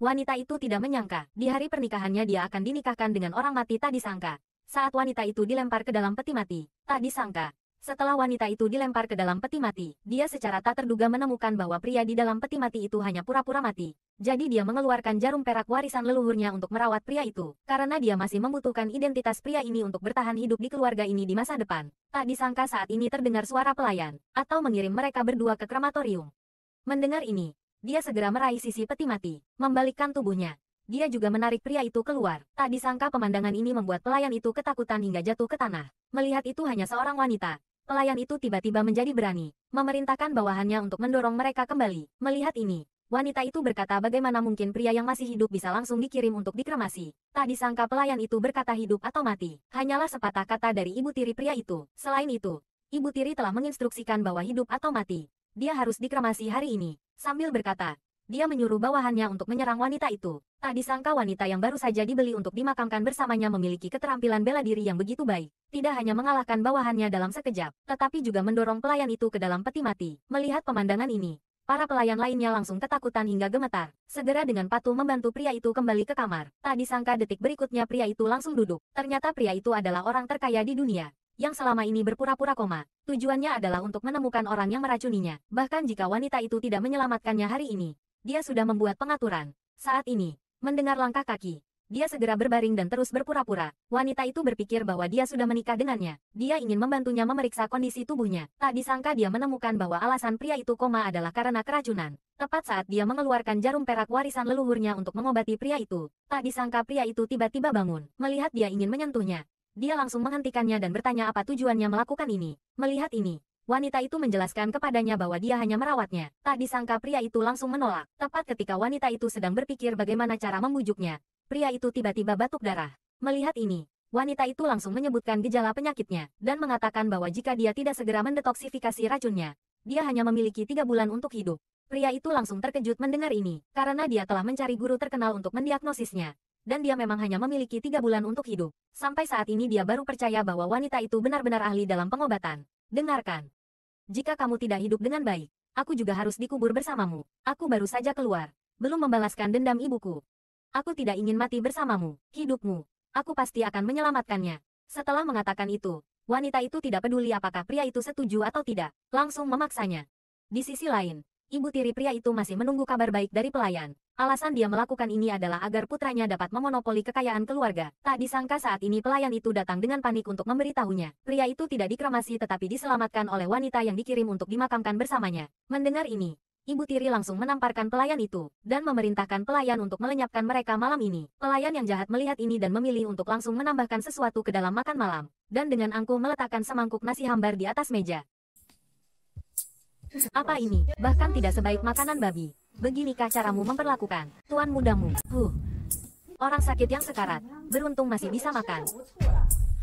Wanita itu tidak menyangka, di hari pernikahannya dia akan dinikahkan dengan orang mati tak disangka. Saat wanita itu dilempar ke dalam peti mati, tak disangka. Setelah wanita itu dilempar ke dalam peti mati, dia secara tak terduga menemukan bahwa pria di dalam peti mati itu hanya pura-pura mati. Jadi dia mengeluarkan jarum perak warisan leluhurnya untuk merawat pria itu, karena dia masih membutuhkan identitas pria ini untuk bertahan hidup di keluarga ini di masa depan. Tak disangka saat ini terdengar suara pelayan, atau mengirim mereka berdua ke krematorium. Mendengar ini, dia segera meraih sisi peti mati, membalikkan tubuhnya. Dia juga menarik pria itu keluar. Tak disangka pemandangan ini membuat pelayan itu ketakutan hingga jatuh ke tanah. Melihat itu hanya seorang wanita. Pelayan itu tiba-tiba menjadi berani, memerintahkan bawahannya untuk mendorong mereka kembali. Melihat ini, wanita itu berkata bagaimana mungkin pria yang masih hidup bisa langsung dikirim untuk dikremasi. Tak disangka pelayan itu berkata hidup atau mati. Hanyalah sepatah kata dari ibu tiri pria itu. Selain itu, ibu tiri telah menginstruksikan bahwa hidup atau mati dia harus dikremasi hari ini. Sambil berkata, dia menyuruh bawahannya untuk menyerang wanita itu. Tak disangka wanita yang baru saja dibeli untuk dimakamkan bersamanya memiliki keterampilan bela diri yang begitu baik. Tidak hanya mengalahkan bawahannya dalam sekejap, tetapi juga mendorong pelayan itu ke dalam peti mati. Melihat pemandangan ini, Para pelayan lainnya langsung ketakutan hingga gemetar. Segera dengan patuh membantu pria itu kembali ke kamar. Tak disangka detik berikutnya pria itu langsung duduk. Ternyata pria itu adalah orang terkaya di dunia yang selama ini berpura-pura koma. Tujuannya adalah untuk menemukan orang yang meracuninya. Bahkan jika wanita itu tidak menyelamatkannya hari ini, dia sudah membuat pengaturan. Saat ini, mendengar langkah kaki, dia segera berbaring dan terus berpura-pura. Wanita itu berpikir bahwa dia sudah menikah dengannya. Dia ingin membantunya memeriksa kondisi tubuhnya. Tak disangka dia menemukan bahwa alasan pria itu koma adalah karena keracunan. Tepat saat dia mengeluarkan jarum perak warisan leluhurnya untuk mengobati pria itu, tak disangka pria itu tiba-tiba bangun. Melihat dia ingin menyentuhnya, dia langsung menghentikannya dan bertanya apa tujuannya melakukan ini. Melihat ini, wanita itu menjelaskan kepadanya bahwa dia hanya merawatnya. Tak disangka pria itu langsung menolak. Tepat ketika wanita itu sedang berpikir bagaimana cara membujuknya, pria itu tiba-tiba batuk darah. Melihat ini, wanita itu langsung menyebutkan gejala penyakitnya dan mengatakan bahwa jika dia tidak segera mendetoksifikasi racunnya, dia hanya memiliki tiga bulan untuk hidup. Pria itu langsung terkejut mendengar ini, karena dia telah mencari guru terkenal untuk mendiagnosisnya dan dia memang hanya memiliki tiga bulan untuk hidup. Sampai saat ini dia baru percaya bahwa wanita itu benar-benar ahli dalam pengobatan. Dengarkan. Jika kamu tidak hidup dengan baik, aku juga harus dikubur bersamamu. Aku baru saja keluar. Belum membalaskan dendam ibuku. Aku tidak ingin mati bersamamu, hidupmu. Aku pasti akan menyelamatkannya. Setelah mengatakan itu, wanita itu tidak peduli apakah pria itu setuju atau tidak, langsung memaksanya. Di sisi lain, ibu tiri pria itu masih menunggu kabar baik dari pelayan. Alasan dia melakukan ini adalah agar putranya dapat memonopoli kekayaan keluarga. Tak disangka saat ini pelayan itu datang dengan panik untuk memberitahunya. Pria itu tidak dikremasi tetapi diselamatkan oleh wanita yang dikirim untuk dimakamkan bersamanya. Mendengar ini, ibu tiri langsung menamparkan pelayan itu, dan memerintahkan pelayan untuk melenyapkan mereka malam ini. Pelayan yang jahat melihat ini dan memilih untuk langsung menambahkan sesuatu ke dalam makan malam, dan dengan angkuh meletakkan semangkuk nasi hambar di atas meja. Apa ini? Bahkan tidak sebaik makanan babi. Beginikah caramu memperlakukan tuan mudamu? Huh. Orang sakit yang sekarat, beruntung masih bisa makan.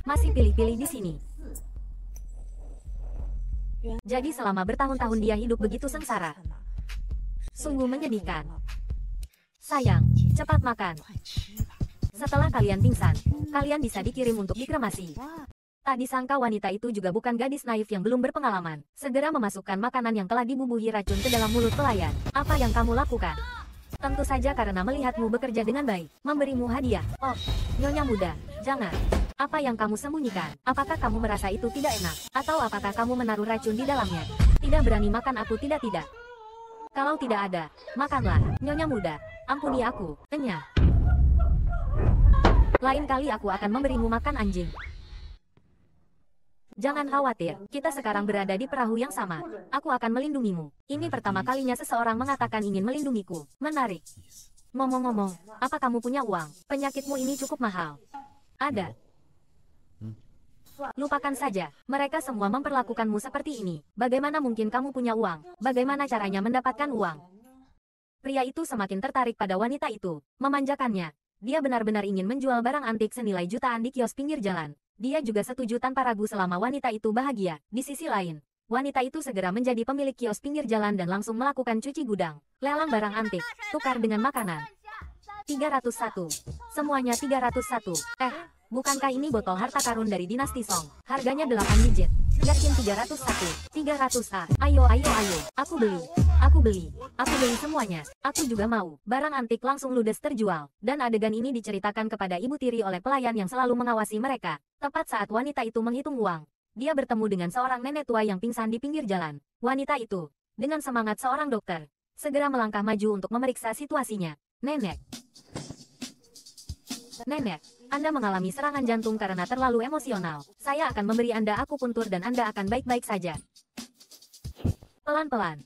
Masih pilih-pilih di sini. Jadi selama bertahun-tahun dia hidup begitu sengsara. Sungguh menyedihkan. Sayang, cepat makan. Setelah kalian pingsan, kalian bisa dikirim untuk dikremasi. Tak disangka wanita itu juga bukan gadis naif yang belum berpengalaman. Segera memasukkan makanan yang telah dibubuhi racun ke dalam mulut pelayan. Apa yang kamu lakukan? Tentu saja karena melihatmu bekerja dengan baik, memberimu hadiah. Oh, nyonya muda, jangan. Apa yang kamu sembunyikan? Apakah kamu merasa itu tidak enak? Atau apakah kamu menaruh racun di dalamnya? Tidak berani makan aku tidak-tidak. Kalau tidak ada, makanlah, nyonya muda. Ampuni aku, enyah. Lain kali aku akan memberimu makan anjing. Jangan khawatir, kita sekarang berada di perahu yang sama. Aku akan melindungimu. Ini pertama kalinya seseorang mengatakan ingin melindungiku. Menarik. Ngomong-ngomong, apa kamu punya uang? Penyakitmu ini cukup mahal. Ada. Iya. Hmm. Lupakan saja, mereka semua memperlakukanmu seperti ini. Bagaimana mungkin kamu punya uang? Bagaimana caranya mendapatkan uang? Pria itu semakin tertarik pada wanita itu, memanjakannya. Dia benar-benar ingin menjual barang antik senilai jutaan di kios pinggir jalan, dia juga setuju tanpa ragu selama wanita itu bahagia. Di sisi lain, wanita itu segera menjadi pemilik kios pinggir jalan dan langsung melakukan cuci gudang, lelang barang antik, tukar dengan makanan. 301. Semuanya 301. Eh, Bukankah ini botol harta karun dari dinasti Song? Harganya 8 digit. Yakin 301, 300 a. Ayo ayo ayo, aku beli, aku beli, aku beli semuanya. Aku juga mau. Barang antik langsung ludes terjual. Dan adegan ini diceritakan kepada ibu tiri oleh pelayan yang selalu mengawasi mereka. Tepat saat wanita itu menghitung uang, dia bertemu dengan seorang nenek tua yang pingsan di pinggir jalan. Wanita itu, dengan semangat seorang dokter, segera melangkah maju untuk memeriksa situasinya. Nenek. Nenek, anda mengalami serangan jantung karena terlalu emosional. Saya akan memberi Anda akupuntur dan Anda akan baik-baik saja. Pelan-pelan.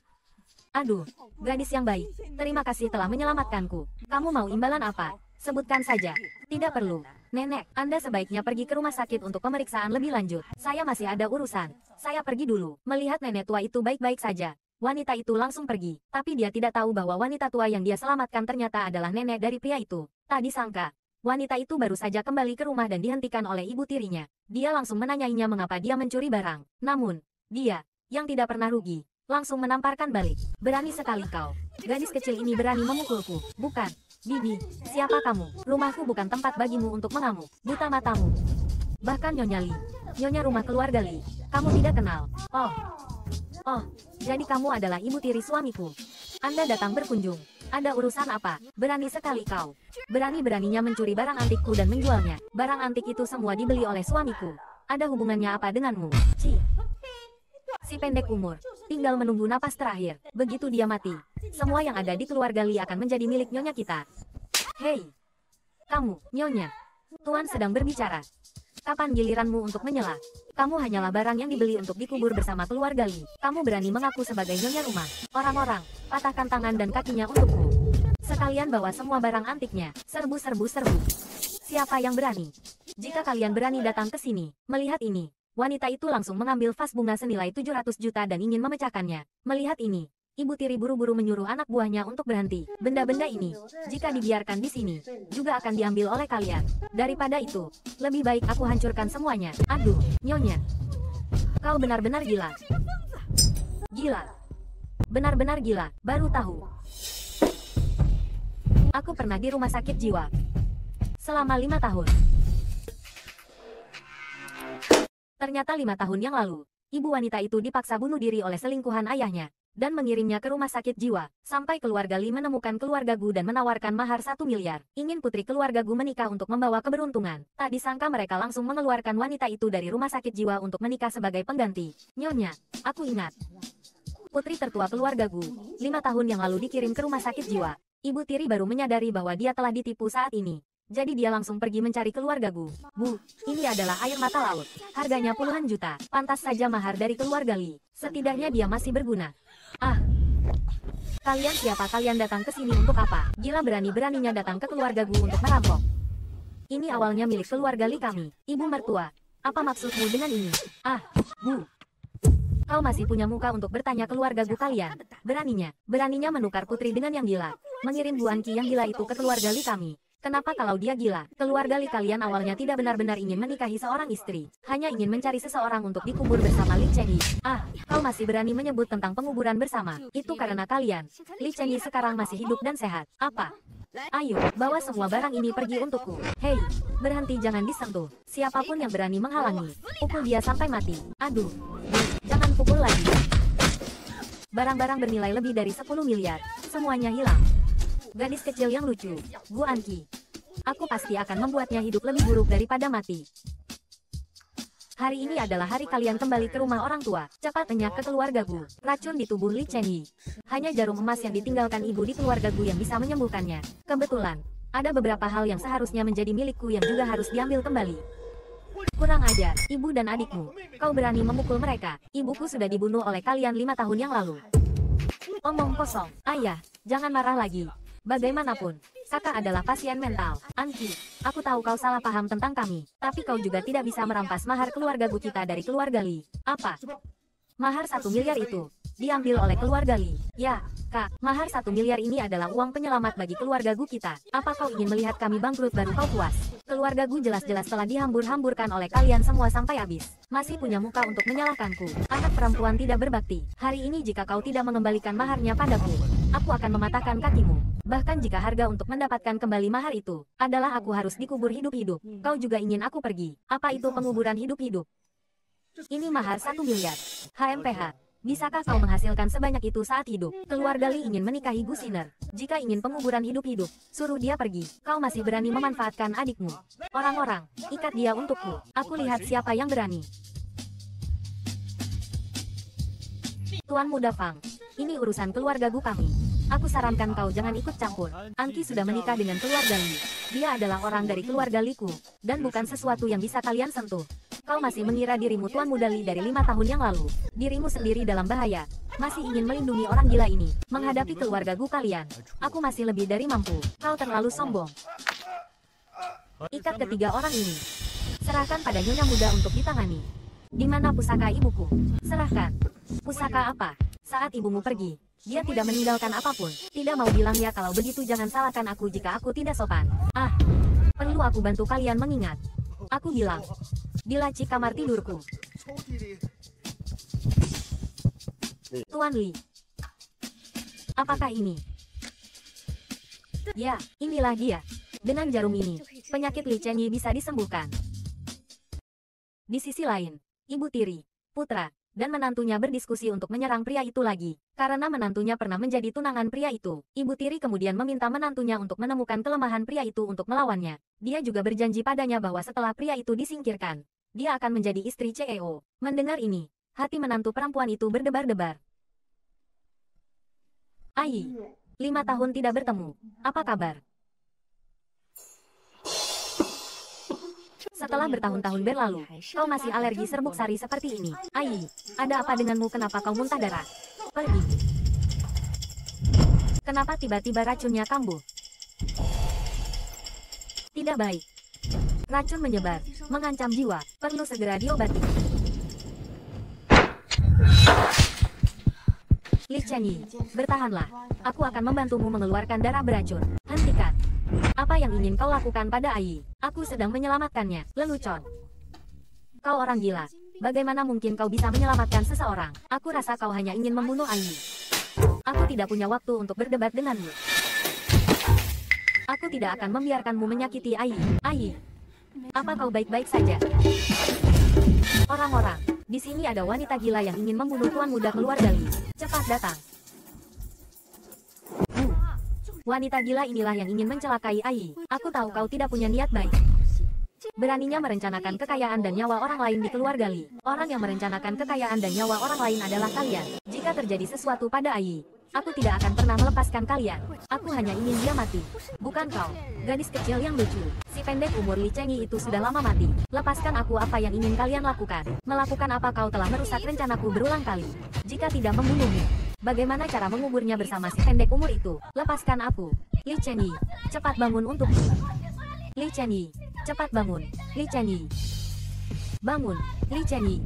Aduh, gadis yang baik. Terima kasih telah menyelamatkanku. Kamu mau imbalan apa? Sebutkan saja. Tidak perlu. Nenek, Anda sebaiknya pergi ke rumah sakit untuk pemeriksaan lebih lanjut. Saya masih ada urusan. Saya pergi dulu. Melihat nenek tua itu baik-baik saja. Wanita itu langsung pergi. Tapi dia tidak tahu bahwa wanita tua yang dia selamatkan ternyata adalah nenek dari pria itu. Tadi sangka wanita itu baru saja kembali ke rumah dan dihentikan oleh ibu tirinya. Dia langsung menanyainya mengapa dia mencuri barang. Namun, dia, yang tidak pernah rugi, langsung menamparkan balik. Berani sekali kau. Gadis kecil ini berani memukulku. Bukan, Bibi, siapa kamu? Rumahku bukan tempat bagimu untuk mengamuk. Buta matamu. Bahkan Nyonya Li, Nyonya rumah keluarga Li, kamu tidak kenal. Oh, oh, jadi kamu adalah ibu tiri suamiku. Anda datang berkunjung. Ada urusan apa? Berani sekali kau. Berani-beraninya mencuri barang antikku dan menjualnya. Barang antik itu semua dibeli oleh suamiku. Ada hubungannya apa denganmu? Si pendek umur. Tinggal menunggu napas terakhir. Begitu dia mati. Semua yang ada di keluarga Li akan menjadi milik nyonya kita. Hei. Kamu, nyonya. Tuan sedang berbicara. Kapan giliranmu untuk menyela? Kamu hanyalah barang yang dibeli untuk dikubur bersama keluarga Li. Kamu berani mengaku sebagai nyonya rumah. Orang-orang, patahkan tangan dan kakinya untukku. Sekalian bawa semua barang antiknya. Serbu serbu serbu. Siapa yang berani? Jika kalian berani datang ke sini, melihat ini. Wanita itu langsung mengambil vas bunga senilai 700 juta dan ingin memecahkannya. Melihat ini, Ibu tiri buru-buru menyuruh anak buahnya untuk berhenti. Benda-benda ini, jika dibiarkan di sini, juga akan diambil oleh kalian. Daripada itu, lebih baik aku hancurkan semuanya. Aduh, nyonya. Kau benar-benar gila. Gila. Benar-benar gila, baru tahu. Aku pernah di rumah sakit jiwa. Selama lima tahun. Ternyata lima tahun yang lalu, ibu wanita itu dipaksa bunuh diri oleh selingkuhan ayahnya, dan mengirimnya ke rumah sakit jiwa, sampai keluarga Li menemukan keluarga Gu dan menawarkan mahar satu miliar. Ingin putri keluarga Gu menikah untuk membawa keberuntungan. Tak disangka mereka langsung mengeluarkan wanita itu dari rumah sakit jiwa untuk menikah sebagai pengganti. Nyonya, aku ingat. Putri tertua keluarga Gu, lima tahun yang lalu dikirim ke rumah sakit jiwa. Ibu tiri baru menyadari bahwa dia telah ditipu saat ini. Jadi dia langsung pergi mencari keluarga Gu. Bu, ini adalah air mata laut. Harganya puluhan juta. Pantas saja mahar dari keluarga Li. Setidaknya dia masih berguna. Ah, Kalian siapa kalian datang ke sini untuk apa? Gila berani-beraninya datang ke keluarga Gu untuk merampok. Ini awalnya milik keluarga Li kami. Ibu mertua, apa maksudmu dengan ini? Ah, Bu. Kau masih punya muka untuk bertanya keluarga Gu kalian. Beraninya, beraninya menukar putri dengan yang gila. Mengirim Bu Anki yang gila itu ke keluarga Li kami. Kenapa kalau dia gila? Keluarga Li kalian awalnya tidak benar-benar ingin menikahi seorang istri. Hanya ingin mencari seseorang untuk dikubur bersama Li Yi. Ah, kau masih berani menyebut tentang penguburan bersama. Itu karena kalian. Li Yi sekarang masih hidup dan sehat. Apa? Ayo, bawa semua barang ini pergi untukku. Hei, berhenti jangan disentuh. Siapapun yang berani menghalangi, pukul dia sampai mati. Aduh, jangan pukul lagi. Barang-barang bernilai lebih dari 10 miliar, semuanya hilang. Gadis kecil yang lucu, Bu Anki. Aku pasti akan membuatnya hidup lebih buruk daripada mati. Hari ini adalah hari kalian kembali ke rumah orang tua. Cepat enyah ke keluarga Gu. Racun di tubuh Li Chen Hanya jarum emas yang ditinggalkan ibu di keluarga Gu yang bisa menyembuhkannya. Kebetulan, ada beberapa hal yang seharusnya menjadi milikku yang juga harus diambil kembali. Kurang ajar, ibu dan adikmu. Kau berani memukul mereka. Ibuku sudah dibunuh oleh kalian lima tahun yang lalu. Omong kosong, ayah, ya, jangan marah lagi. Bagaimanapun, kakak adalah pasien mental. Anki, aku tahu kau salah paham tentang kami, tapi kau juga tidak bisa merampas mahar keluarga kita dari keluarga Li. Apa? Mahar satu miliar itu, diambil oleh keluarga Li. Ya, kak, mahar satu miliar ini adalah uang penyelamat bagi keluarga kita. Apa kau ingin melihat kami bangkrut baru kau puas? Keluarga Gu jelas-jelas telah dihambur-hamburkan oleh kalian semua sampai habis. Masih punya muka untuk menyalahkanku. Anak perempuan tidak berbakti. Hari ini jika kau tidak mengembalikan maharnya padaku, aku akan mematahkan kakimu. Bahkan jika harga untuk mendapatkan kembali mahar itu adalah aku harus dikubur hidup-hidup, kau juga ingin aku pergi. Apa itu penguburan hidup-hidup? Ini mahar satu miliar. HMPH. Bisakah kau menghasilkan sebanyak itu saat hidup? Keluarga Li ingin menikahi Gusiner. Jika ingin penguburan hidup-hidup, suruh dia pergi. Kau masih berani memanfaatkan adikmu. Orang-orang, ikat dia untukku. Aku lihat siapa yang berani. Tuan Muda Fang, Ini urusan keluarga Gu kami. Aku sarankan kau jangan ikut campur. Angki sudah menikah dengan keluarga Li. Dia adalah orang dari keluarga Liku, dan bukan sesuatu yang bisa kalian sentuh. Kau masih mengira dirimu Tuan Muda Li dari lima tahun yang lalu. Dirimu sendiri dalam bahaya. Masih ingin melindungi orang gila ini. Menghadapi keluarga Gu kalian. Aku masih lebih dari mampu. Kau terlalu sombong. Ikat ketiga orang ini. Serahkan pada Nyonya Muda untuk ditangani. Di mana pusaka ibuku? Serahkan. Pusaka apa? Saat ibumu pergi, dia tidak meninggalkan apapun. Tidak mau bilang ya kalau begitu jangan salahkan aku jika aku tidak sopan. Ah, perlu aku bantu kalian mengingat. Aku bilang, di laci kamar tidurku. Tuan Li, apakah ini? Ya, inilah dia. Dengan jarum ini, penyakit Li Chen Yi bisa disembuhkan. Di sisi lain, ibu tiri, putra, dan menantunya berdiskusi untuk menyerang pria itu lagi. Karena menantunya pernah menjadi tunangan pria itu, ibu tiri kemudian meminta menantunya untuk menemukan kelemahan pria itu untuk melawannya. Dia juga berjanji padanya bahwa setelah pria itu disingkirkan, dia akan menjadi istri CEO. Mendengar ini, hati menantu perempuan itu berdebar-debar. Ai, lima tahun tidak bertemu. Apa kabar? Setelah bertahun-tahun berlalu, kau masih alergi serbuk sari seperti ini. Ayi, ada apa denganmu kenapa kau muntah darah? Pergi. Kenapa tiba-tiba racunnya kambuh? Tidak baik. Racun menyebar, mengancam jiwa, perlu segera diobati. Li Chenyi, bertahanlah. Aku akan membantumu mengeluarkan darah beracun. Apa yang ingin kau lakukan pada Ai? Aku sedang menyelamatkannya, lelucon. Kau orang gila. Bagaimana mungkin kau bisa menyelamatkan seseorang? Aku rasa kau hanya ingin membunuh Ai. Aku tidak punya waktu untuk berdebat denganmu. Aku tidak akan membiarkanmu menyakiti Ai. Ai, apa kau baik-baik saja? Orang-orang, di sini ada wanita gila yang ingin membunuh tuan muda keluar dari. Cepat datang. Wanita gila inilah yang ingin mencelakai Ai. Aku tahu kau tidak punya niat baik. Beraninya merencanakan kekayaan dan nyawa orang lain di keluarga Li. Orang yang merencanakan kekayaan dan nyawa orang lain adalah kalian. Jika terjadi sesuatu pada Ai, aku tidak akan pernah melepaskan kalian. Aku hanya ingin dia mati. Bukan kau, gadis kecil yang lucu. Si pendek umur Li Chengi itu sudah lama mati. Lepaskan aku apa yang ingin kalian lakukan. Melakukan apa kau telah merusak rencanaku berulang kali. Jika tidak membunuhmu, Bagaimana cara menguburnya bersama si pendek umur itu? Lepaskan aku. Li Chenyi, cepat bangun untukku. Li Chenyi, cepat bangun. Li Chenyi. Bangun, Li Chenyi.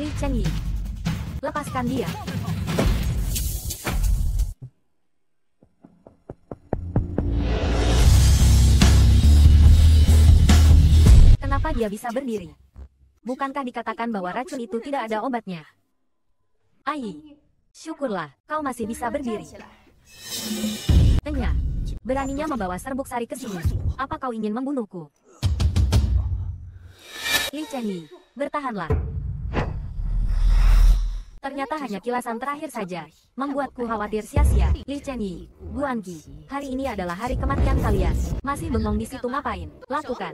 Li Chenyi. Lepaskan dia. Kenapa dia bisa berdiri? Bukankah dikatakan bahwa racun itu tidak ada obatnya? Ai, syukurlah kau masih bisa berdiri. Tengah, beraninya membawa serbuk sari ke sini. Apa kau ingin membunuhku? Li Chenyi, bertahanlah. Ternyata hanya kilasan terakhir saja, membuatku khawatir sia-sia. Li Chenyi, Guan hari ini adalah hari kematian kalian. Masih bengong di situ ngapain? Lakukan.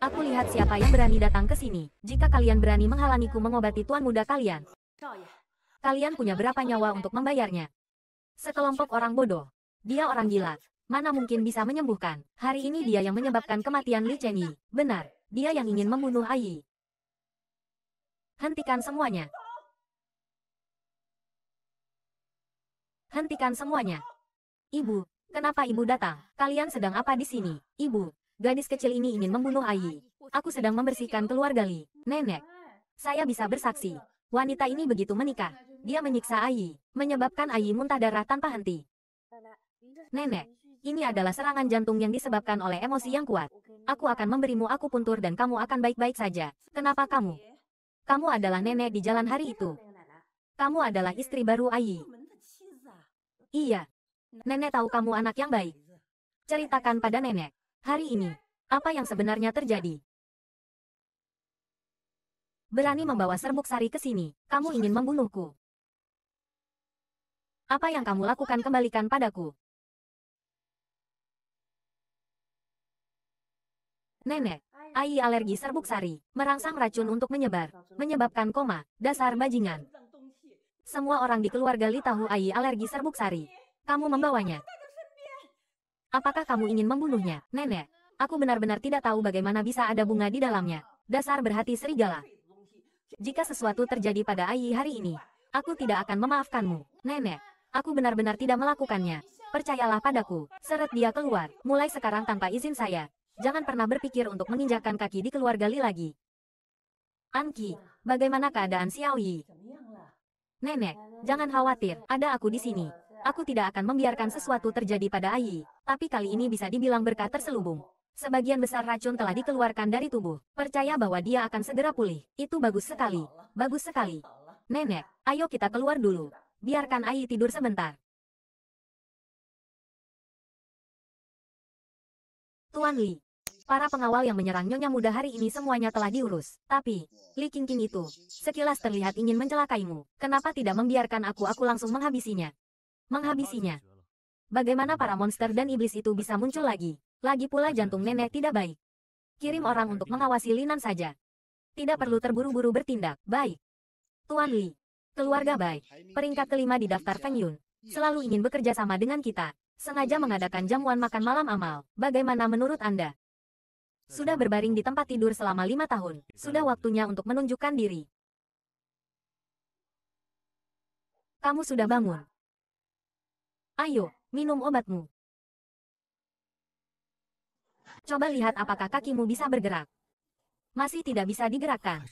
Aku lihat siapa yang berani datang ke sini. Jika kalian berani menghalangiku mengobati tuan muda kalian. Ya. Kalian punya berapa nyawa untuk membayarnya? Sekelompok orang bodoh. Dia orang gila. Mana mungkin bisa menyembuhkan? Hari ini dia yang menyebabkan kematian Li Chen Yi. Benar, dia yang ingin membunuh Ai. Hentikan semuanya. Hentikan semuanya. Ibu, kenapa ibu datang? Kalian sedang apa di sini? Ibu, gadis kecil ini ingin membunuh Ai. Aku sedang membersihkan keluarga Li. Nenek, saya bisa bersaksi. Wanita ini begitu menikah. Dia menyiksa Ayi, menyebabkan Ayi muntah darah tanpa henti. Nenek, ini adalah serangan jantung yang disebabkan oleh emosi yang kuat. Aku akan memberimu aku puntur dan kamu akan baik-baik saja. Kenapa kamu? Kamu adalah nenek di jalan hari itu. Kamu adalah istri baru Ayi. Iya. Nenek tahu kamu anak yang baik. Ceritakan pada nenek. Hari ini, apa yang sebenarnya terjadi? Berani membawa serbuk sari ke sini, kamu ingin membunuhku. Apa yang kamu lakukan kembalikan padaku. Nenek, Ai alergi serbuk sari, merangsang racun untuk menyebar, menyebabkan koma, dasar bajingan. Semua orang di keluarga Li tahu Ai alergi serbuk sari. Kamu membawanya. Apakah kamu ingin membunuhnya, nenek? Aku benar-benar tidak tahu bagaimana bisa ada bunga di dalamnya. Dasar berhati serigala. Jika sesuatu terjadi pada Ayi hari ini, aku tidak akan memaafkanmu, nenek. Aku benar-benar tidak melakukannya. Percayalah padaku, seret dia keluar, mulai sekarang tanpa izin saya. Jangan pernah berpikir untuk menginjakkan kaki di keluarga Li lagi. Anki, bagaimana keadaan Xiao Yi? Nenek, jangan khawatir, ada aku di sini. Aku tidak akan membiarkan sesuatu terjadi pada Ayi, tapi kali ini bisa dibilang berkat terselubung. Sebagian besar racun telah dikeluarkan dari tubuh. Percaya bahwa dia akan segera pulih. Itu bagus sekali. Bagus sekali. Nenek, ayo kita keluar dulu. Biarkan Ai tidur sebentar. Tuan Li. Para pengawal yang menyerang Nyonya Muda hari ini semuanya telah diurus. Tapi, Li Qingqing itu, sekilas terlihat ingin mencelakaimu. Kenapa tidak membiarkan aku aku langsung menghabisinya? Menghabisinya. Bagaimana para monster dan iblis itu bisa muncul lagi? Lagi pula jantung nenek tidak baik. Kirim orang untuk mengawasi Linan saja. Tidak perlu terburu-buru bertindak, baik. Tuan Li. Keluarga baik. Peringkat kelima di daftar Feng Yun. Selalu ingin bekerja sama dengan kita. Sengaja mengadakan jamuan makan malam amal. Bagaimana menurut Anda? Sudah berbaring di tempat tidur selama lima tahun. Sudah waktunya untuk menunjukkan diri. Kamu sudah bangun. Ayo, minum obatmu. Coba lihat apakah kakimu bisa bergerak. Masih tidak bisa digerakkan.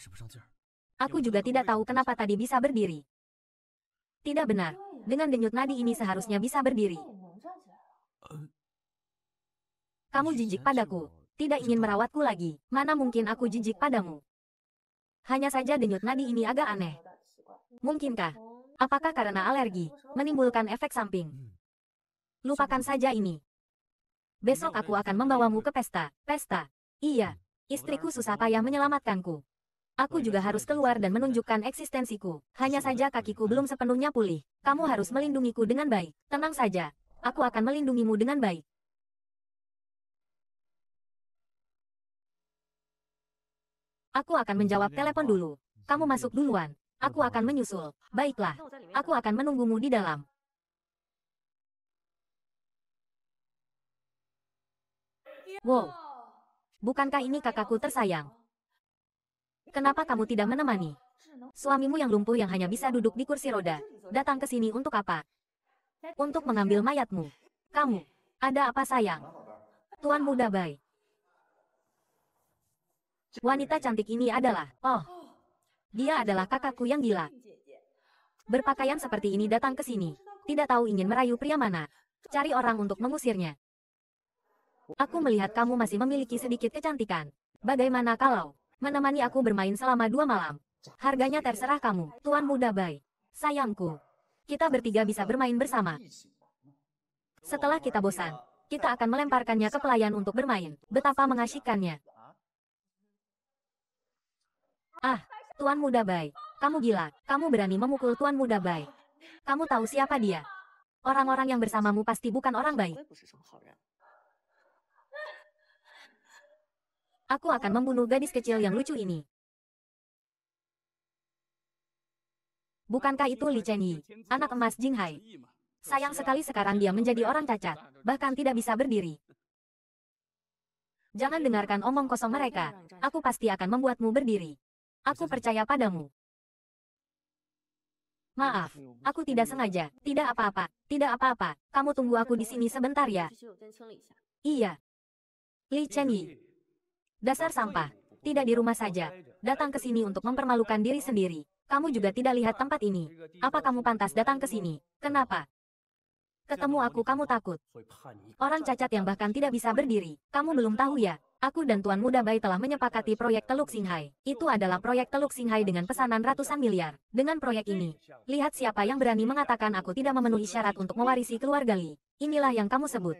Aku juga tidak tahu kenapa tadi bisa berdiri. Tidak benar. Dengan denyut nadi ini seharusnya bisa berdiri. Kamu jijik padaku. Tidak ingin merawatku lagi. Mana mungkin aku jijik padamu? Hanya saja denyut nadi ini agak aneh. Mungkinkah? Apakah karena alergi, menimbulkan efek samping? Hmm. Lupakan saja ini besok aku akan membawamu ke pesta, pesta. Iya, istriku susah payah menyelamatkanku. Aku juga harus keluar dan menunjukkan eksistensiku. Hanya saja kakiku belum sepenuhnya pulih. Kamu harus melindungiku dengan baik. Tenang saja, aku akan melindungimu dengan baik. Aku akan menjawab telepon dulu. Kamu masuk duluan. Aku akan menyusul. Baiklah, aku akan menunggumu di dalam. Wow. Bukankah ini kakakku tersayang? Kenapa kamu tidak menemani? Suamimu yang lumpuh yang hanya bisa duduk di kursi roda, datang ke sini untuk apa? Untuk mengambil mayatmu. Kamu, ada apa sayang? Tuan muda baik. Wanita cantik ini adalah, oh, dia adalah kakakku yang gila. Berpakaian seperti ini datang ke sini, tidak tahu ingin merayu pria mana. Cari orang untuk mengusirnya. Aku melihat kamu masih memiliki sedikit kecantikan. Bagaimana kalau menemani aku bermain selama dua malam? Harganya terserah kamu, Tuan Muda Bai. Sayangku. Kita bertiga bisa bermain bersama. Setelah kita bosan, kita akan melemparkannya ke pelayan untuk bermain. Betapa mengasyikkannya. Ah, Tuan Muda Bai. Kamu gila, kamu berani memukul Tuan Muda Bai. Kamu tahu siapa dia? Orang-orang yang bersamamu pasti bukan orang baik. Aku akan membunuh gadis kecil yang lucu ini. Bukankah itu Li Chen anak emas Jinghai? Sayang sekali sekarang dia menjadi orang cacat, bahkan tidak bisa berdiri. Jangan dengarkan omong kosong mereka, aku pasti akan membuatmu berdiri. Aku percaya padamu. Maaf, aku tidak sengaja, tidak apa-apa, tidak apa-apa, kamu tunggu aku di sini sebentar ya. Iya. Li Chen Dasar sampah. Tidak di rumah saja. Datang ke sini untuk mempermalukan diri sendiri. Kamu juga tidak lihat tempat ini. Apa kamu pantas datang ke sini? Kenapa? Ketemu aku kamu takut. Orang cacat yang bahkan tidak bisa berdiri. Kamu belum tahu ya? Aku dan Tuan Muda Bai telah menyepakati proyek Teluk Singhai. Itu adalah proyek Teluk Singhai dengan pesanan ratusan miliar. Dengan proyek ini, lihat siapa yang berani mengatakan aku tidak memenuhi syarat untuk mewarisi keluarga Li. Inilah yang kamu sebut.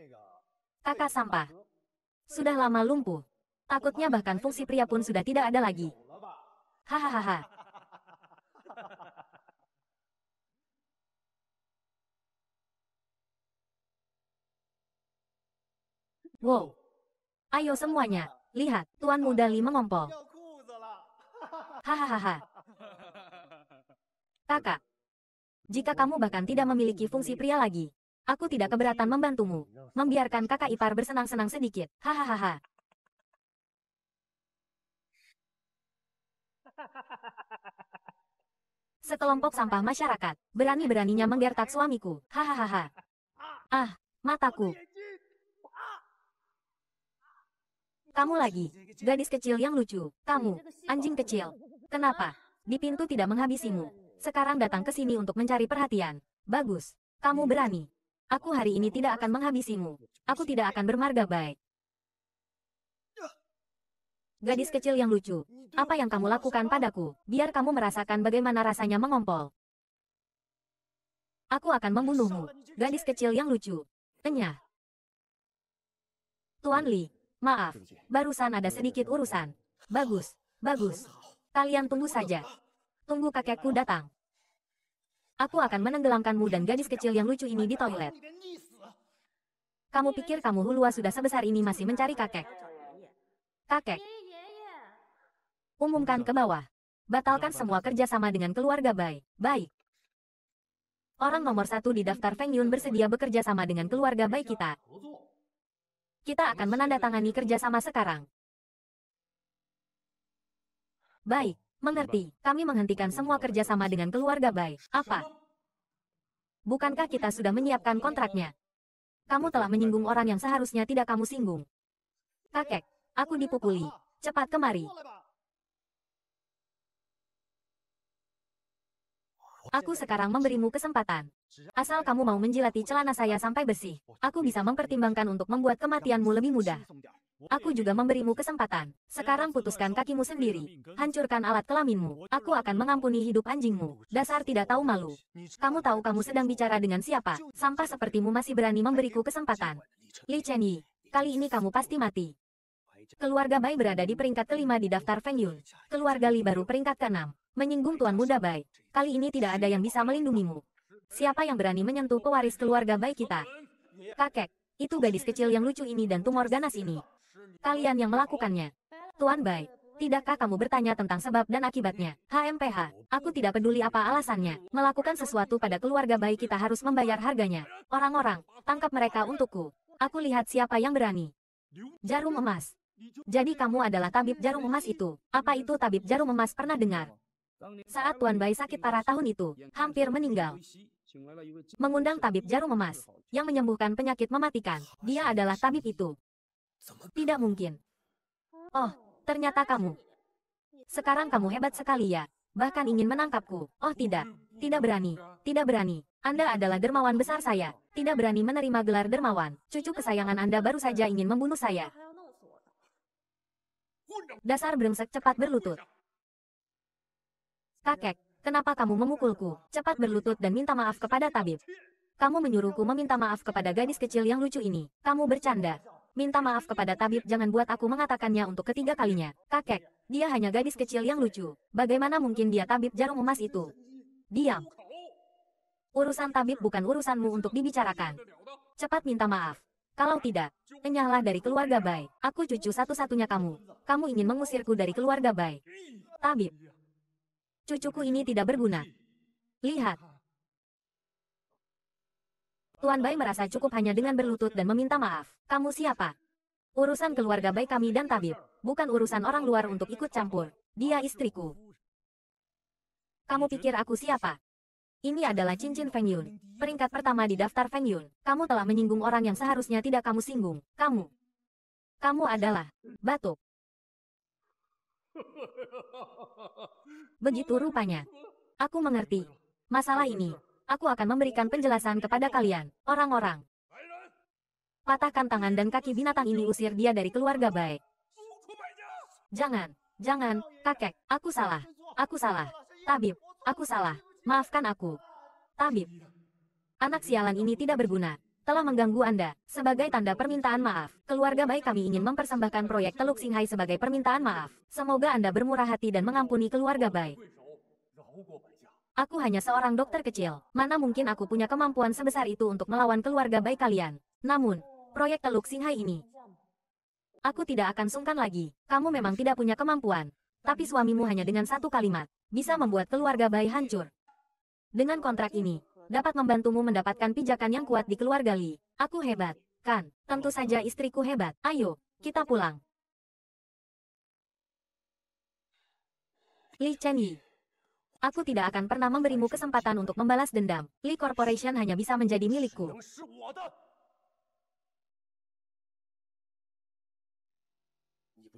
Kakak sampah. Sudah lama lumpuh. Takutnya bahkan fungsi pria pun sudah tidak ada lagi. Hahaha. Wow. Ayo semuanya, lihat, Tuan Muda Li mengompol. Hahaha. Kakak, jika kamu bahkan tidak memiliki fungsi pria lagi, aku tidak keberatan membantumu. Membiarkan kakak ipar bersenang-senang sedikit. Hahaha. Sekelompok sampah masyarakat, berani-beraninya menggertak suamiku. Hahaha. Ah, mataku. Kamu lagi, gadis kecil yang lucu. Kamu, anjing kecil. Kenapa? Di pintu tidak menghabisimu. Sekarang datang ke sini untuk mencari perhatian. Bagus. Kamu berani. Aku hari ini tidak akan menghabisimu. Aku tidak akan bermarga baik gadis kecil yang lucu. Apa yang kamu lakukan padaku? Biar kamu merasakan bagaimana rasanya mengompol. Aku akan membunuhmu, gadis kecil yang lucu. Enyah. Tuan Li, maaf, barusan ada sedikit urusan. Bagus, bagus. Kalian tunggu saja. Tunggu kakekku datang. Aku akan menenggelamkanmu dan gadis kecil yang lucu ini di toilet. Kamu pikir kamu hulua sudah sebesar ini masih mencari kakek? Kakek, Umumkan ke bawah. Batalkan semua kerjasama dengan keluarga Bai. Baik. Orang nomor satu di daftar Feng Yun bersedia bekerja sama dengan keluarga Bai kita. Kita akan menandatangani kerjasama sekarang. Baik, mengerti. Kami menghentikan semua kerjasama dengan keluarga Bai. Apa? Bukankah kita sudah menyiapkan kontraknya? Kamu telah menyinggung orang yang seharusnya tidak kamu singgung. Kakek, aku dipukuli. Cepat kemari. Aku sekarang memberimu kesempatan. Asal kamu mau menjilati celana saya sampai bersih, aku bisa mempertimbangkan untuk membuat kematianmu lebih mudah. Aku juga memberimu kesempatan. Sekarang putuskan kakimu sendiri. Hancurkan alat kelaminmu. Aku akan mengampuni hidup anjingmu. Dasar tidak tahu malu. Kamu tahu kamu sedang bicara dengan siapa? Sampah sepertimu masih berani memberiku kesempatan. Li Chen kali ini kamu pasti mati. Keluarga Bai berada di peringkat kelima di daftar Feng Yun. Keluarga Li baru peringkat keenam. Menyinggung Tuan Muda Bai, kali ini tidak ada yang bisa melindungimu. Siapa yang berani menyentuh pewaris keluarga Bai kita? Kakek, itu gadis kecil yang lucu ini dan tumor ganas ini. Kalian yang melakukannya. Tuan Bai, Tidakkah kamu bertanya tentang sebab dan akibatnya? HMPH, aku tidak peduli apa alasannya. Melakukan sesuatu pada keluarga baik kita harus membayar harganya. Orang-orang, tangkap mereka untukku. Aku lihat siapa yang berani. Jarum emas. Jadi kamu adalah tabib jarum emas itu. Apa itu tabib jarum emas pernah dengar? Saat Tuan Bai sakit parah tahun itu, hampir meninggal. Mengundang tabib jarum emas, yang menyembuhkan penyakit mematikan, dia adalah tabib itu. Tidak mungkin. Oh, ternyata kamu. Sekarang kamu hebat sekali ya, bahkan ingin menangkapku. Oh tidak, tidak berani, tidak berani. Anda adalah dermawan besar saya, tidak berani menerima gelar dermawan. Cucu kesayangan Anda baru saja ingin membunuh saya. Dasar brengsek cepat berlutut. Kakek, kenapa kamu memukulku? Cepat berlutut dan minta maaf kepada tabib. Kamu menyuruhku meminta maaf kepada gadis kecil yang lucu ini. Kamu bercanda. Minta maaf kepada tabib jangan buat aku mengatakannya untuk ketiga kalinya. Kakek, dia hanya gadis kecil yang lucu. Bagaimana mungkin dia tabib jarum emas itu? Diam. Urusan tabib bukan urusanmu untuk dibicarakan. Cepat minta maaf. Kalau tidak, enyahlah dari keluarga Bai. Aku cucu satu-satunya kamu. Kamu ingin mengusirku dari keluarga Bai. Tabib, Cucuku ini tidak berguna. Lihat. Tuan Bai merasa cukup hanya dengan berlutut dan meminta maaf. Kamu siapa? Urusan keluarga Bai kami dan tabib, bukan urusan orang luar untuk ikut campur. Dia istriku. Kamu pikir aku siapa? Ini adalah cincin Feng Yun. Peringkat pertama di daftar Feng Yun. Kamu telah menyinggung orang yang seharusnya tidak kamu singgung. Kamu. Kamu adalah batuk. Begitu rupanya. Aku mengerti. Masalah ini, aku akan memberikan penjelasan kepada kalian, orang-orang. Patahkan tangan dan kaki binatang ini usir dia dari keluarga baik. Jangan, jangan, kakek, aku salah, aku salah. Tabib, aku salah, maafkan aku. Tabib, anak sialan ini tidak berguna telah mengganggu Anda. Sebagai tanda permintaan maaf, keluarga baik kami ingin mempersembahkan proyek Teluk Singhai sebagai permintaan maaf. Semoga Anda bermurah hati dan mengampuni keluarga baik. Aku hanya seorang dokter kecil, mana mungkin aku punya kemampuan sebesar itu untuk melawan keluarga baik kalian. Namun, proyek Teluk Singhai ini, aku tidak akan sungkan lagi. Kamu memang tidak punya kemampuan, tapi suamimu hanya dengan satu kalimat, bisa membuat keluarga baik hancur. Dengan kontrak ini, dapat membantumu mendapatkan pijakan yang kuat di keluarga Li. Aku hebat, kan? Tentu saja istriku hebat. Ayo, kita pulang. Li Chenyi. Aku tidak akan pernah memberimu kesempatan untuk membalas dendam. Li Corporation hanya bisa menjadi milikku.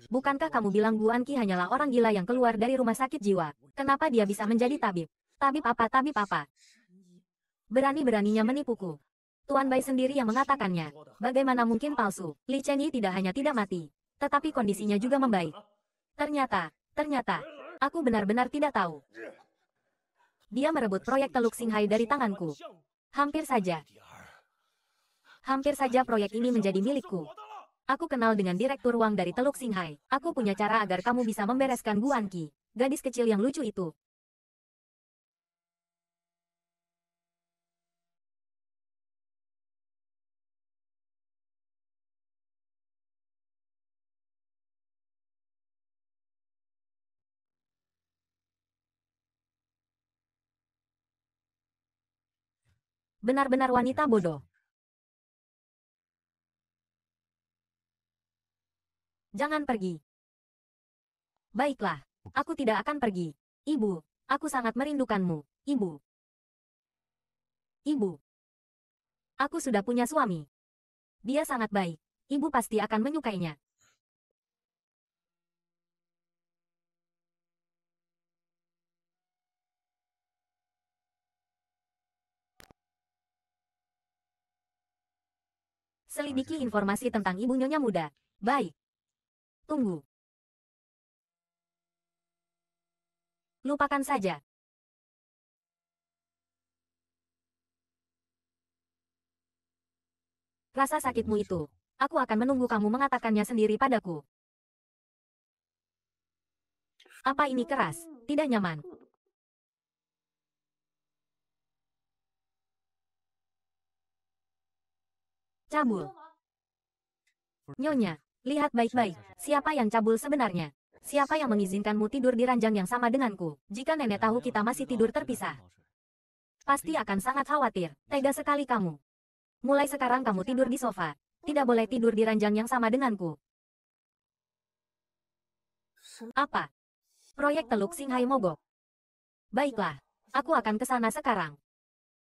Bukankah kamu bilang Guan Qi hanyalah orang gila yang keluar dari rumah sakit jiwa? Kenapa dia bisa menjadi tabib? Tabib apa tabib apa? Berani-beraninya menipuku. Tuan Bai sendiri yang mengatakannya. Bagaimana mungkin palsu? Li Chen tidak hanya tidak mati, tetapi kondisinya juga membaik. Ternyata, ternyata, aku benar-benar tidak tahu. Dia merebut proyek Teluk Singhai dari tanganku. Hampir saja. Hampir saja proyek ini menjadi milikku. Aku kenal dengan direktur Wang dari Teluk Singhai. Aku punya cara agar kamu bisa membereskan Guan Qi, gadis kecil yang lucu itu. Benar-benar wanita bodoh. Jangan pergi. Baiklah, aku tidak akan pergi. Ibu, aku sangat merindukanmu, ibu. Ibu. Aku sudah punya suami. Dia sangat baik. Ibu pasti akan menyukainya. Selidiki informasi tentang ibu nyonya muda. Baik. Tunggu. Lupakan saja. Rasa sakitmu itu. Aku akan menunggu kamu mengatakannya sendiri padaku. Apa ini keras? Tidak nyaman. Cabul. Nyonya, lihat baik-baik, siapa yang cabul sebenarnya? Siapa yang mengizinkanmu tidur di ranjang yang sama denganku? Jika nenek tahu kita masih tidur terpisah, pasti akan sangat khawatir. Tega sekali kamu. Mulai sekarang kamu tidur di sofa. Tidak boleh tidur di ranjang yang sama denganku. Apa? Proyek Teluk Singhai mogok. Baiklah, aku akan ke sana sekarang.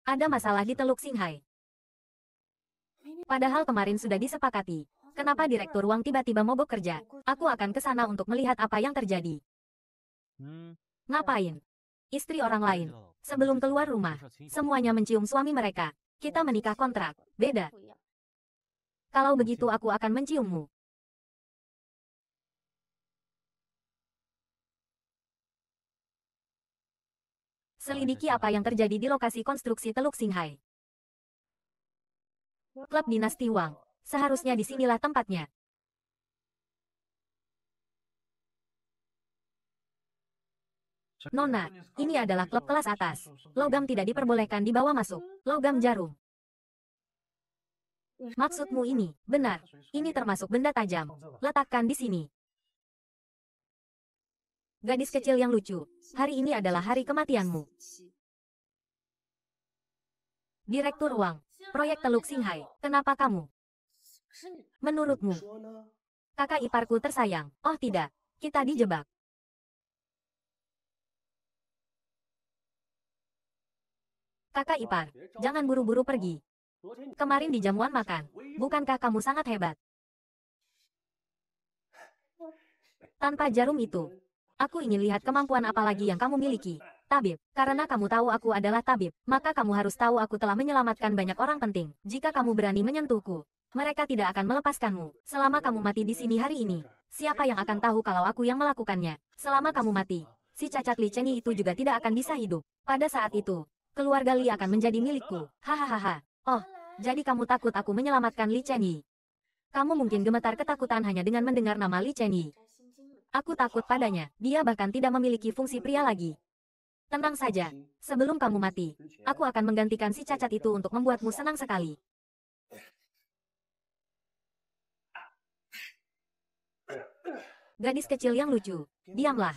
Ada masalah di Teluk Singhai. Padahal kemarin sudah disepakati. Kenapa direktur Wang tiba-tiba mogok kerja? Aku akan ke sana untuk melihat apa yang terjadi. Hmm. Ngapain? Istri orang lain. Sebelum keluar rumah, semuanya mencium suami mereka. Kita menikah kontrak. Beda. Kalau begitu aku akan menciummu. Selidiki apa yang terjadi di lokasi konstruksi Teluk Singhai klub dinasti Wang. Seharusnya disinilah tempatnya. Nona, ini adalah klub kelas atas. Logam tidak diperbolehkan dibawa masuk. Logam jarum. Maksudmu ini, benar. Ini termasuk benda tajam. Letakkan di sini. Gadis kecil yang lucu, hari ini adalah hari kematianmu. Direktur Wang, Proyek Teluk Singhai, kenapa kamu? Menurutmu, kakak iparku tersayang, oh tidak, kita dijebak. Kakak ipar, jangan buru-buru pergi. Kemarin di jamuan makan, bukankah kamu sangat hebat? Tanpa jarum itu, aku ingin lihat kemampuan apa lagi yang kamu miliki. Tabib, karena kamu tahu aku adalah tabib, maka kamu harus tahu aku telah menyelamatkan banyak orang penting. Jika kamu berani menyentuhku, mereka tidak akan melepaskanmu. Selama kamu mati di sini hari ini, siapa yang akan tahu kalau aku yang melakukannya? Selama kamu mati, si cacat Li Chenyi itu juga tidak akan bisa hidup. Pada saat itu, keluarga Li akan menjadi milikku. Hahaha. Oh, jadi kamu takut aku menyelamatkan Li Chenyi? Kamu mungkin gemetar ketakutan hanya dengan mendengar nama Li Chenyi. Aku takut padanya. Dia bahkan tidak memiliki fungsi pria lagi. Tenang saja. Sebelum kamu mati, aku akan menggantikan si cacat itu untuk membuatmu senang sekali. Gadis kecil yang lucu, diamlah.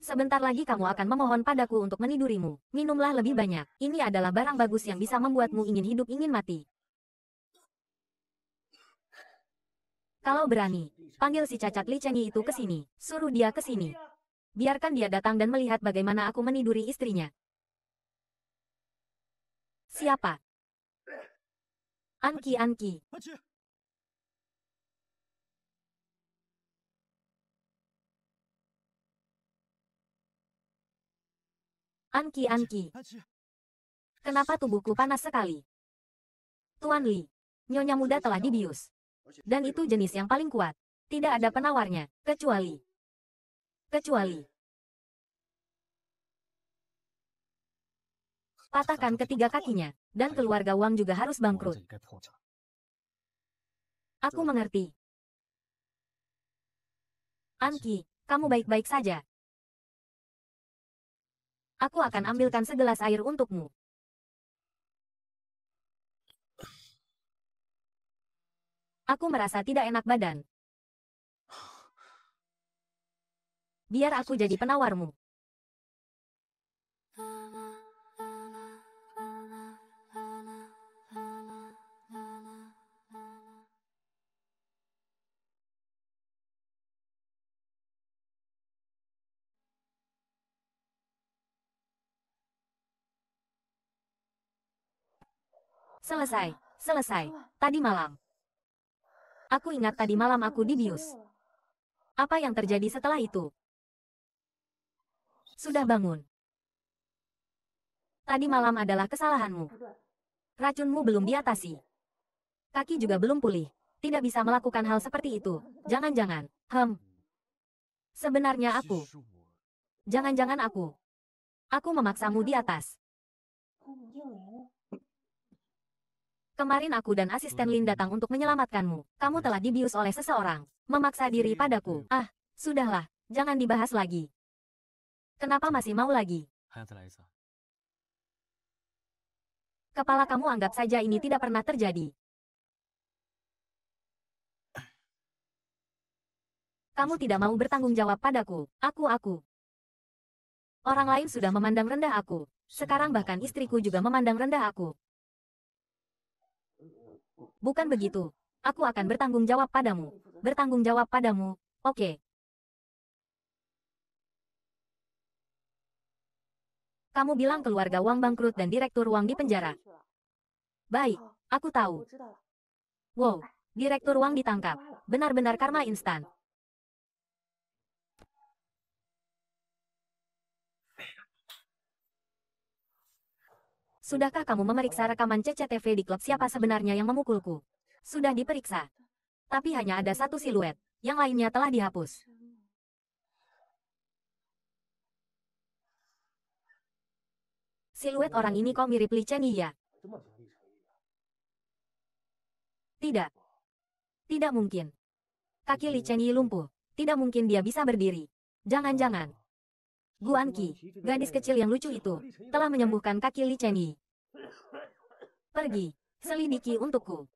Sebentar lagi kamu akan memohon padaku untuk menidurimu. Minumlah lebih banyak. Ini adalah barang bagus yang bisa membuatmu ingin hidup ingin mati. Kalau berani, panggil si cacat licengi itu ke sini. Suruh dia ke sini biarkan dia datang dan melihat bagaimana aku meniduri istrinya. Siapa? Anki Anki. Anki Anki. Kenapa tubuhku panas sekali? Tuan Li, nyonya muda telah dibius. Dan itu jenis yang paling kuat. Tidak ada penawarnya, kecuali Kecuali patahkan ketiga kakinya, dan keluarga Wang juga harus bangkrut. Aku mengerti. Anki, kamu baik-baik saja. Aku akan ambilkan segelas air untukmu. Aku merasa tidak enak badan. biar aku jadi penawarmu. Selesai, selesai, tadi malam. Aku ingat tadi malam aku dibius. Apa yang terjadi setelah itu? Sudah bangun. Tadi malam adalah kesalahanmu. Racunmu belum diatasi. Kaki juga belum pulih. Tidak bisa melakukan hal seperti itu. Jangan-jangan. Hem. Sebenarnya aku. Jangan-jangan aku. Aku memaksamu di atas. Kemarin aku dan asisten Lin datang untuk menyelamatkanmu. Kamu telah dibius oleh seseorang. Memaksa diri padaku. Ah, sudahlah. Jangan dibahas lagi. Kenapa masih mau lagi? Kepala kamu anggap saja ini tidak pernah terjadi. Kamu tidak mau bertanggung jawab padaku, aku-aku. Orang lain sudah memandang rendah aku. Sekarang bahkan istriku juga memandang rendah aku. Bukan begitu. Aku akan bertanggung jawab padamu. Bertanggung jawab padamu, oke. Kamu bilang keluarga Wang bangkrut dan direktur Wang di penjara. Baik, aku tahu. Wow, direktur Wang ditangkap. Benar-benar karma instan. Sudahkah kamu memeriksa rekaman CCTV di klub siapa sebenarnya yang memukulku? Sudah diperiksa. Tapi hanya ada satu siluet, yang lainnya telah dihapus. Siluet orang ini kok mirip Li Chen iya? Tidak. Tidak mungkin. Kaki Li Chen Yi lumpuh. Tidak mungkin dia bisa berdiri. Jangan-jangan. Guan Qi, gadis kecil yang lucu itu, telah menyembuhkan kaki Li Chen Yi. Pergi, selidiki untukku.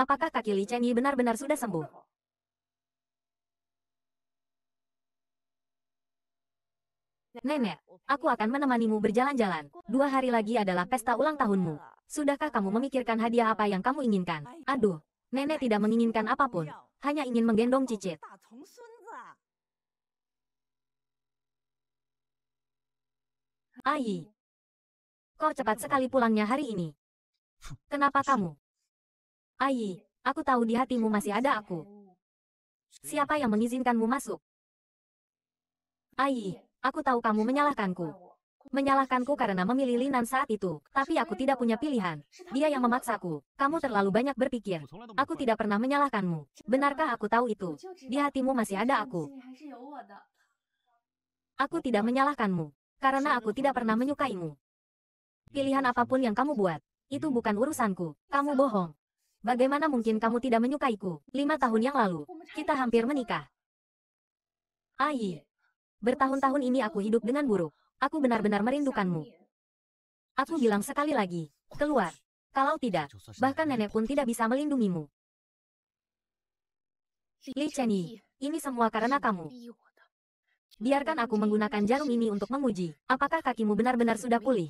Apakah kaki Li Chen Yi benar-benar sudah sembuh? Nenek, aku akan menemanimu berjalan-jalan. Dua hari lagi adalah pesta ulang tahunmu. Sudahkah kamu memikirkan hadiah apa yang kamu inginkan? Aduh, nenek tidak menginginkan apapun. Hanya ingin menggendong cicit. Ai. Kau cepat sekali pulangnya hari ini. Kenapa kamu? Ai, aku tahu di hatimu masih ada aku. Siapa yang mengizinkanmu masuk? Ai, Aku tahu kamu menyalahkanku. Menyalahkanku karena memilih Linan saat itu, tapi aku tidak punya pilihan. Dia yang memaksaku. Kamu terlalu banyak berpikir. Aku tidak pernah menyalahkanmu. Benarkah aku tahu itu? Di hatimu masih ada aku. Aku tidak menyalahkanmu. Karena aku tidak pernah menyukaimu. Pilihan apapun yang kamu buat, itu bukan urusanku. Kamu bohong. Bagaimana mungkin kamu tidak menyukaiku? Lima tahun yang lalu, kita hampir menikah. Ai, Bertahun-tahun ini aku hidup dengan buruk. Aku benar-benar merindukanmu. Aku bilang sekali lagi, keluar. Kalau tidak, bahkan nenek pun tidak bisa melindungimu. Li Chenyi, ini semua karena kamu. Biarkan aku menggunakan jarum ini untuk menguji, apakah kakimu benar-benar sudah pulih.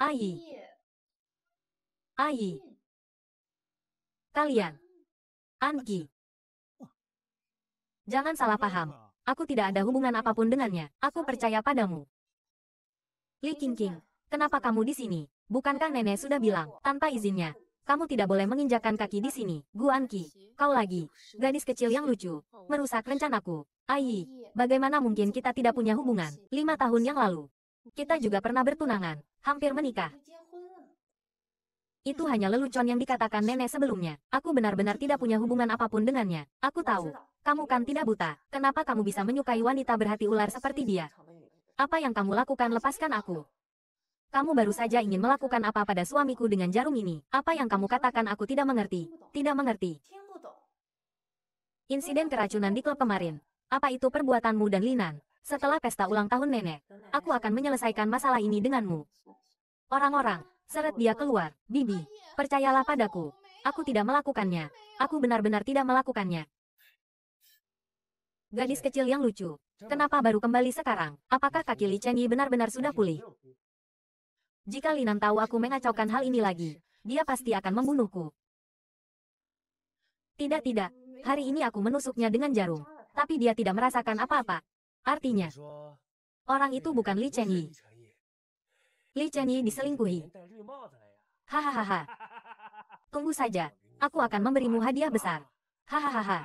Ayi, Ayi, Kalian. Anki. Jangan salah paham. Aku tidak ada hubungan apapun dengannya. Aku percaya padamu. Li Qingqing, kenapa kamu di sini? Bukankah nenek sudah bilang, tanpa izinnya, kamu tidak boleh menginjakan kaki di sini. Guan Qi, kau lagi, gadis kecil yang lucu, merusak rencanaku. Ai, bagaimana mungkin kita tidak punya hubungan? Lima tahun yang lalu, kita juga pernah bertunangan, hampir menikah. Itu hanya lelucon yang dikatakan nenek sebelumnya. Aku benar-benar tidak punya hubungan apapun dengannya. Aku tahu. Kamu kan tidak buta. Kenapa kamu bisa menyukai wanita berhati ular seperti dia? Apa yang kamu lakukan lepaskan aku. Kamu baru saja ingin melakukan apa pada suamiku dengan jarum ini. Apa yang kamu katakan aku tidak mengerti. Tidak mengerti. Insiden keracunan di klub kemarin. Apa itu perbuatanmu dan Linan? Setelah pesta ulang tahun nenek, aku akan menyelesaikan masalah ini denganmu. Orang-orang, Seret dia keluar. Bibi, percayalah padaku. Aku tidak melakukannya. Aku benar-benar tidak melakukannya. Gadis kecil yang lucu. Kenapa baru kembali sekarang? Apakah kaki Li Chengyi benar-benar sudah pulih? Jika Linan tahu aku mengacaukan hal ini lagi, dia pasti akan membunuhku. Tidak tidak, hari ini aku menusuknya dengan jarum. Tapi dia tidak merasakan apa-apa. Artinya, orang itu bukan Li Chengyi, Li Chani diselingkuhi. Hahaha. Tunggu saja, aku akan memberimu hadiah besar. Hahaha.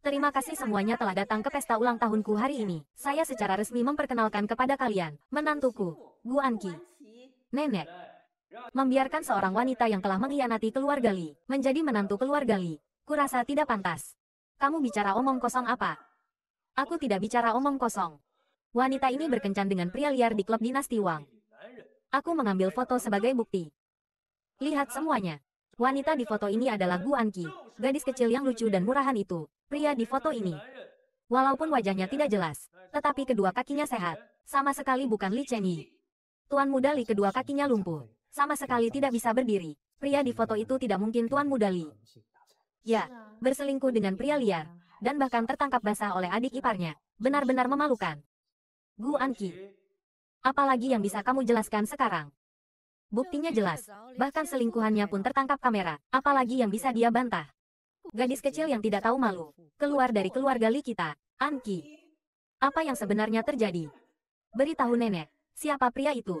Terima kasih semuanya telah datang ke pesta ulang tahunku hari ini. Saya secara resmi memperkenalkan kepada kalian, menantuku, Bu Anki. Nenek. Membiarkan seorang wanita yang telah mengkhianati keluarga Li, menjadi menantu keluarga Li. Kurasa tidak pantas. Kamu bicara omong kosong apa? Aku tidak bicara omong kosong. Wanita ini berkencan dengan pria liar di klub dinasti Wang. Aku mengambil foto sebagai bukti. Lihat semuanya. Wanita di foto ini adalah Gu Anki, gadis kecil yang lucu dan murahan itu, pria di foto ini. Walaupun wajahnya tidak jelas, tetapi kedua kakinya sehat, sama sekali bukan Li Chen Yi. Tuan muda Li kedua kakinya lumpuh, sama sekali tidak bisa berdiri. Pria di foto itu tidak mungkin Tuan muda Li. Ya, berselingkuh dengan pria liar, dan bahkan tertangkap basah oleh adik iparnya. Benar-benar memalukan. Gu Anki. Apalagi yang bisa kamu jelaskan sekarang? Buktinya jelas, bahkan selingkuhannya pun tertangkap kamera, apalagi yang bisa dia bantah. Gadis kecil yang tidak tahu malu, keluar dari keluarga Li kita, Anki. Apa yang sebenarnya terjadi? Beritahu nenek, siapa pria itu?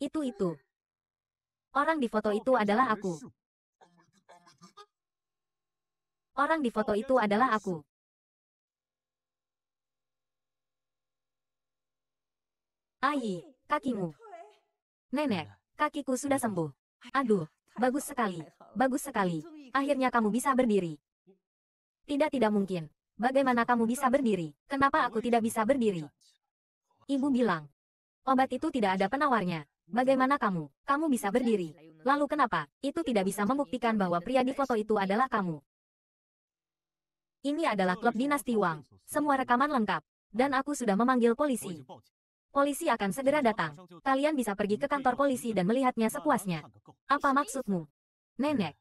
Itu-itu. Orang di foto itu adalah aku. Orang di foto itu adalah aku. Ayi, kakimu. Nenek, kakiku sudah sembuh. Aduh, bagus sekali, bagus sekali. Akhirnya kamu bisa berdiri. Tidak, tidak mungkin. Bagaimana kamu bisa berdiri? Kenapa aku tidak bisa berdiri? Ibu bilang, obat itu tidak ada penawarnya. Bagaimana kamu? Kamu bisa berdiri. Lalu kenapa? Itu tidak bisa membuktikan bahwa pria di foto itu adalah kamu. Ini adalah klub dinasti Wang. Semua rekaman lengkap. Dan aku sudah memanggil polisi. Polisi akan segera datang. Kalian bisa pergi ke kantor polisi dan melihatnya sepuasnya. Apa maksudmu? Nenek.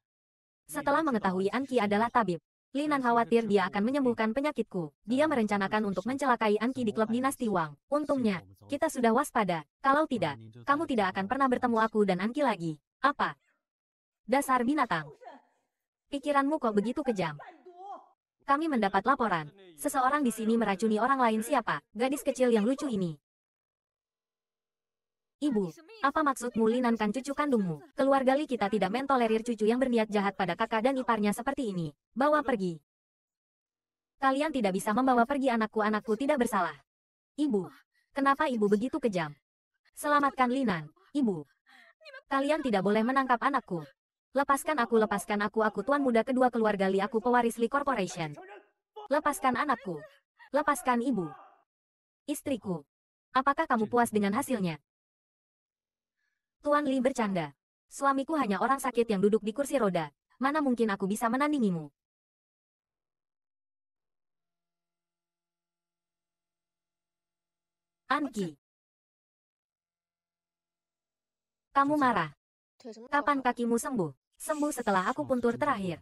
Setelah mengetahui Anki adalah tabib, Linan khawatir dia akan menyembuhkan penyakitku. Dia merencanakan untuk mencelakai Anki di klub dinasti Wang. Untungnya, kita sudah waspada. Kalau tidak, kamu tidak akan pernah bertemu aku dan Anki lagi. Apa? Dasar binatang. Pikiranmu kok begitu kejam. Kami mendapat laporan. Seseorang di sini meracuni orang lain siapa? Gadis kecil yang lucu ini. Ibu, apa maksudmu linankan cucu kandungmu? Keluarga Li kita tidak mentolerir cucu yang berniat jahat pada kakak dan iparnya seperti ini. Bawa pergi. Kalian tidak bisa membawa pergi anakku, anakku tidak bersalah. Ibu, kenapa ibu begitu kejam? Selamatkan Linan, ibu. Kalian tidak boleh menangkap anakku. Lepaskan aku, lepaskan aku, aku tuan muda kedua keluarga Li, aku pewaris Li Corporation. Lepaskan anakku. Lepaskan ibu. Istriku. Apakah kamu puas dengan hasilnya? Tuan Li bercanda. Suamiku hanya orang sakit yang duduk di kursi roda. Mana mungkin aku bisa menandingimu? Anki. Kamu marah. Kapan kakimu sembuh? Sembuh setelah aku puntur terakhir.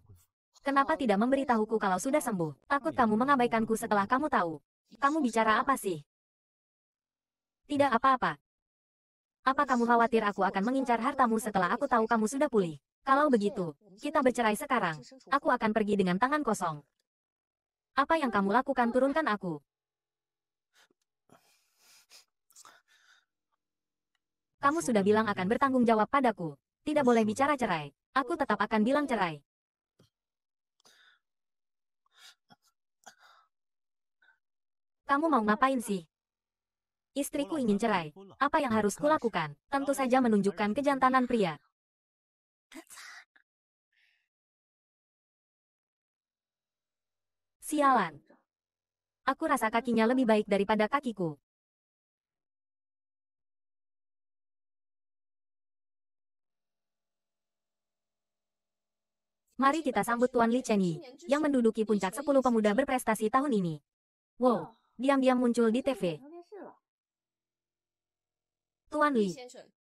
Kenapa tidak memberitahuku kalau sudah sembuh? Takut kamu mengabaikanku setelah kamu tahu. Kamu bicara apa sih? Tidak apa-apa. Apa kamu khawatir aku akan mengincar hartamu setelah aku tahu kamu sudah pulih? Kalau begitu, kita bercerai sekarang. Aku akan pergi dengan tangan kosong. Apa yang kamu lakukan turunkan aku. Kamu sudah bilang akan bertanggung jawab padaku. Tidak boleh bicara cerai. Aku tetap akan bilang cerai. Kamu mau ngapain sih? Istriku ingin cerai. Apa yang harus kulakukan? Tentu saja menunjukkan kejantanan pria. Sialan. Aku rasa kakinya lebih baik daripada kakiku. Mari kita sambut Tuan Li Chengyi, yang menduduki puncak 10 pemuda berprestasi tahun ini. Wow, diam-diam muncul di TV. Tuan Li,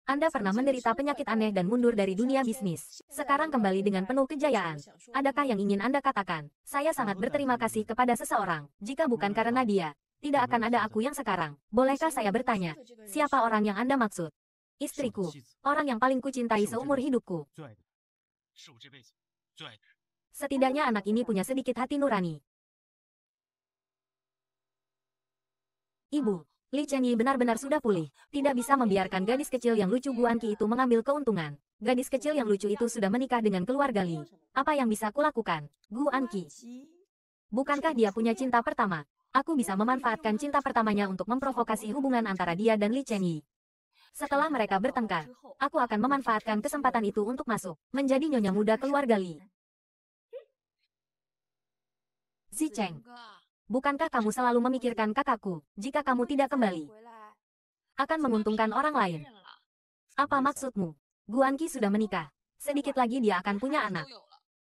Anda pernah menderita penyakit aneh dan mundur dari dunia bisnis. Sekarang kembali dengan penuh kejayaan. Adakah yang ingin Anda katakan? Saya sangat berterima kasih kepada seseorang. Jika bukan karena dia, tidak akan ada aku yang sekarang. Bolehkah saya bertanya, siapa orang yang Anda maksud? Istriku, orang yang paling kucintai seumur hidupku. Setidaknya anak ini punya sedikit hati nurani. Ibu, Li Chenyi benar-benar sudah pulih, tidak bisa membiarkan gadis kecil yang lucu Guan itu mengambil keuntungan. Gadis kecil yang lucu itu sudah menikah dengan keluarga Li. Apa yang bisa kulakukan, Guan Bukankah dia punya cinta pertama? Aku bisa memanfaatkan cinta pertamanya untuk memprovokasi hubungan antara dia dan Li Chenyi. Setelah mereka bertengkar, aku akan memanfaatkan kesempatan itu untuk masuk, menjadi nyonya muda keluarga Li. Si Cheng, bukankah kamu selalu memikirkan kakakku, jika kamu tidak kembali? Akan menguntungkan orang lain. Apa maksudmu? Guan sudah menikah. Sedikit lagi dia akan punya anak.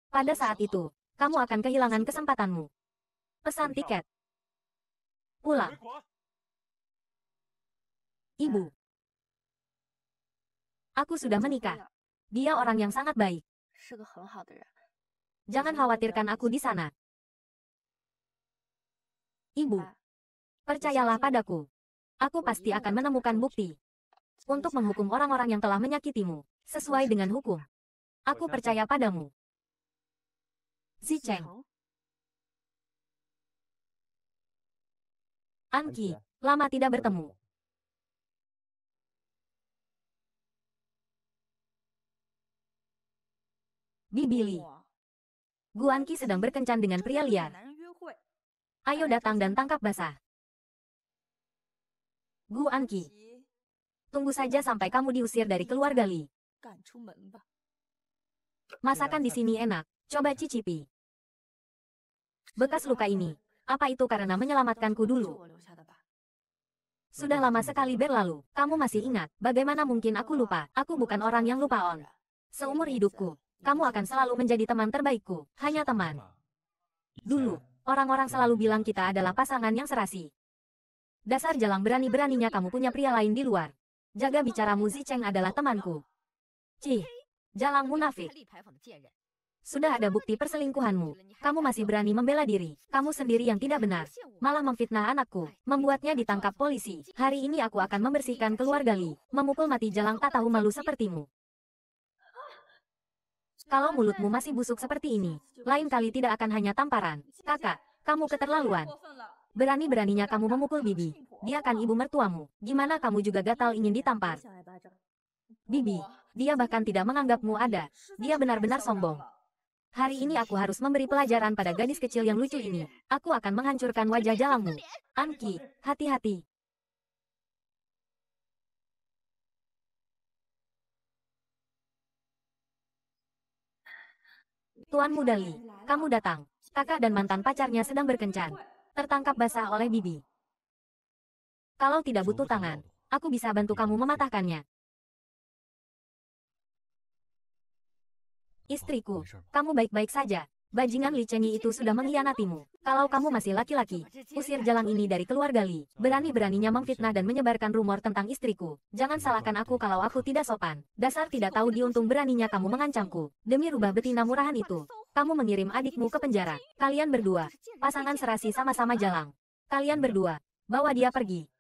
Pada saat itu, kamu akan kehilangan kesempatanmu. Pesan tiket. Pulang. Ibu, Aku sudah menikah. Dia orang yang sangat baik. Jangan khawatirkan aku di sana. Ibu, percayalah padaku. Aku pasti akan menemukan bukti untuk menghukum orang-orang yang telah menyakitimu sesuai dengan hukum. Aku percaya padamu. Zicheng. Anki, lama tidak bertemu. di Billy. Guan Qi sedang berkencan dengan pria liar. Ayo datang dan tangkap basah. Guan Qi. Tunggu saja sampai kamu diusir dari keluarga Li. Masakan di sini enak, coba cicipi. Bekas luka ini, apa itu karena menyelamatkanku dulu? Sudah lama sekali berlalu, kamu masih ingat, bagaimana mungkin aku lupa, aku bukan orang yang lupa on. Seumur hidupku, kamu akan selalu menjadi teman terbaikku, hanya teman. Dulu, orang-orang selalu bilang kita adalah pasangan yang serasi. Dasar jalang berani-beraninya kamu punya pria lain di luar. Jaga bicaramu Zicheng adalah temanku. Cih, jalang munafik. Sudah ada bukti perselingkuhanmu. Kamu masih berani membela diri. Kamu sendiri yang tidak benar. Malah memfitnah anakku. Membuatnya ditangkap polisi. Hari ini aku akan membersihkan keluarga Li. Memukul mati jalang tak tahu malu sepertimu. Kalau mulutmu masih busuk seperti ini, lain kali tidak akan hanya tamparan. Kakak, kamu keterlaluan. Berani-beraninya kamu memukul Bibi. Dia kan ibu mertuamu. Gimana kamu juga gatal ingin ditampar? Bibi, dia bahkan tidak menganggapmu ada. Dia benar-benar sombong. Hari ini aku harus memberi pelajaran pada gadis kecil yang lucu ini. Aku akan menghancurkan wajah jalanmu. Anki, hati-hati. Tuan Muda Li, kamu datang. Kakak dan mantan pacarnya sedang berkencan. Tertangkap basah oleh Bibi. Kalau tidak butuh tangan, aku bisa bantu kamu mematahkannya. Istriku, kamu baik-baik saja. Bajingan Li Chengyi itu sudah mengkhianatimu. Kalau kamu masih laki-laki, usir jalan ini dari keluarga Li. Berani-beraninya memfitnah dan menyebarkan rumor tentang istriku. Jangan salahkan aku kalau aku tidak sopan. Dasar tidak tahu diuntung beraninya kamu mengancamku. Demi rubah betina murahan itu, kamu mengirim adikmu ke penjara. Kalian berdua, pasangan serasi sama-sama jalang. Kalian berdua, bawa dia pergi.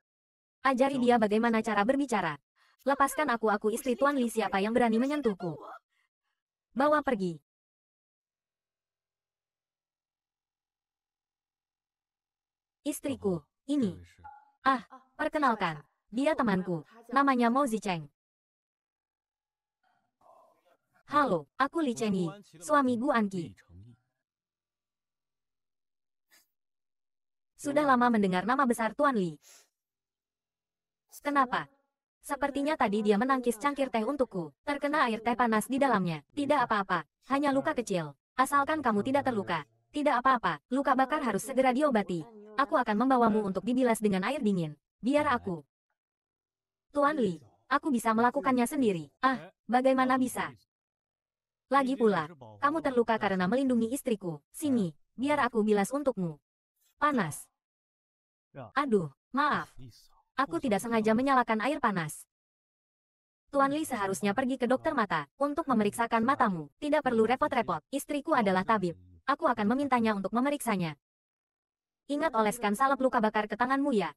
Ajari dia bagaimana cara berbicara. Lepaskan aku aku istri Tuan Li siapa yang berani menyentuhku. Bawa pergi. Istriku, oh, ini. Ah, perkenalkan. Dia temanku. Namanya Mo Zicheng. Halo, aku Li Cheng Yi, suami Gu Anki. Sudah lama mendengar nama besar Tuan Li. Kenapa? Sepertinya tadi dia menangkis cangkir teh untukku. Terkena air teh panas di dalamnya. Tidak apa-apa, hanya luka kecil. Asalkan kamu tidak terluka. Tidak apa-apa, luka bakar harus segera diobati. Aku akan membawamu untuk dibilas dengan air dingin. Biar iya. aku. Tuan Li, iya, aku bisa melakukannya sendiri. Ah, eh, bagaimana bisa? Lagi iya, pula, kamu terluka karena melindungi istriku. Sini, eh. biar aku bilas untukmu. Panas. Ya. Aduh, maaf. Aku tidak sengaja menyalakan air panas. Tuan Li seharusnya pergi ke dokter mata untuk memeriksakan matamu. Tidak perlu repot-repot. Istriku adalah tabib. Aku akan memintanya untuk memeriksanya. Ingat oleskan salep luka bakar ke tanganmu ya.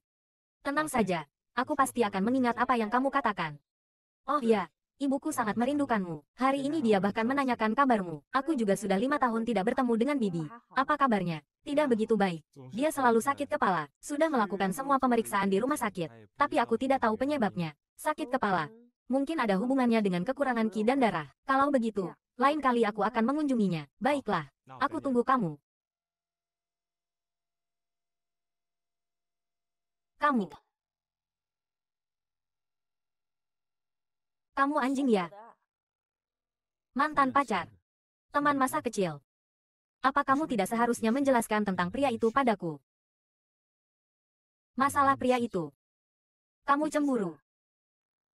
Tenang saja, aku pasti akan mengingat apa yang kamu katakan. Oh ya, ibuku sangat merindukanmu. Hari ini dia bahkan menanyakan kabarmu. Aku juga sudah lima tahun tidak bertemu dengan Bibi. Apa kabarnya? Tidak begitu baik. Dia selalu sakit kepala. Sudah melakukan semua pemeriksaan di rumah sakit. Tapi aku tidak tahu penyebabnya. Sakit kepala. Mungkin ada hubungannya dengan kekurangan ki dan darah. Kalau begitu, lain kali aku akan mengunjunginya. Baiklah, aku tunggu kamu. Kamu. Kamu anjing ya? Mantan iya pacar. Teman masa kecil. Apa kamu tidak seharusnya menjelaskan tentang pria itu padaku? Masalah pria itu. Kamu cemburu.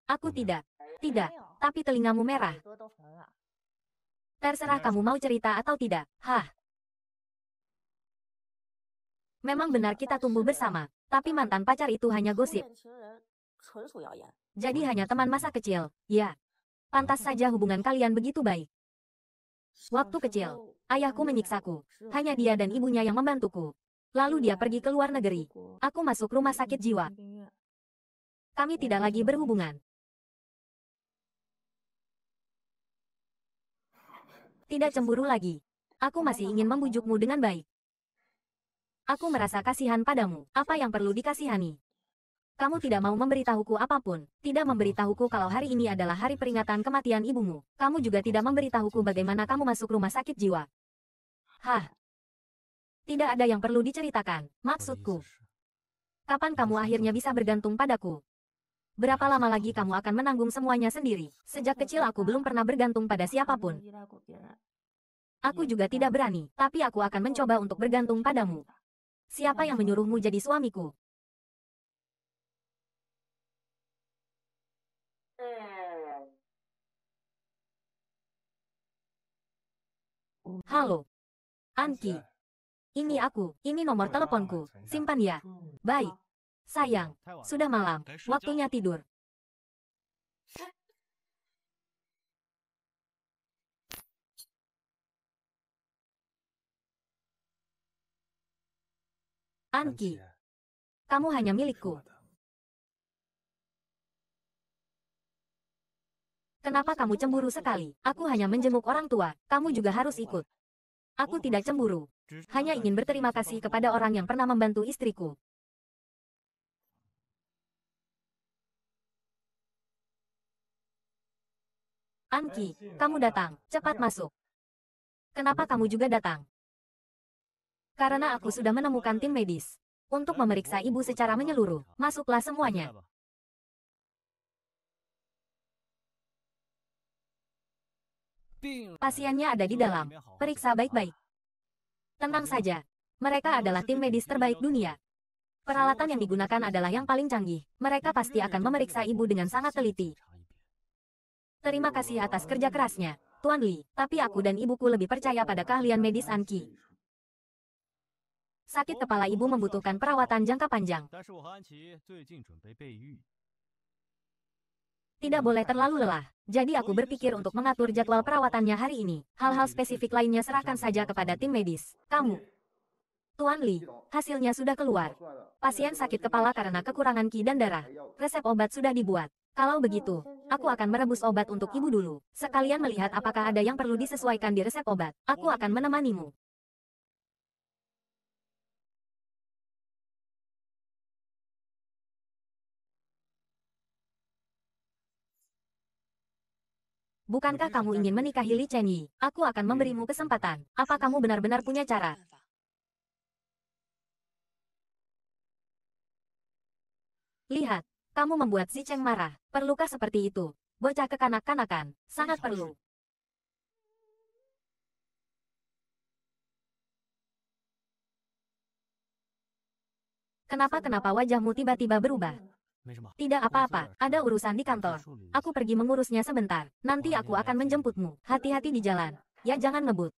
Aku tidak. Tidak, tapi telingamu merah. Terserah kamu mau cerita atau tidak, hah. Memang benar kita tumbuh bersama, tapi mantan pacar itu hanya gosip. Jadi hanya teman masa kecil, ya. Pantas saja hubungan kalian begitu baik. Waktu kecil, ayahku menyiksaku. Hanya dia dan ibunya yang membantuku. Lalu dia pergi ke luar negeri. Aku masuk rumah sakit jiwa. Kami tidak lagi berhubungan. Tidak cemburu lagi. Aku masih ingin membujukmu dengan baik. Aku merasa kasihan padamu. Apa yang perlu dikasihani? Kamu tidak mau memberitahuku apapun, tidak memberitahuku kalau hari ini adalah hari peringatan kematian ibumu. Kamu juga tidak memberitahuku bagaimana kamu masuk rumah sakit jiwa. Hah. Tidak ada yang perlu diceritakan, maksudku. Kapan kamu akhirnya bisa bergantung padaku? Berapa lama lagi kamu akan menanggung semuanya sendiri? Sejak kecil aku belum pernah bergantung pada siapapun. Aku juga tidak berani, tapi aku akan mencoba untuk bergantung padamu. Siapa yang menyuruhmu jadi suamiku? Halo. Anki. Ini aku, ini nomor teleponku. Simpan ya. Baik. Sayang, sudah malam, waktunya tidur. Anki, ya? kamu hanya milikku. Kenapa kamu cemburu sekali? Aku hanya menjenguk orang tua, kamu juga harus ikut. Aku tidak cemburu. Hanya ingin berterima kasih kepada orang yang pernah membantu istriku. Anki, eh, kamu datang. Cepat masuk. Kenapa kamu juga datang? Karena aku sudah menemukan tim medis. Untuk memeriksa ibu secara menyeluruh, masuklah semuanya. Pasiennya ada di dalam. Periksa baik-baik. Tenang saja. Mereka adalah tim medis terbaik dunia. Peralatan yang digunakan adalah yang paling canggih. Mereka pasti akan memeriksa ibu dengan sangat teliti. Terima kasih atas kerja kerasnya, Tuan Li. Tapi aku dan ibuku lebih percaya pada keahlian medis Anki sakit oh, kepala ibu membutuhkan perawatan jangka panjang. Tidak boleh terlalu lelah, jadi aku oh, iya, berpikir untuk mengatur jadwal perawatannya hari ini. Hal-hal iya, iya, spesifik lainnya serahkan saja kepada tim medis. Kamu, Tuan Li, hasilnya sudah keluar. Pasien sakit kepala karena kekurangan ki dan darah. Resep obat sudah dibuat. Kalau begitu, aku akan merebus obat untuk ibu dulu. Sekalian melihat apakah ada yang perlu disesuaikan di resep obat. Aku akan menemanimu. Bukankah kamu ingin menikahi Li Chen Yi? Aku akan memberimu iya. kesempatan. Apa kamu benar-benar punya cara? Lihat, kamu membuat si Cheng marah. Perlukah seperti itu? Bocah kekanak-kanakan, sangat iya, perlu. Iya. Kenapa-kenapa wajahmu tiba-tiba berubah? Tidak apa-apa, ada urusan di kantor. Aku pergi mengurusnya sebentar. Nanti oh, aku iya, akan iya. menjemputmu. Hati-hati di jalan. Ya jangan ngebut.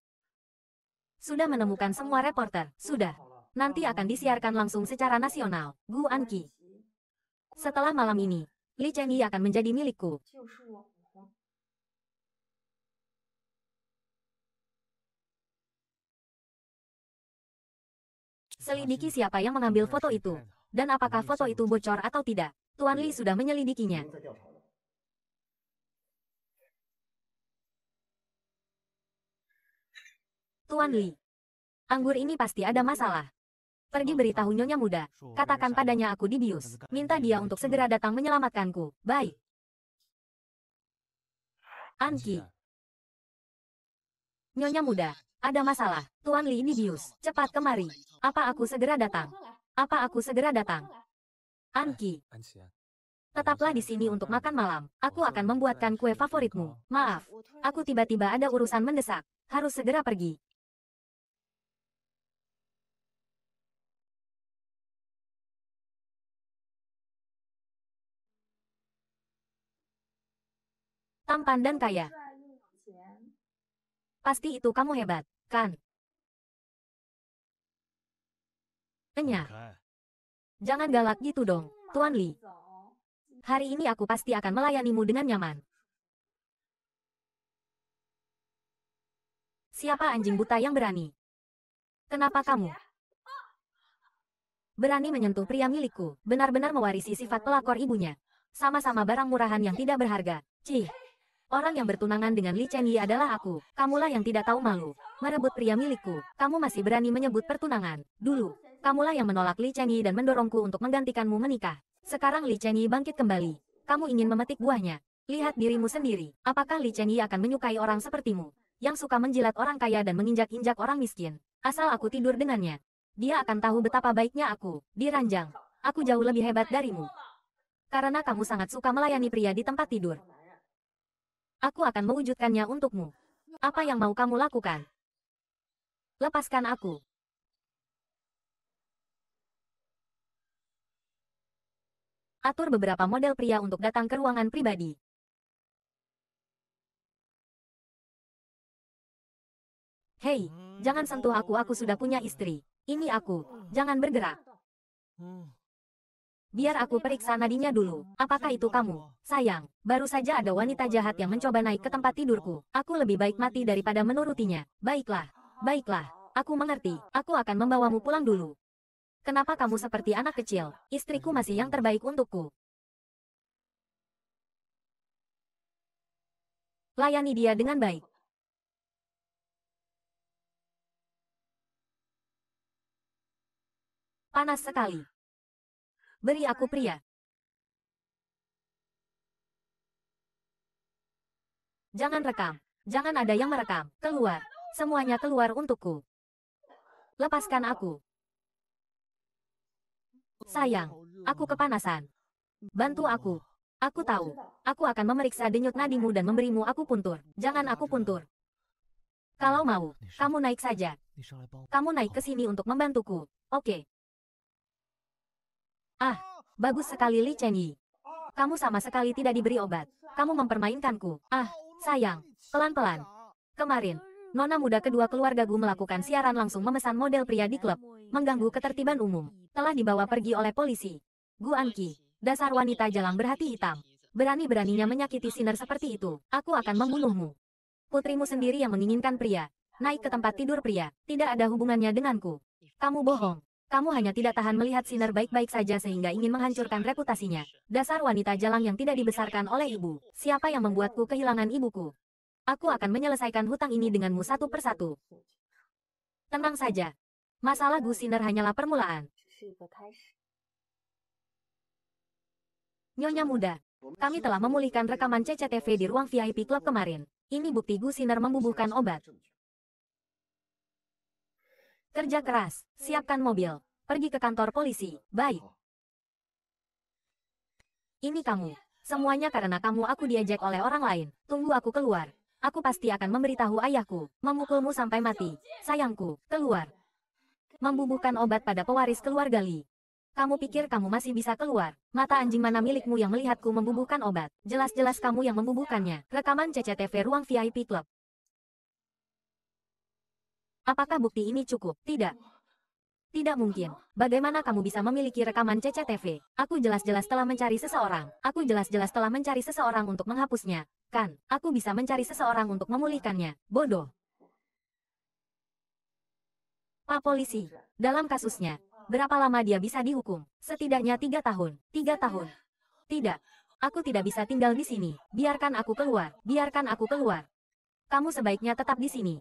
Sudah menemukan semua reporter. Sudah. Nanti akan disiarkan langsung secara nasional. Gu Anki. Setelah malam ini, Li Chengyi akan menjadi milikku. Selidiki siapa yang mengambil foto itu dan apakah foto itu bocor atau tidak. Tuan Li iya. sudah menyelidikinya. Tuan Li, anggur ini pasti ada iya. masalah. Pergi iya. beritahu Nyonya Muda, katakan padanya aku dibius, minta dia untuk segera datang menyelamatkanku, baik. Anki. Nyonya Muda, ada masalah, Tuan Li dibius, cepat kemari. Apa aku segera datang? Apa aku segera datang? Anki. Eh, ya. Tetaplah di sini untuk makan malam. Aku akan membuatkan kue favoritmu. Maaf, aku tiba-tiba ada urusan mendesak. Harus segera pergi. Tampan dan kaya. Pasti itu kamu hebat, kan? Enya. Jangan galak gitu dong, Tuan Li. Hari ini aku pasti akan melayanimu dengan nyaman. Siapa anjing buta yang berani? Kenapa kamu? Berani menyentuh pria milikku, benar-benar mewarisi sifat pelakor ibunya. Sama-sama barang murahan yang tidak berharga. Cih, Orang yang bertunangan dengan Li Chen Yi adalah aku. Kamulah yang tidak tahu malu. Merebut pria milikku. Kamu masih berani menyebut pertunangan. Dulu, Kamulah yang menolak Li Chengyi dan mendorongku untuk menggantikanmu menikah. Sekarang Li Chengyi bangkit kembali. Kamu ingin memetik buahnya. Lihat dirimu sendiri. Apakah Li Chengyi akan menyukai orang sepertimu, yang suka menjilat orang kaya dan menginjak-injak orang miskin? Asal aku tidur dengannya. Dia akan tahu betapa baiknya aku. Diranjang. Aku jauh lebih hebat darimu. Karena kamu sangat suka melayani pria di tempat tidur. Aku akan mewujudkannya untukmu. Apa yang mau kamu lakukan? Lepaskan aku. atur beberapa model pria untuk datang ke ruangan pribadi. Hei, jangan sentuh aku aku sudah punya istri. Ini aku, jangan bergerak. Biar aku periksa nadinya dulu. Apakah itu kamu? Sayang, baru saja ada wanita jahat yang mencoba naik ke tempat tidurku. Aku lebih baik mati daripada menurutinya. Baiklah, baiklah, aku mengerti. Aku akan membawamu pulang dulu. Kenapa kamu seperti anak kecil? Istriku masih yang terbaik untukku. Layani dia dengan baik. Panas sekali. Beri aku pria. Jangan rekam. Jangan ada yang merekam. Keluar. Semuanya keluar untukku. Lepaskan aku. Sayang, aku kepanasan. Bantu aku. Aku tahu. Aku akan memeriksa denyut nadimu dan memberimu aku puntur. Jangan aku puntur. Kalau mau, kamu naik saja. Kamu naik ke sini untuk membantuku. Oke. Okay. Ah, bagus sekali Li Chen Kamu sama sekali tidak diberi obat. Kamu mempermainkanku. Ah, sayang. Pelan-pelan. Kemarin, nona muda kedua keluarga gue melakukan siaran langsung memesan model pria di klub, mengganggu ketertiban umum telah dibawa pergi oleh polisi. Gu Anki, dasar wanita jalang berhati hitam. Berani-beraninya menyakiti Siner seperti itu, aku akan membunuhmu. Putrimu sendiri yang menginginkan pria. Naik ke tempat tidur pria, tidak ada hubungannya denganku. Kamu bohong. Kamu hanya tidak tahan melihat Siner baik-baik saja sehingga ingin menghancurkan reputasinya. Dasar wanita jalang yang tidak dibesarkan oleh ibu. Siapa yang membuatku kehilangan ibuku? Aku akan menyelesaikan hutang ini denganmu satu persatu. Tenang saja. Masalah Gu Sinar hanyalah permulaan. 是个开始。Nyonya muda, kami telah memulihkan rekaman CCTV di ruang VIP klub kemarin. Ini bukti Gu Siner membubuhkan obat. Kerja keras, siapkan mobil, pergi ke kantor polisi, baik. Ini kamu, semuanya karena kamu aku diajak oleh orang lain, tunggu aku keluar. Aku pasti akan memberitahu ayahku, memukulmu sampai mati, sayangku, keluar membubuhkan obat pada pewaris keluarga Li. Kamu pikir kamu masih bisa keluar? Mata anjing mana milikmu yang melihatku membubuhkan obat? Jelas-jelas kamu yang membubuhkannya. Rekaman CCTV Ruang VIP Club. Apakah bukti ini cukup? Tidak. Tidak mungkin. Bagaimana kamu bisa memiliki rekaman CCTV? Aku jelas-jelas telah mencari seseorang. Aku jelas-jelas telah mencari seseorang untuk menghapusnya. Kan, aku bisa mencari seseorang untuk memulihkannya. Bodoh. Pak Polisi. Dalam kasusnya, berapa lama dia bisa dihukum? Setidaknya tiga tahun. Tiga tahun. Tidak. Aku tidak bisa tinggal di sini. Biarkan aku keluar. Biarkan aku keluar. Kamu sebaiknya tetap di sini.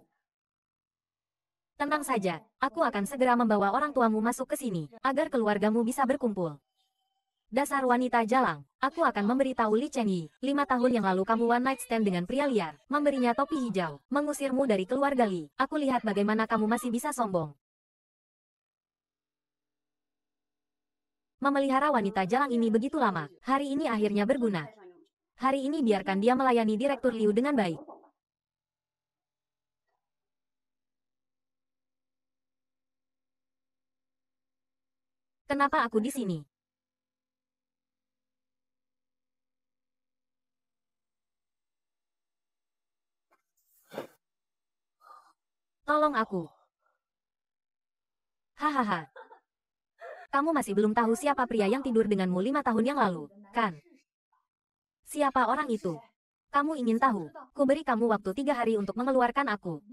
Tenang saja, aku akan segera membawa orang tuamu masuk ke sini, agar keluargamu bisa berkumpul. Dasar wanita jalang, aku akan memberitahu Li Chengyi. lima tahun yang lalu kamu one night stand dengan pria liar, memberinya topi hijau, mengusirmu dari keluarga Li. Aku lihat bagaimana kamu masih bisa sombong. memelihara wanita jalang ini begitu lama. Hari ini akhirnya berguna. Hari ini biarkan dia melayani Direktur Liu dengan baik. Kenapa aku di sini? Tolong aku. Hahaha. Kamu masih belum tahu siapa pria yang tidur denganmu lima tahun yang lalu, kan? Siapa orang itu? Kamu ingin tahu, ku beri kamu waktu tiga hari untuk mengeluarkan aku.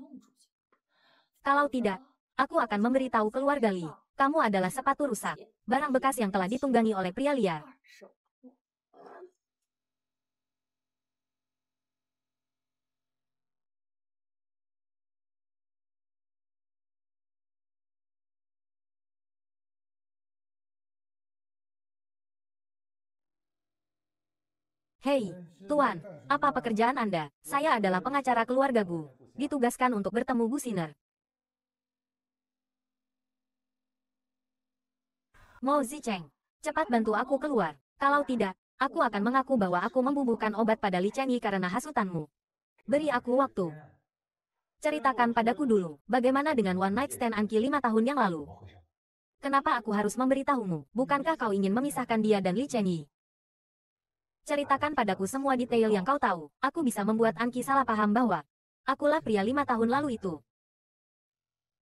Kalau tidak, aku akan memberitahu keluarga Li, kamu adalah sepatu rusak, barang bekas yang telah ditunggangi oleh pria liar. Hei, Tuan, apa pekerjaan Anda? Saya adalah pengacara keluarga Gu, Ditugaskan untuk bertemu Gu Siner. Mo Zicheng, cepat bantu aku keluar. Kalau tidak, aku akan mengaku bahwa aku membubuhkan obat pada Li Cheng karena hasutanmu. Beri aku waktu. Ceritakan padaku dulu, bagaimana dengan One Night Stand Anki lima tahun yang lalu? Kenapa aku harus memberitahumu? Bukankah kau ingin memisahkan dia dan Li Cheng Ceritakan padaku semua detail yang kau tahu. Aku bisa membuat Anki salah paham bahwa akulah pria lima tahun lalu itu.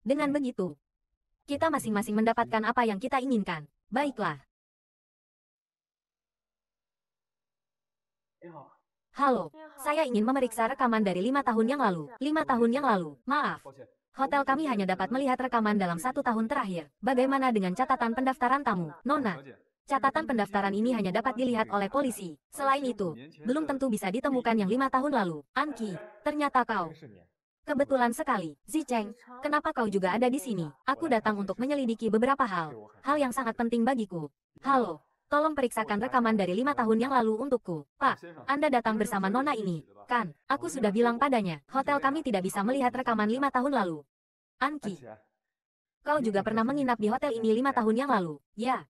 Dengan begitu, kita masing-masing mendapatkan apa yang kita inginkan. Baiklah. Halo, saya ingin memeriksa rekaman dari lima tahun yang lalu. Lima tahun yang lalu, maaf. Hotel kami hanya dapat melihat rekaman dalam satu tahun terakhir. Bagaimana dengan catatan pendaftaran tamu, Nona? catatan pendaftaran ini hanya dapat dilihat oleh polisi. Selain itu, belum tentu bisa ditemukan yang lima tahun lalu. Anki, ternyata kau. Kebetulan sekali, Zicheng, kenapa kau juga ada di sini? Aku datang untuk menyelidiki beberapa hal. Hal yang sangat penting bagiku. Halo, tolong periksakan rekaman dari lima tahun yang lalu untukku. Pak, Anda datang bersama Nona ini, kan? Aku sudah bilang padanya, hotel kami tidak bisa melihat rekaman lima tahun lalu. Anki, kau juga pernah menginap di hotel ini lima tahun yang lalu. Ya,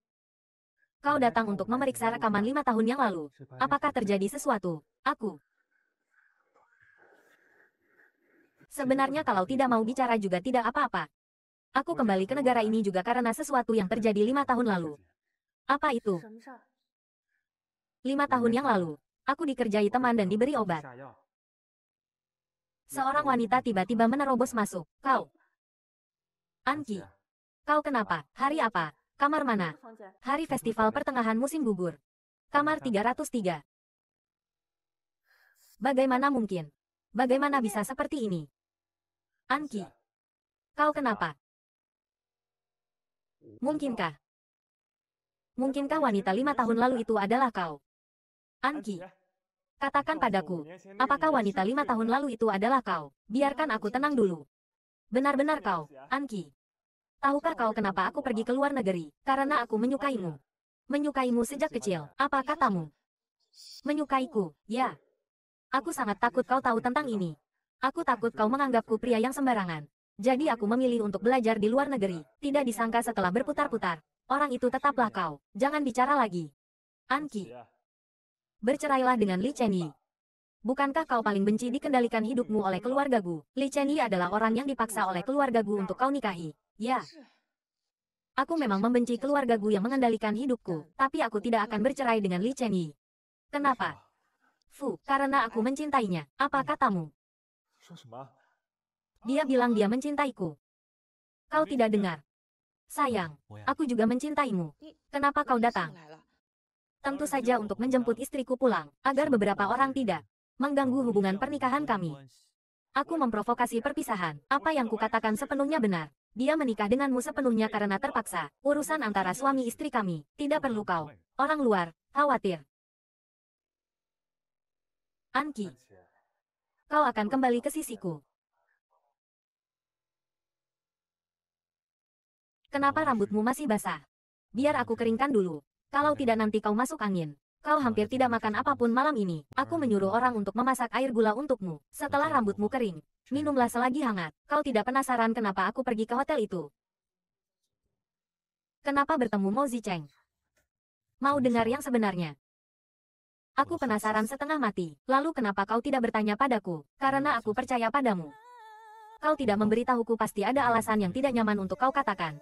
Kau datang untuk memeriksa rekaman lima tahun yang lalu. Apakah terjadi sesuatu? Aku. Sebenarnya kalau tidak mau bicara juga tidak apa-apa. Aku kembali ke negara ini juga karena sesuatu yang terjadi lima tahun lalu. Apa itu? Lima tahun yang lalu, aku dikerjai teman dan diberi obat. Seorang wanita tiba-tiba menerobos masuk. Kau. Anki. Kau kenapa? Hari apa? Kamar mana? Hari festival pertengahan musim gugur. Kamar 303. Bagaimana mungkin? Bagaimana bisa seperti ini? Anki. Kau kenapa? Mungkinkah? Mungkinkah wanita lima tahun lalu itu adalah kau? Anki. Katakan padaku, apakah wanita lima tahun lalu itu adalah kau? Biarkan aku tenang dulu. Benar-benar kau, Anki. Tahukah kau kenapa aku pergi ke luar negeri? Karena aku menyukaimu. Menyukaimu sejak kecil, apa katamu? Menyukaiku, ya. Aku sangat takut kau tahu tentang ini. Aku takut kau menganggapku pria yang sembarangan. Jadi aku memilih untuk belajar di luar negeri. Tidak disangka setelah berputar-putar. Orang itu tetaplah kau. Jangan bicara lagi. Anki. Ya. Bercerailah dengan Li Chenyi. Bukankah kau paling benci dikendalikan hidupmu oleh keluargaku? Li Chenyi adalah orang yang dipaksa oleh keluarga keluargaku untuk kau nikahi. Ya. Aku memang membenci keluarga Gu yang mengendalikan hidupku, tapi aku tidak akan bercerai dengan Li Chen Yi. Kenapa? Fu, karena aku mencintainya. Apa katamu? Dia bilang dia mencintaiku. Kau tidak dengar. Sayang, aku juga mencintaimu. Kenapa kau datang? Tentu saja untuk menjemput istriku pulang, agar beberapa orang tidak mengganggu hubungan pernikahan kami. Aku memprovokasi perpisahan. Apa yang kukatakan sepenuhnya benar. Dia menikah denganmu sepenuhnya karena terpaksa. Urusan antara suami istri kami. Tidak perlu kau. Orang luar. Khawatir. Anki. Kau akan kembali ke sisiku. Kenapa rambutmu masih basah? Biar aku keringkan dulu. Kalau tidak nanti kau masuk angin. Kau hampir tidak makan apapun malam ini. Aku menyuruh orang untuk memasak air gula untukmu. Setelah rambutmu kering, minumlah selagi hangat. Kau tidak penasaran kenapa aku pergi ke hotel itu? Kenapa bertemu Mao Zicheng? Mau dengar yang sebenarnya? Aku penasaran setengah mati. Lalu kenapa kau tidak bertanya padaku? Karena aku percaya padamu. Kau tidak memberitahuku pasti ada alasan yang tidak nyaman untuk kau katakan.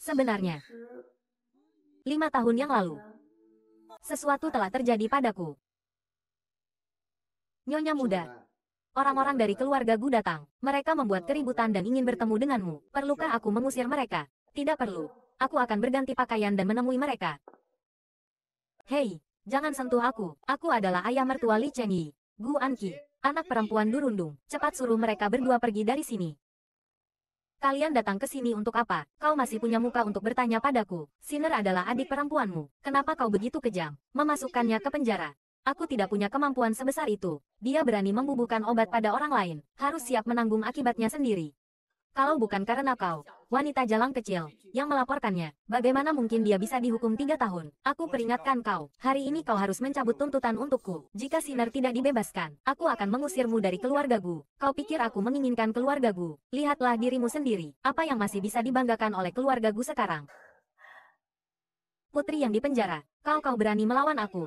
Sebenarnya, lima tahun yang lalu. Sesuatu telah terjadi padaku. Nyonya muda. Orang-orang dari keluarga Gu datang. Mereka membuat keributan dan ingin bertemu denganmu. Perlukah aku mengusir mereka? Tidak perlu. Aku akan berganti pakaian dan menemui mereka. Hei, jangan sentuh aku. Aku adalah ayah mertua Li Cheng Yi. Gu Anki, anak perempuan Durundung. Cepat suruh mereka berdua pergi dari sini. Kalian datang ke sini untuk apa? Kau masih punya muka untuk bertanya padaku. Sinner adalah adik perempuanmu. Kenapa kau begitu kejam? Memasukkannya ke penjara. Aku tidak punya kemampuan sebesar itu. Dia berani membubuhkan obat pada orang lain. Harus siap menanggung akibatnya sendiri. Kalau bukan karena kau, wanita jalang kecil, yang melaporkannya, bagaimana mungkin dia bisa dihukum tiga tahun? Aku peringatkan kau, hari ini kau harus mencabut tuntutan untukku. Jika Sinar tidak dibebaskan, aku akan mengusirmu dari keluargaku. Kau pikir aku menginginkan keluargaku? Lihatlah dirimu sendiri, apa yang masih bisa dibanggakan oleh keluargaku sekarang? Putri yang dipenjara, kau-kau berani melawan aku.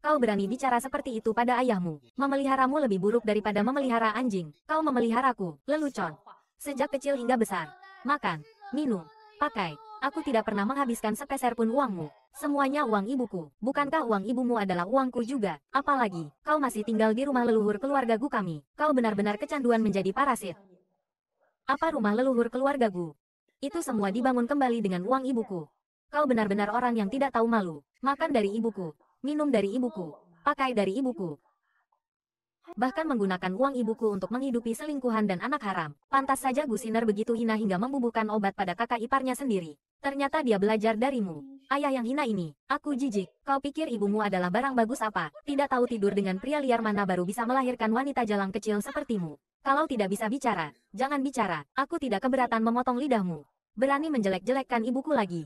Kau berani bicara seperti itu pada ayahmu. Memeliharamu lebih buruk daripada memelihara anjing. Kau memeliharaku, lelucon. Sejak kecil hingga besar. Makan, minum, pakai. Aku tidak pernah menghabiskan sepeser pun uangmu. Semuanya uang ibuku. Bukankah uang ibumu adalah uangku juga? Apalagi, kau masih tinggal di rumah leluhur keluarga gu kami. Kau benar-benar kecanduan menjadi parasit. Apa rumah leluhur keluarga gu? Itu semua dibangun kembali dengan uang ibuku. Kau benar-benar orang yang tidak tahu malu. Makan dari ibuku, minum dari ibuku, pakai dari ibuku, Bahkan menggunakan uang ibuku untuk menghidupi selingkuhan dan anak haram. Pantas saja Gusiner begitu hina hingga membubuhkan obat pada kakak iparnya sendiri. Ternyata dia belajar darimu. Ayah yang hina ini, aku jijik. Kau pikir ibumu adalah barang bagus apa? Tidak tahu tidur dengan pria liar mana baru bisa melahirkan wanita jalang kecil sepertimu. Kalau tidak bisa bicara, jangan bicara. Aku tidak keberatan memotong lidahmu. Berani menjelek-jelekkan ibuku lagi.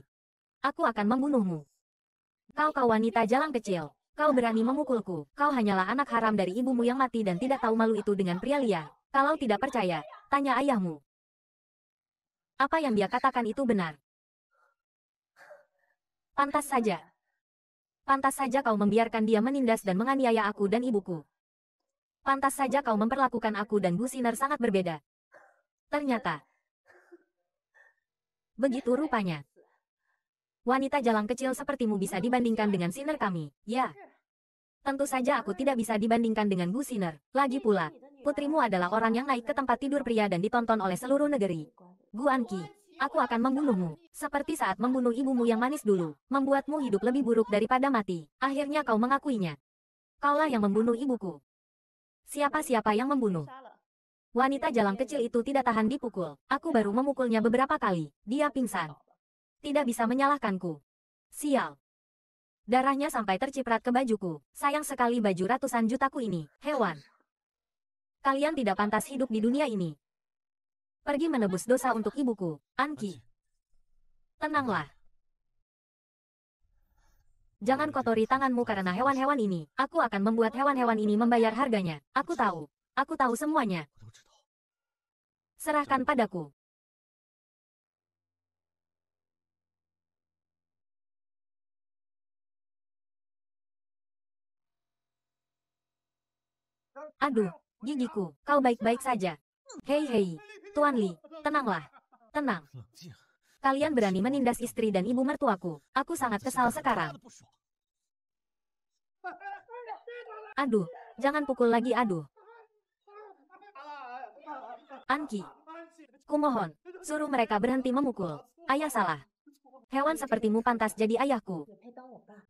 Aku akan membunuhmu. Kau kau wanita jalang kecil. Kau berani memukulku. Kau hanyalah anak haram dari ibumu yang mati dan tidak tahu malu itu dengan pria lia. Kalau tidak percaya, tanya ayahmu. Apa yang dia katakan itu benar. Pantas saja. Pantas saja kau membiarkan dia menindas dan menganiaya aku dan ibuku. Pantas saja kau memperlakukan aku dan Bu Sinar sangat berbeda. Ternyata. Begitu rupanya wanita jalang kecil sepertimu bisa dibandingkan dengan Sinner kami, ya. Tentu saja aku tidak bisa dibandingkan dengan Bu Sinner. Lagi pula, putrimu adalah orang yang naik ke tempat tidur pria dan ditonton oleh seluruh negeri. Bu Anki, aku akan membunuhmu. Seperti saat membunuh ibumu yang manis dulu, membuatmu hidup lebih buruk daripada mati. Akhirnya kau mengakuinya. Kaulah yang membunuh ibuku. Siapa-siapa yang membunuh? Wanita jalan kecil itu tidak tahan dipukul. Aku baru memukulnya beberapa kali. Dia pingsan. Tidak bisa menyalahkanku. Sial. Darahnya sampai terciprat ke bajuku. Sayang sekali baju ratusan jutaku ini, hewan. Kalian tidak pantas hidup di dunia ini. Pergi menebus dosa untuk ibuku, Anki. Tenanglah. Jangan kotori tanganmu karena hewan-hewan ini. Aku akan membuat hewan-hewan ini membayar harganya. Aku tahu. Aku tahu semuanya. Serahkan padaku. Aduh, gigiku, kau baik-baik saja. Hei hei, Tuan Li, tenanglah. Tenang. Kalian berani menindas istri dan ibu mertuaku. Aku sangat kesal sekarang. Aduh, jangan pukul lagi aduh. Anki, kumohon, suruh mereka berhenti memukul. Ayah salah. Hewan sepertimu pantas jadi ayahku.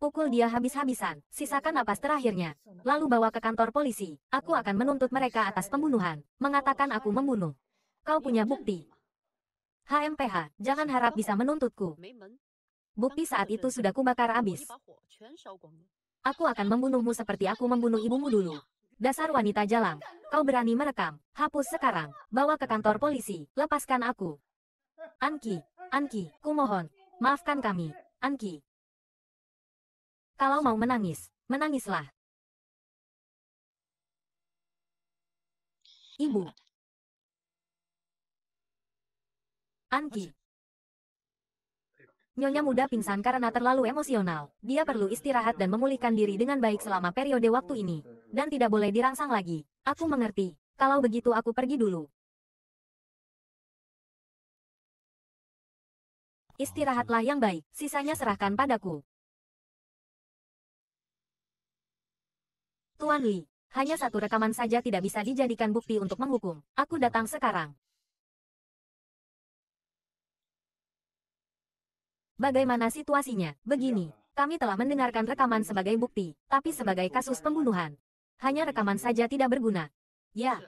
Pukul dia habis-habisan, sisakan napas terakhirnya. Lalu bawa ke kantor polisi, aku akan menuntut mereka atas pembunuhan, mengatakan aku membunuh. Kau punya bukti. HMPH, jangan harap bisa menuntutku. Bukti saat itu sudah kubakar habis. Aku akan membunuhmu seperti aku membunuh ibumu dulu. Dasar wanita jalang, kau berani merekam, hapus sekarang, bawa ke kantor polisi, lepaskan aku. Anki, Anki, kumohon, Maafkan kami, Anki. Kalau mau menangis, menangislah. Ibu. Anki. Nyonya muda pingsan karena terlalu emosional. Dia perlu istirahat dan memulihkan diri dengan baik selama periode waktu ini. Dan tidak boleh dirangsang lagi. Aku mengerti. Kalau begitu aku pergi dulu. Istirahatlah yang baik, sisanya serahkan padaku. Tuan Li, hanya satu rekaman saja tidak bisa dijadikan bukti untuk menghukum. Aku datang sekarang. Bagaimana situasinya? Begini, kami telah mendengarkan rekaman sebagai bukti, tapi sebagai kasus pembunuhan. Hanya rekaman saja tidak berguna. Ya,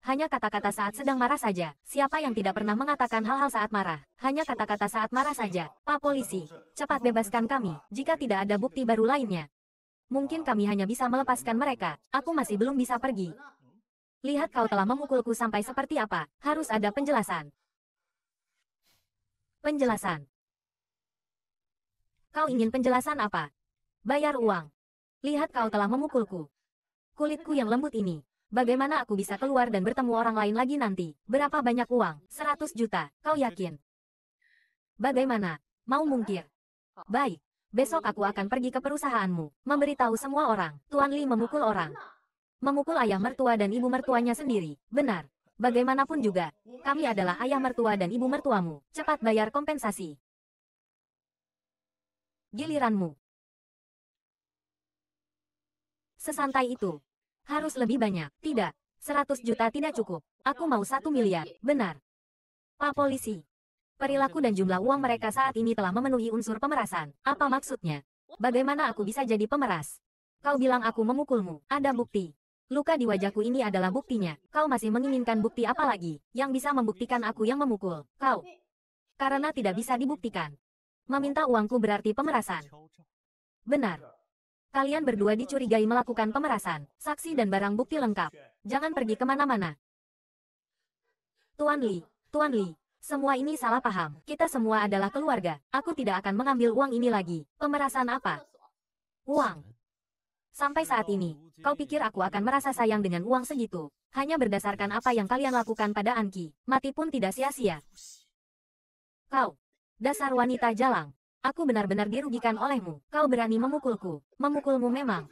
hanya kata-kata saat sedang marah saja. Siapa yang tidak pernah mengatakan hal-hal saat marah? Hanya kata-kata saat marah saja. Pak polisi, cepat bebaskan kami, jika tidak ada bukti baru lainnya. Mungkin kami hanya bisa melepaskan mereka. Aku masih belum bisa pergi. Lihat kau telah memukulku sampai seperti apa. Harus ada penjelasan. Penjelasan. Kau ingin penjelasan apa? Bayar uang. Lihat kau telah memukulku. Kulitku yang lembut ini, Bagaimana aku bisa keluar dan bertemu orang lain lagi nanti? Berapa banyak uang? 100 juta. Kau yakin? Bagaimana? Mau mungkir? Baik. Besok aku akan pergi ke perusahaanmu. Memberitahu semua orang. Tuan Li memukul orang. Memukul ayah mertua dan ibu mertuanya sendiri. Benar. Bagaimanapun juga. Kami adalah ayah mertua dan ibu mertuamu. Cepat bayar kompensasi. Giliranmu. Sesantai itu, harus lebih banyak. Tidak. 100 juta tidak cukup. Aku mau satu miliar. Benar. Pak polisi. Perilaku dan jumlah uang mereka saat ini telah memenuhi unsur pemerasan. Apa maksudnya? Bagaimana aku bisa jadi pemeras? Kau bilang aku memukulmu. Ada bukti. Luka di wajahku ini adalah buktinya. Kau masih menginginkan bukti apa lagi yang bisa membuktikan aku yang memukul? Kau. Karena tidak bisa dibuktikan. Meminta uangku berarti pemerasan. Benar. Kalian berdua dicurigai melakukan pemerasan, saksi dan barang bukti lengkap. Jangan pergi kemana-mana. Tuan Li, Tuan Li, semua ini salah paham. Kita semua adalah keluarga. Aku tidak akan mengambil uang ini lagi. Pemerasan apa? Uang. Sampai saat ini, kau pikir aku akan merasa sayang dengan uang segitu? Hanya berdasarkan apa yang kalian lakukan pada Anki, mati pun tidak sia-sia. Kau, dasar wanita jalang. Aku benar-benar dirugikan olehmu. Kau berani memukulku. Memukulmu memang.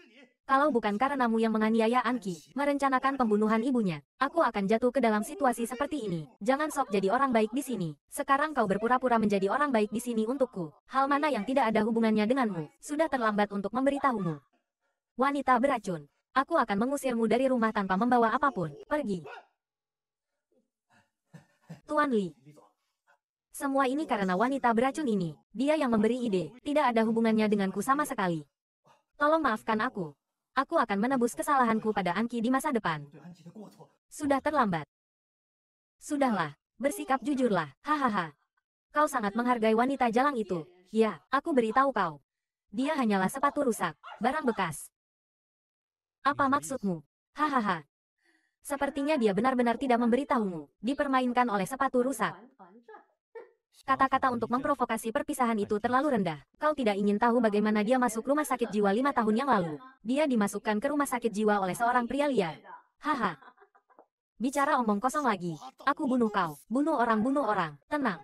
Kalau bukan karenamu yang menganiaya Anki, merencanakan pembunuhan ibunya, aku akan jatuh ke dalam situasi seperti ini. Jangan sok jadi orang baik di sini. Sekarang kau berpura-pura menjadi orang baik di sini untukku. Hal mana yang tidak ada hubungannya denganmu, sudah terlambat untuk memberitahumu. Wanita beracun. Aku akan mengusirmu dari rumah tanpa membawa apapun. Pergi. Tuan Li, semua ini karena wanita beracun ini. Dia yang memberi ide. Tidak ada hubungannya denganku sama sekali. Tolong maafkan aku. Aku akan menebus kesalahanku pada Anki di masa depan. Sudah terlambat. Sudahlah. Bersikap jujurlah. Hahaha. Kau sangat menghargai wanita jalang itu. Ya, aku beritahu kau. Dia hanyalah sepatu rusak, barang bekas. Apa maksudmu? Hahaha. Sepertinya dia benar-benar tidak memberitahumu, dipermainkan oleh sepatu rusak. Kata-kata untuk memprovokasi perpisahan itu terlalu rendah. Kau tidak ingin tahu bagaimana dia masuk rumah sakit jiwa lima tahun yang lalu. Dia dimasukkan ke rumah sakit jiwa oleh seorang pria liar. Haha. Bicara omong kosong lagi. Aku bunuh kau. Bunuh orang, bunuh orang. Tenang.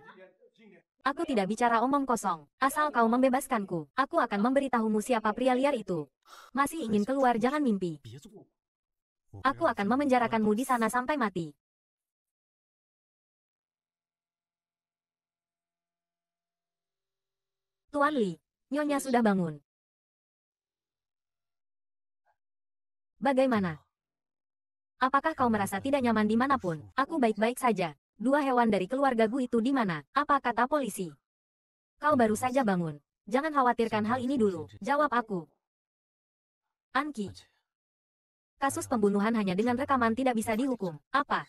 Aku tidak bicara omong kosong. Asal kau membebaskanku, aku akan memberitahumu siapa pria liar itu. Masih ingin keluar jangan mimpi. Aku akan memenjarakanmu di sana sampai mati. Tuan Li, Nyonya sudah bangun. Bagaimana? Apakah kau merasa tidak nyaman dimanapun? Aku baik-baik saja. Dua hewan dari keluarga Gu itu di mana? Apa kata polisi? Kau baru saja bangun. Jangan khawatirkan hal ini dulu. Jawab aku. Anki. Kasus pembunuhan hanya dengan rekaman tidak bisa dihukum. Apa?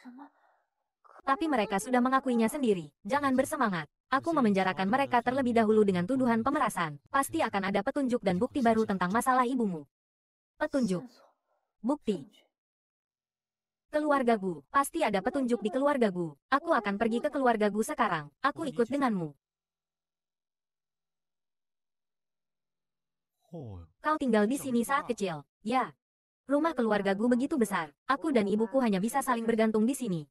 tapi mereka sudah mengakuinya sendiri. Jangan bersemangat. Aku memenjarakan mereka terlebih dahulu dengan tuduhan pemerasan. Pasti akan ada petunjuk dan bukti baru tentang masalah ibumu. Petunjuk. Bukti. Keluarga Gu. Pasti ada petunjuk di keluarga Gu. Aku akan pergi ke keluarga Gu sekarang. Aku ikut denganmu. Kau tinggal di sini saat kecil. Ya. Rumah keluarga Gu begitu besar. Aku dan ibuku hanya bisa saling bergantung di sini.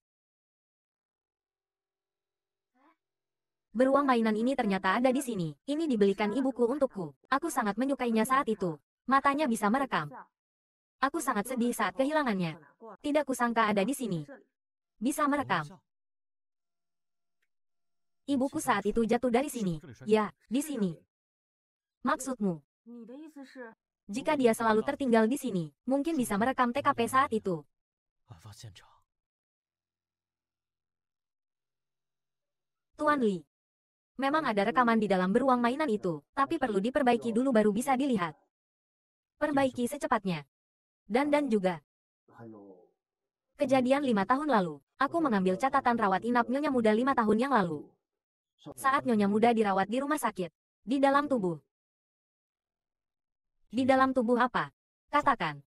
Beruang mainan ini ternyata ada di sini. Ini dibelikan ibuku untukku. Aku sangat menyukainya saat itu. Matanya bisa merekam. Aku sangat sedih saat kehilangannya. Tidak kusangka ada di sini. Bisa merekam. Ibuku saat itu jatuh dari sini. Ya, di sini. Maksudmu? Jika dia selalu tertinggal di sini, mungkin bisa merekam TKP saat itu. Tuan Li, Memang ada rekaman di dalam beruang mainan itu, tapi perlu diperbaiki dulu baru bisa dilihat. Perbaiki secepatnya. Dan dan juga. Kejadian lima tahun lalu, aku mengambil catatan rawat inap Nyonya Muda lima tahun yang lalu. Saat Nyonya Muda dirawat di rumah sakit. Di dalam tubuh. Di dalam tubuh apa? Katakan.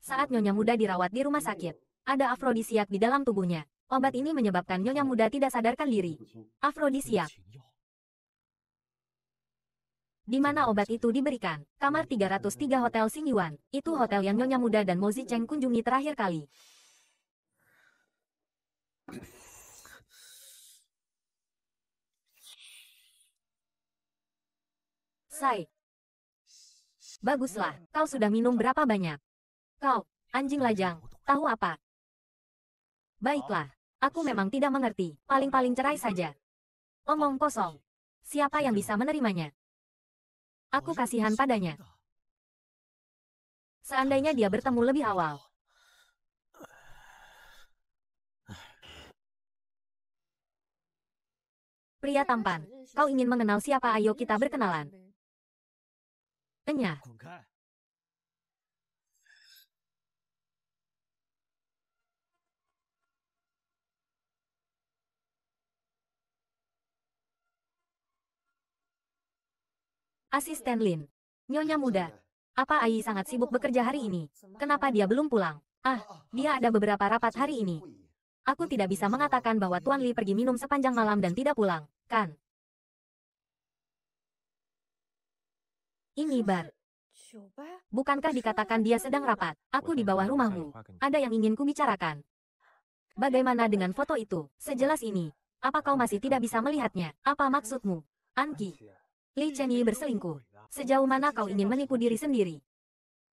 Saat Nyonya Muda dirawat di rumah sakit, ada afrodisiak di dalam tubuhnya, Obat ini menyebabkan nyonya muda tidak sadarkan diri. Afrodisia. Di mana obat itu diberikan? Kamar 303 Hotel Singiwan. Itu hotel yang nyonya muda dan Mozi Cheng kunjungi terakhir kali. Sai. Baguslah, kau sudah minum berapa banyak? Kau, anjing lajang, tahu apa? Baiklah, Aku memang tidak mengerti, paling-paling cerai saja. Omong kosong. Siapa yang bisa menerimanya? Aku kasihan padanya. Seandainya dia bertemu lebih awal. Pria tampan, kau ingin mengenal siapa? Ayo kita berkenalan. Enyah. Asisten Lin. Nyonya muda. Iya. Apa Ai sangat sibuk bekerja hari ini? Kenapa dia belum pulang? Ah, oh, oh, oh. dia ada beberapa rapat hari ini. Aku tidak bisa mengatakan bahwa Tuan Li pergi minum sepanjang malam dan tidak pulang, kan? Ini bar. Bukankah dikatakan dia sedang rapat? Aku di bawah rumahmu. Ada yang ingin kubicarakan. Bagaimana dengan foto itu? Sejelas ini. Apa kau masih tidak bisa melihatnya? Apa maksudmu? Anki. Li Chenyi berselingkuh. Sejauh mana kau ingin menipu diri sendiri?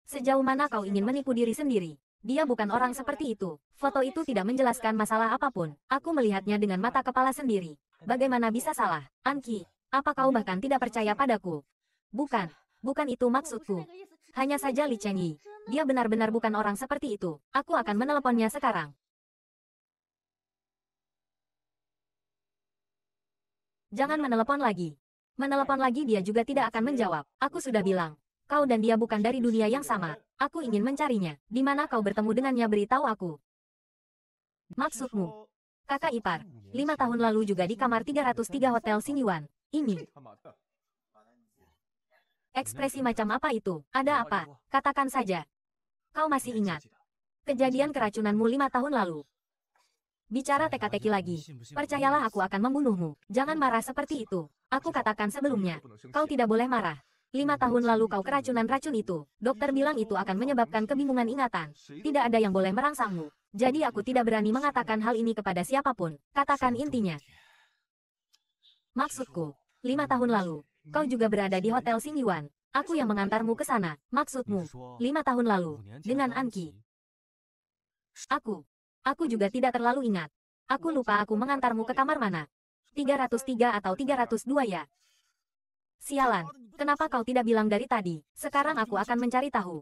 Sejauh mana kau ingin menipu diri sendiri? Dia bukan orang seperti itu. Foto itu tidak menjelaskan masalah apapun. Aku melihatnya dengan mata kepala sendiri. Bagaimana bisa salah? Anki, apa kau bahkan tidak percaya padaku? Bukan, bukan itu maksudku. Hanya saja Li Chenyi. Dia benar-benar bukan orang seperti itu. Aku akan meneleponnya sekarang. Jangan menelepon lagi. Menelepon lagi dia juga tidak akan menjawab. Aku sudah bilang, kau dan dia bukan dari dunia yang sama. Aku ingin mencarinya. Di mana kau bertemu dengannya beritahu aku. Maksudmu? Kakak ipar, lima tahun lalu juga di kamar 303 Hotel Siniwan. Ini. Ekspresi macam apa itu? Ada apa? Katakan saja. Kau masih ingat. Kejadian keracunanmu lima tahun lalu. Bicara teka-teki lagi. Percayalah aku akan membunuhmu. Jangan marah seperti itu. Aku katakan sebelumnya. Kau tidak boleh marah. Lima tahun lalu kau keracunan racun itu. Dokter bilang itu akan menyebabkan kebingungan ingatan. Tidak ada yang boleh merangsangmu. Jadi aku tidak berani mengatakan hal ini kepada siapapun. Katakan intinya. Maksudku, lima tahun lalu, kau juga berada di Hotel Singiwan. Aku yang mengantarmu ke sana. Maksudmu, lima tahun lalu, dengan Anki. Aku, Aku juga tidak terlalu ingat. Aku lupa aku mengantarmu ke kamar mana. 303 atau 302 ya. Sialan, kenapa kau tidak bilang dari tadi? Sekarang aku akan mencari tahu.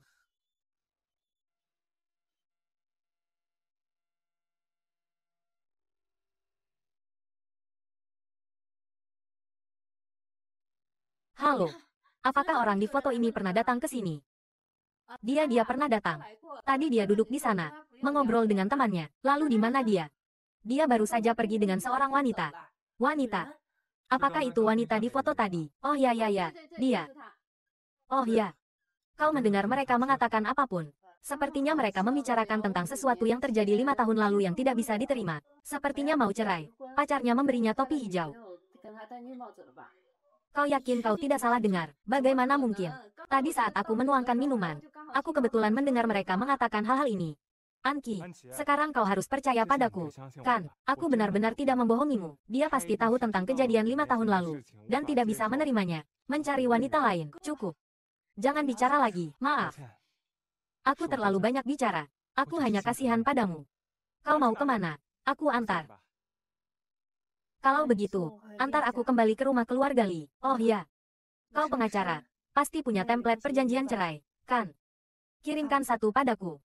Halo, apakah orang di foto ini pernah datang ke sini? Dia dia pernah datang. Tadi dia duduk di sana mengobrol dengan temannya. Lalu di mana dia? Dia baru saja pergi dengan seorang wanita. Wanita? Apakah itu wanita di foto tadi? Oh ya ya ya, dia. Oh ya. Kau mendengar mereka mengatakan apapun. Sepertinya mereka membicarakan tentang sesuatu yang terjadi lima tahun lalu yang tidak bisa diterima. Sepertinya mau cerai. Pacarnya memberinya topi hijau. Kau yakin kau tidak salah dengar? Bagaimana mungkin? Tadi saat aku menuangkan minuman, aku kebetulan mendengar mereka mengatakan hal-hal ini. Anki, ya, sekarang kau harus percaya padaku. Kan, aku benar-benar tidak membohongimu. Dia pasti tahu tentang kejadian lima tahun lalu, dan tidak bisa menerimanya. Mencari wanita lain, cukup. Jangan bicara lagi, maaf. Ya. Aku terlalu banyak bicara. Aku hanya kasihan padamu. Kau mau kemana? Aku antar. Kalau begitu, antar aku kembali ke rumah keluarga Li. Oh ya. Kau pengacara. Pasti punya template perjanjian cerai, kan? Kirimkan satu padaku.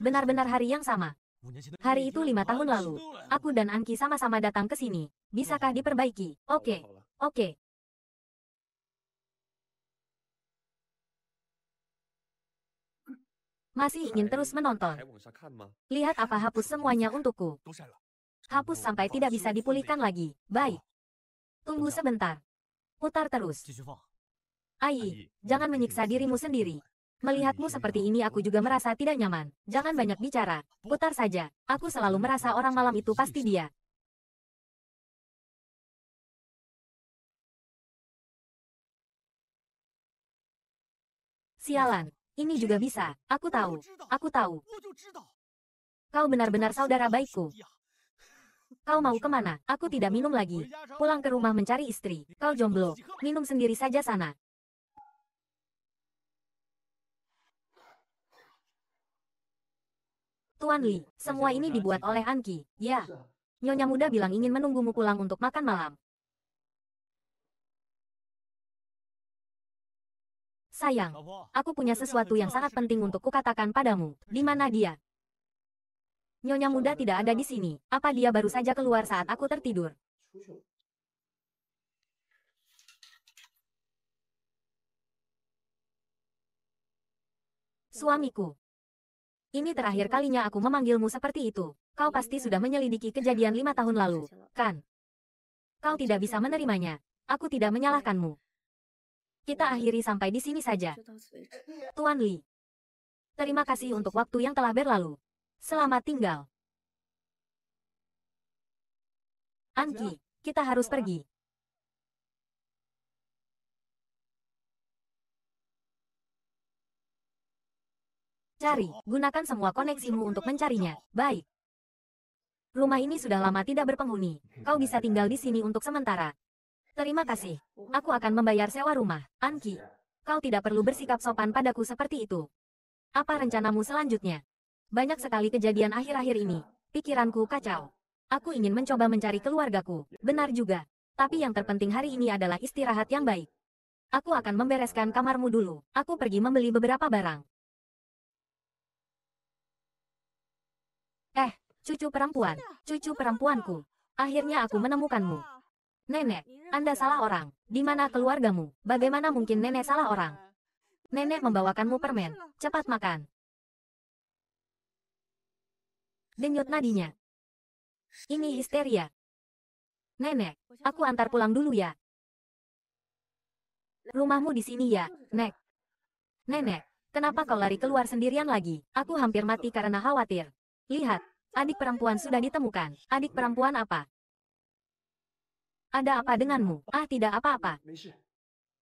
Benar-benar hari yang sama. Hari itu lima tahun lalu, aku dan Anki sama-sama datang ke sini. Bisakah diperbaiki? Oke, okay. oke. Okay. Masih ingin terus menonton? Lihat apa hapus semuanya untukku. Hapus sampai tidak bisa dipulihkan lagi. Baik. Tunggu sebentar. Putar terus. Ai, jangan menyiksa dirimu sendiri. Melihatmu seperti ini aku juga merasa tidak nyaman. Jangan banyak bicara. Putar saja. Aku selalu merasa orang malam itu pasti dia. Sialan. Ini juga bisa. Aku tahu. Aku tahu. Kau benar-benar saudara baikku. Kau mau kemana? Aku tidak minum lagi. Pulang ke rumah mencari istri. Kau jomblo. Minum sendiri saja sana. Tuan Li, semua ini dibuat oleh Anki, ya. Nyonya muda bilang ingin menunggumu pulang untuk makan malam. Sayang, aku punya sesuatu yang sangat penting untuk kukatakan padamu. Di mana dia? Nyonya muda tidak ada di sini. Apa dia baru saja keluar saat aku tertidur? Suamiku, ini terakhir kalinya aku memanggilmu seperti itu. Kau pasti sudah menyelidiki kejadian lima tahun lalu, kan? Kau tidak bisa menerimanya. Aku tidak menyalahkanmu. Kita akhiri sampai di sini saja. Tuan Li. Terima kasih untuk waktu yang telah berlalu. Selamat tinggal. Anki, kita harus pergi. Cari, gunakan semua koneksimu untuk mencarinya. Baik. Rumah ini sudah lama tidak berpenghuni. Kau bisa tinggal di sini untuk sementara. Terima kasih. Aku akan membayar sewa rumah, Anki. Kau tidak perlu bersikap sopan padaku seperti itu. Apa rencanamu selanjutnya? Banyak sekali kejadian akhir-akhir ini. Pikiranku kacau. Aku ingin mencoba mencari keluargaku. Benar juga. Tapi yang terpenting hari ini adalah istirahat yang baik. Aku akan membereskan kamarmu dulu. Aku pergi membeli beberapa barang. Eh, cucu perempuan, cucu perempuanku. Akhirnya aku menemukanmu. Nenek, Anda salah orang. Di mana keluargamu? Bagaimana mungkin nenek salah orang? Nenek membawakanmu permen. Cepat makan. Denyut nadinya. Ini histeria. Nenek, aku antar pulang dulu ya. Rumahmu di sini ya, Nek. Nenek, kenapa kau lari keluar sendirian lagi? Aku hampir mati karena khawatir. Lihat, adik perempuan sudah ditemukan. Adik perempuan apa? Ada apa denganmu? Ah tidak apa-apa.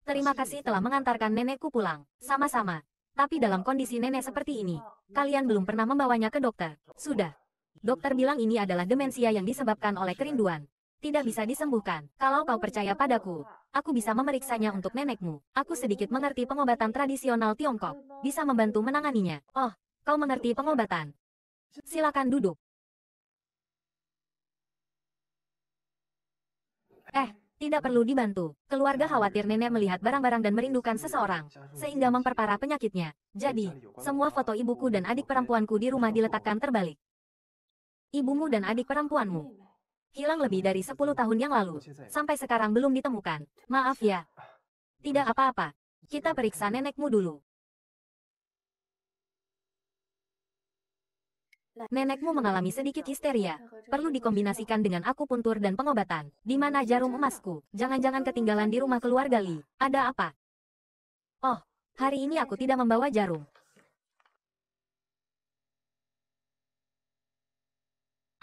Terima kasih telah mengantarkan nenekku pulang. Sama-sama. Tapi dalam kondisi nenek seperti ini, kalian belum pernah membawanya ke dokter. Sudah. Dokter bilang ini adalah demensia yang disebabkan oleh kerinduan. Tidak bisa disembuhkan. Kalau kau percaya padaku, aku bisa memeriksanya untuk nenekmu. Aku sedikit mengerti pengobatan tradisional Tiongkok. Bisa membantu menanganinya. Oh, kau mengerti pengobatan. Silakan duduk. Eh, tidak perlu dibantu. Keluarga khawatir nenek melihat barang-barang dan merindukan seseorang, sehingga memperparah penyakitnya. Jadi, semua foto ibuku dan adik perempuanku di rumah diletakkan terbalik. Ibumu dan adik perempuanmu hilang lebih dari 10 tahun yang lalu. Sampai sekarang belum ditemukan. Maaf ya. Tidak apa-apa. Kita periksa nenekmu dulu. Nenekmu mengalami sedikit histeria. Perlu dikombinasikan dengan aku puntur dan pengobatan. Di mana jarum emasku? Jangan-jangan ketinggalan di rumah keluarga Li. Ada apa? Oh, hari ini aku tidak membawa jarum.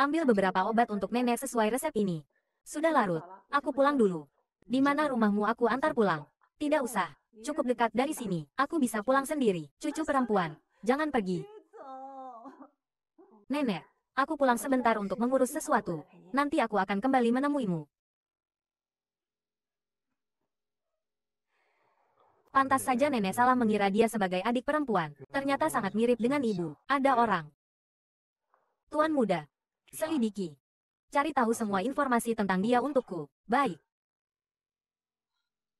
Ambil beberapa obat untuk nenek sesuai resep ini. Sudah larut. Aku pulang dulu. Di mana rumahmu aku antar pulang? Tidak usah. Cukup dekat dari sini. Aku bisa pulang sendiri. Cucu perempuan. Jangan pergi. Nenek, aku pulang sebentar untuk mengurus sesuatu. Nanti aku akan kembali menemuimu. Pantas saja nenek salah mengira dia sebagai adik perempuan. Ternyata sangat mirip dengan ibu. Ada orang. Tuan muda. Selidiki. Cari tahu semua informasi tentang dia untukku. Baik.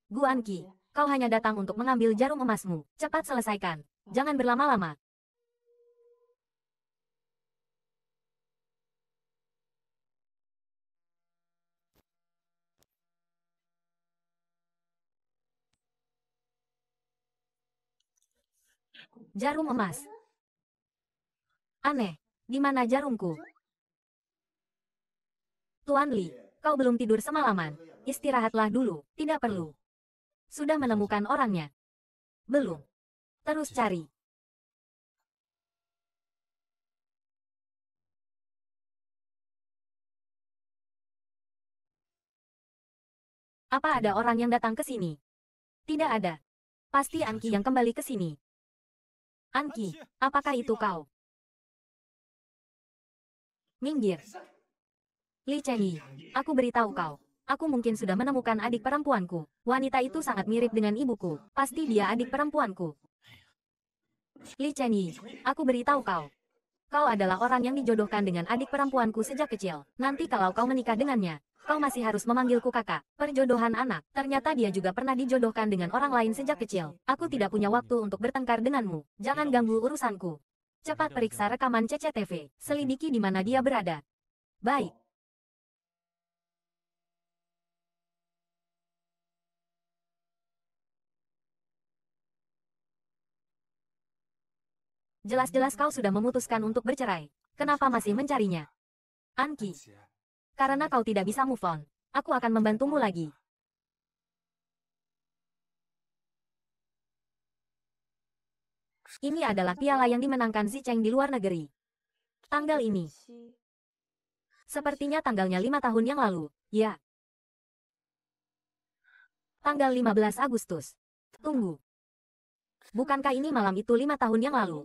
Guanki, kau hanya datang untuk mengambil jarum emasmu. Cepat selesaikan. Jangan berlama-lama. Jarum emas. Aneh, di mana jarumku? Tuan Li, kau belum tidur semalaman. Istirahatlah dulu, tidak perlu. Sudah menemukan orangnya? Belum. Terus cari. Apa ada orang yang datang ke sini? Tidak ada. Pasti Anki yang kembali ke sini. Anki, apakah itu kau? Minggir. Li Chenyi, aku beritahu kau. Aku mungkin sudah menemukan adik perempuanku. Wanita itu sangat mirip dengan ibuku. Pasti dia adik perempuanku. Li Chenyi, aku beritahu kau. Kau adalah orang yang dijodohkan dengan adik perempuanku sejak kecil. Nanti kalau kau menikah dengannya, kau masih harus memanggilku kakak. Perjodohan anak. Ternyata dia juga pernah dijodohkan dengan orang lain sejak kecil. Aku tidak punya waktu untuk bertengkar denganmu. Jangan ganggu urusanku. Cepat periksa rekaman CCTV. Selidiki di mana dia berada. Baik. Jelas-jelas kau sudah memutuskan untuk bercerai. Kenapa masih mencarinya? Anki. Karena kau tidak bisa move on. Aku akan membantumu lagi. Ini adalah piala yang dimenangkan Zicheng di luar negeri. Tanggal ini. Sepertinya tanggalnya lima tahun yang lalu, ya. Tanggal 15 Agustus. Tunggu. Bukankah ini malam itu lima tahun yang lalu?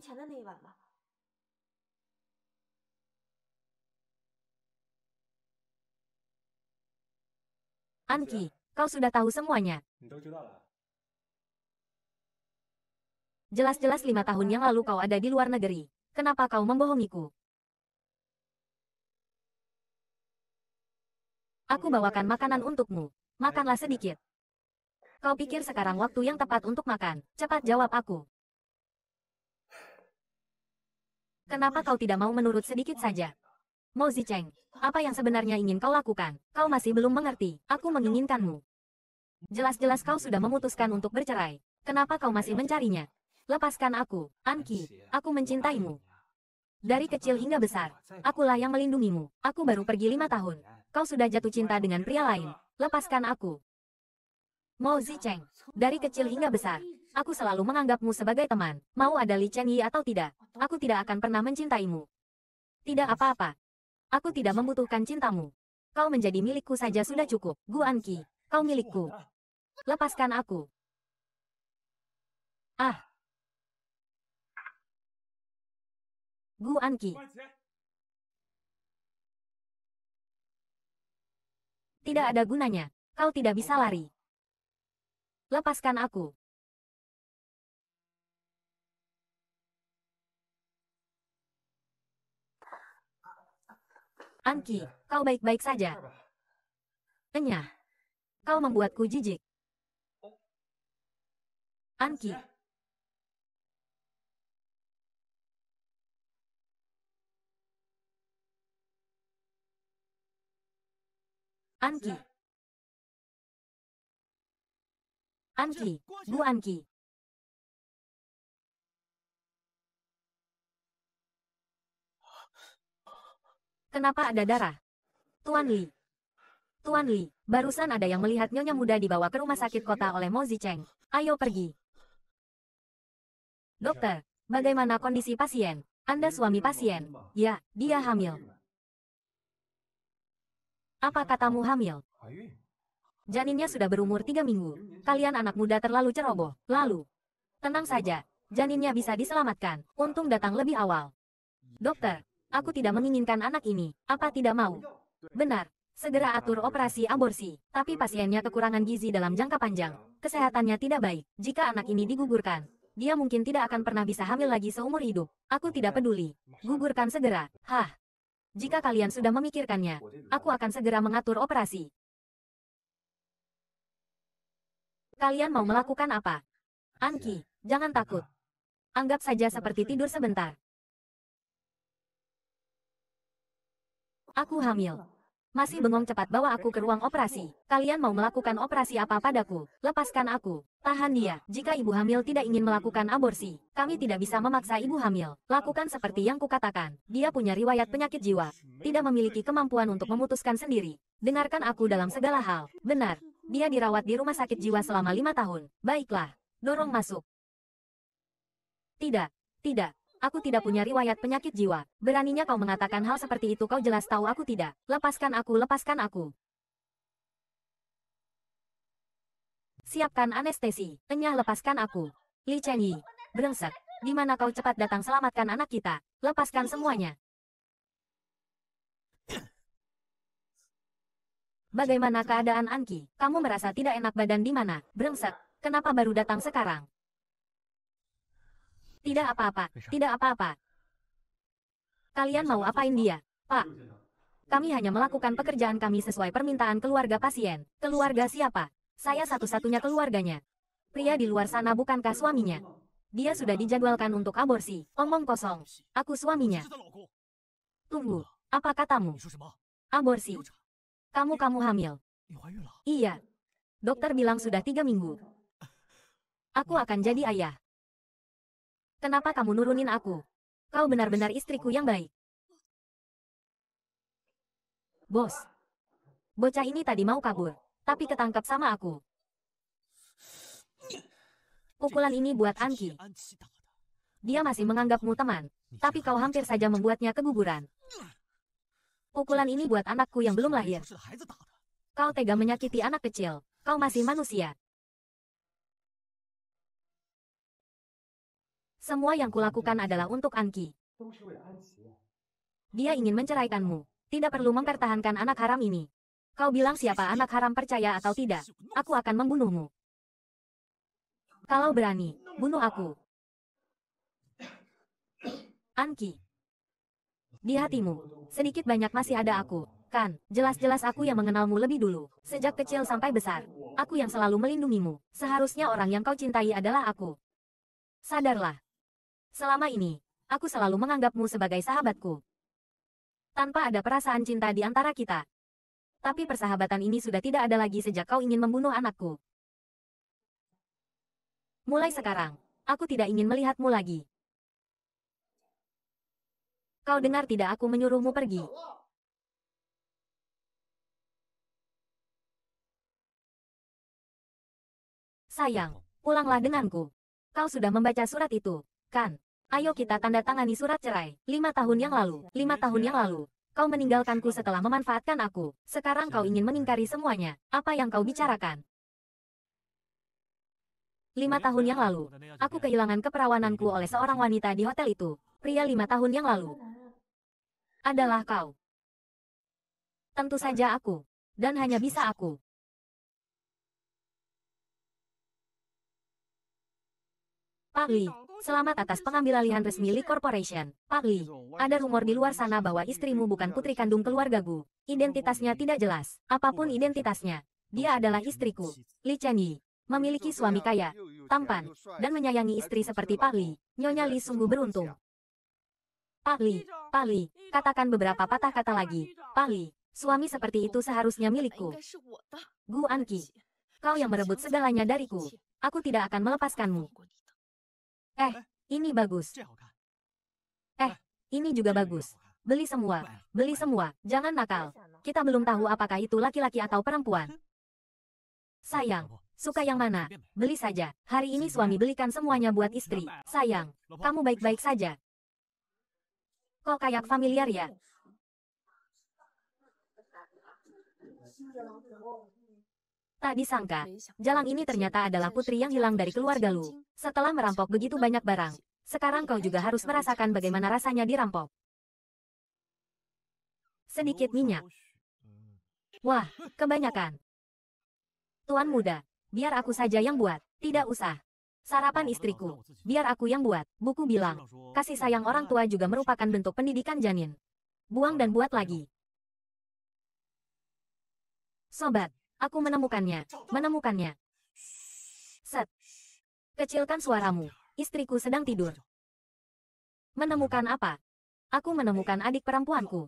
Anki, kau sudah tahu semuanya. Jelas-jelas lima tahun yang lalu kau ada di luar negeri. Kenapa kau membohongiku? Aku bawakan makanan untukmu. Makanlah sedikit. Kau pikir sekarang waktu yang tepat untuk makan? Cepat jawab aku. Kenapa kau tidak mau menurut sedikit saja? Mo Zicheng, apa yang sebenarnya ingin kau lakukan? Kau masih belum mengerti. Aku menginginkanmu. Jelas-jelas kau sudah memutuskan untuk bercerai. Kenapa kau masih mencarinya? Lepaskan aku, Anki. Aku mencintaimu. Dari kecil hingga besar, akulah yang melindungimu. Aku baru pergi lima tahun. Kau sudah jatuh cinta dengan pria lain. Lepaskan aku. Mao Zicheng. Dari kecil hingga besar, aku selalu menganggapmu sebagai teman. Mau ada Li Chen Yi atau tidak, aku tidak akan pernah mencintaimu. Tidak apa-apa. Aku tidak membutuhkan cintamu. Kau menjadi milikku saja sudah cukup. Guan Qi, kau milikku. Lepaskan aku. Ah. Guan Qi. Tidak ada gunanya. Kau tidak bisa lari lepaskan aku. Anki, kau baik-baik saja. Enyah. Kau membuatku jijik. Anki. Iya. Anki. Iya. Anki, Bu Anki. Kenapa ada darah? Tuan Li. Tuan Li, barusan ada yang melihat nyonya muda dibawa ke rumah sakit kota oleh Mozi Zicheng. Ayo pergi. Dokter, bagaimana kondisi pasien? Anda suami pasien? Ya, dia hamil. Apa katamu hamil? Janinnya sudah berumur tiga minggu. Kalian anak muda terlalu ceroboh. Lalu, tenang saja. Janinnya bisa diselamatkan. Untung datang lebih awal. Dokter, aku tidak menginginkan anak ini. Apa tidak mau? Benar. Segera atur operasi aborsi. Tapi pasiennya kekurangan gizi dalam jangka panjang. Kesehatannya tidak baik. Jika anak ini digugurkan, dia mungkin tidak akan pernah bisa hamil lagi seumur hidup. Aku tidak peduli. Gugurkan segera. Hah. Jika kalian sudah memikirkannya, aku akan segera mengatur operasi. Kalian mau melakukan apa? Anki, ya. jangan takut. Anggap saja seperti tidur sebentar. Aku hamil. Masih hmm. bengong cepat bawa aku ke ruang operasi. Kalian mau melakukan operasi apa padaku? Lepaskan aku. Tahan dia. Jika ibu hamil tidak ingin melakukan aborsi, kami tidak bisa memaksa ibu hamil. Lakukan seperti yang kukatakan. Dia punya riwayat penyakit jiwa. Tidak memiliki kemampuan untuk memutuskan sendiri. Dengarkan aku dalam segala hal. Benar, dia dirawat di rumah sakit jiwa selama lima tahun. Baiklah, dorong masuk. Tidak, tidak. Aku tidak punya riwayat penyakit jiwa. Beraninya kau mengatakan hal seperti itu kau jelas tahu aku tidak. Lepaskan aku, lepaskan aku. Siapkan anestesi. Enyah lepaskan aku. Li Chen Yi. Brengsek. Di mana kau cepat datang selamatkan anak kita. Lepaskan semuanya. Bagaimana keadaan Anki? Kamu merasa tidak enak badan di mana? Brengsek, kenapa baru datang sekarang? Tidak apa-apa, tidak apa-apa. Kalian mau apain dia? Pak, kami hanya melakukan pekerjaan kami sesuai permintaan keluarga pasien. Keluarga siapa? Saya satu-satunya keluarganya. Pria di luar sana bukankah suaminya? Dia sudah dijadwalkan untuk aborsi. Omong kosong. Aku suaminya. Tunggu, apa katamu? Aborsi. Kamu kamu hamil. Iya. Dokter bilang sudah tiga minggu. Aku akan jadi ayah. Kenapa kamu nurunin aku? Kau benar-benar istriku yang baik. Bos. Bocah ini tadi mau kabur, tapi ketangkap sama aku. Pukulan ini buat Anki. Dia masih menganggapmu teman, tapi kau hampir saja membuatnya keguguran. Pukulan ini buat anakku yang belum lahir. Kau tega menyakiti anak kecil. Kau masih manusia. Semua yang kulakukan adalah untuk Anki. Dia ingin menceraikanmu. Tidak perlu mempertahankan anak haram ini. Kau bilang siapa anak haram percaya atau tidak, aku akan membunuhmu. Kalau berani, bunuh aku. Anki, di hatimu. Sedikit banyak masih ada aku. Kan, jelas-jelas aku yang mengenalmu lebih dulu, sejak kecil sampai besar. Aku yang selalu melindungimu, seharusnya orang yang kau cintai adalah aku. Sadarlah. Selama ini, aku selalu menganggapmu sebagai sahabatku. Tanpa ada perasaan cinta di antara kita. Tapi persahabatan ini sudah tidak ada lagi sejak kau ingin membunuh anakku. Mulai sekarang, aku tidak ingin melihatmu lagi. Kau dengar tidak aku menyuruhmu pergi? Sayang, pulanglah denganku. Kau sudah membaca surat itu, kan? Ayo kita tanda tangani surat cerai. Lima tahun yang lalu, lima tahun yang lalu. Kau meninggalkanku setelah memanfaatkan aku. Sekarang kau ingin mengingkari semuanya. Apa yang kau bicarakan? Lima tahun yang lalu, aku kehilangan keperawananku oleh seorang wanita di hotel itu pria lima tahun yang lalu. Adalah kau. Tentu saja aku. Dan hanya bisa aku. Pak Li, selamat atas pengambilalihan resmi Li Corporation. Pak Li, ada rumor di luar sana bahwa istrimu bukan putri kandung keluarga Gu. Identitasnya tidak jelas. Apapun identitasnya, dia adalah istriku. Li Chen Yi, memiliki suami kaya, tampan, dan menyayangi istri seperti Pak Li. Nyonya Li sungguh beruntung. Pali, Pali, katakan beberapa patah kata lagi. Pali. suami seperti itu seharusnya milikku. Gu Anki, kau yang merebut segalanya dariku. Aku tidak akan melepaskanmu. Eh, ini bagus. Eh, ini juga bagus. Beli semua, beli semua, jangan nakal. Kita belum tahu apakah itu laki-laki atau perempuan. Sayang, suka yang mana? Beli saja. Hari ini suami belikan semuanya buat istri. Sayang, kamu baik-baik saja. Kok kayak familiar ya? Tak disangka, jalan ini ternyata adalah putri yang hilang dari keluarga Lu. Setelah merampok begitu banyak barang, sekarang kau juga harus merasakan bagaimana rasanya dirampok. Sedikit minyak. Wah, kebanyakan. Tuan muda, biar aku saja yang buat. Tidak usah. Sarapan istriku. Biar aku yang buat, buku bilang. Kasih sayang orang tua juga merupakan bentuk pendidikan janin. Buang dan buat lagi. Sobat, aku menemukannya, menemukannya. Set. Kecilkan suaramu, istriku sedang tidur. Menemukan apa? Aku menemukan adik perempuanku.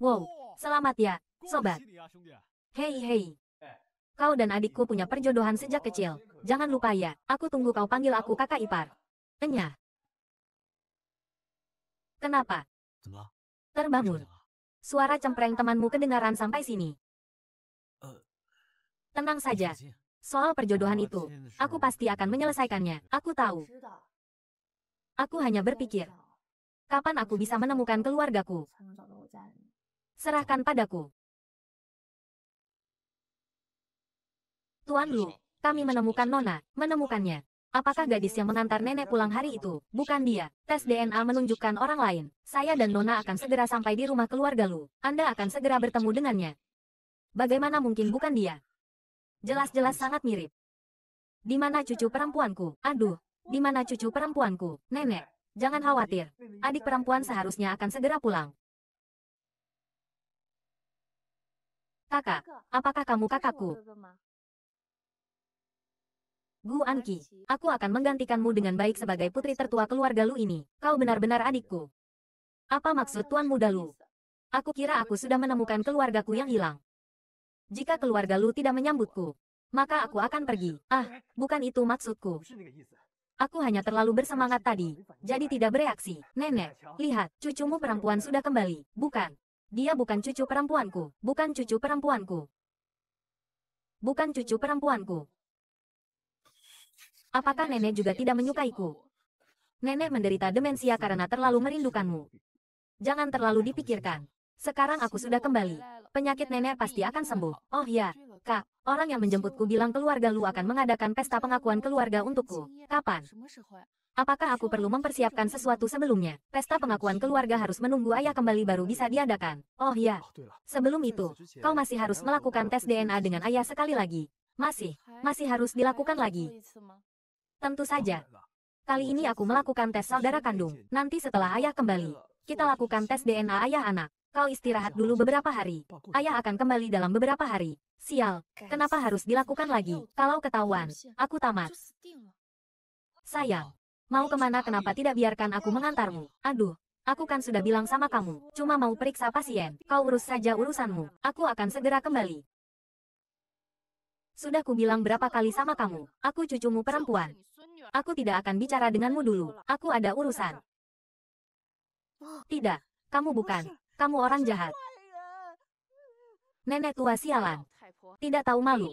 Wow, selamat ya, sobat. Hei hei, Kau dan adikku punya perjodohan sejak kecil. Jangan lupa ya, aku tunggu kau panggil aku kakak ipar. Enya. Kenapa? Terbangun. Suara cempreng temanmu kedengaran sampai sini. Eh. Tenang saja. Soal perjodohan itu, aku pasti akan menyelesaikannya. Aku tahu. Aku hanya berpikir, kapan aku bisa menemukan keluargaku? Serahkan padaku. Tuan Lu, kami menemukan Nona, menemukannya. Apakah gadis yang mengantar nenek pulang hari itu? Bukan dia. Tes DNA menunjukkan orang lain. Saya dan Nona akan segera sampai di rumah keluarga Lu. Anda akan segera bertemu dengannya. Bagaimana mungkin bukan dia? Jelas-jelas sangat mirip. Di mana cucu perempuanku? Aduh, di mana cucu perempuanku? Nenek, jangan khawatir. Adik perempuan seharusnya akan segera pulang. Kakak, apakah kamu kakakku? Gu Anki, aku akan menggantikanmu dengan baik sebagai putri tertua keluarga Lu ini. Kau benar-benar adikku. Apa maksud Tuan Muda Lu? Aku kira aku sudah menemukan keluargaku yang hilang. Jika keluarga Lu tidak menyambutku, maka aku akan pergi. Ah, bukan itu maksudku. Aku hanya terlalu bersemangat tadi, jadi tidak bereaksi. Nenek, lihat, cucumu perempuan sudah kembali. Bukan. Dia bukan cucu perempuanku. Bukan cucu perempuanku. Bukan cucu perempuanku. Apakah nenek juga tidak menyukaiku? Nenek menderita demensia karena terlalu merindukanmu. Jangan terlalu dipikirkan. Sekarang aku sudah kembali. Penyakit nenek pasti akan sembuh. Oh ya, kak, orang yang menjemputku bilang keluarga lu akan mengadakan pesta pengakuan keluarga untukku. Kapan? Apakah aku perlu mempersiapkan sesuatu sebelumnya? Pesta pengakuan keluarga harus menunggu ayah kembali baru bisa diadakan. Oh ya. Sebelum itu, kau masih harus melakukan tes DNA dengan ayah sekali lagi. Masih, masih harus dilakukan lagi. Tentu oh, saja. Kali ini aku melakukan tes saudara kandung. Nanti setelah ayah kembali, kita lakukan tes DNA ayah anak. Kau istirahat dulu beberapa hari. Ayah akan kembali dalam beberapa hari. Sial, kenapa harus dilakukan lagi? Kalau ketahuan, aku tamat. Sayang, mau kemana kenapa ya. tidak biarkan aku mengantarmu? Aduh, aku kan sudah bilang sama kamu, cuma mau periksa pasien. Kau urus saja urusanmu, aku akan segera kembali. Iya. Sudah ku berapa kali sama kamu, aku cucumu perempuan, Aku tidak akan bicara denganmu dulu. Aku ada urusan. Tidak, kamu bukan. Kamu orang jahat. Nenek tua sialan. Tidak tahu malu.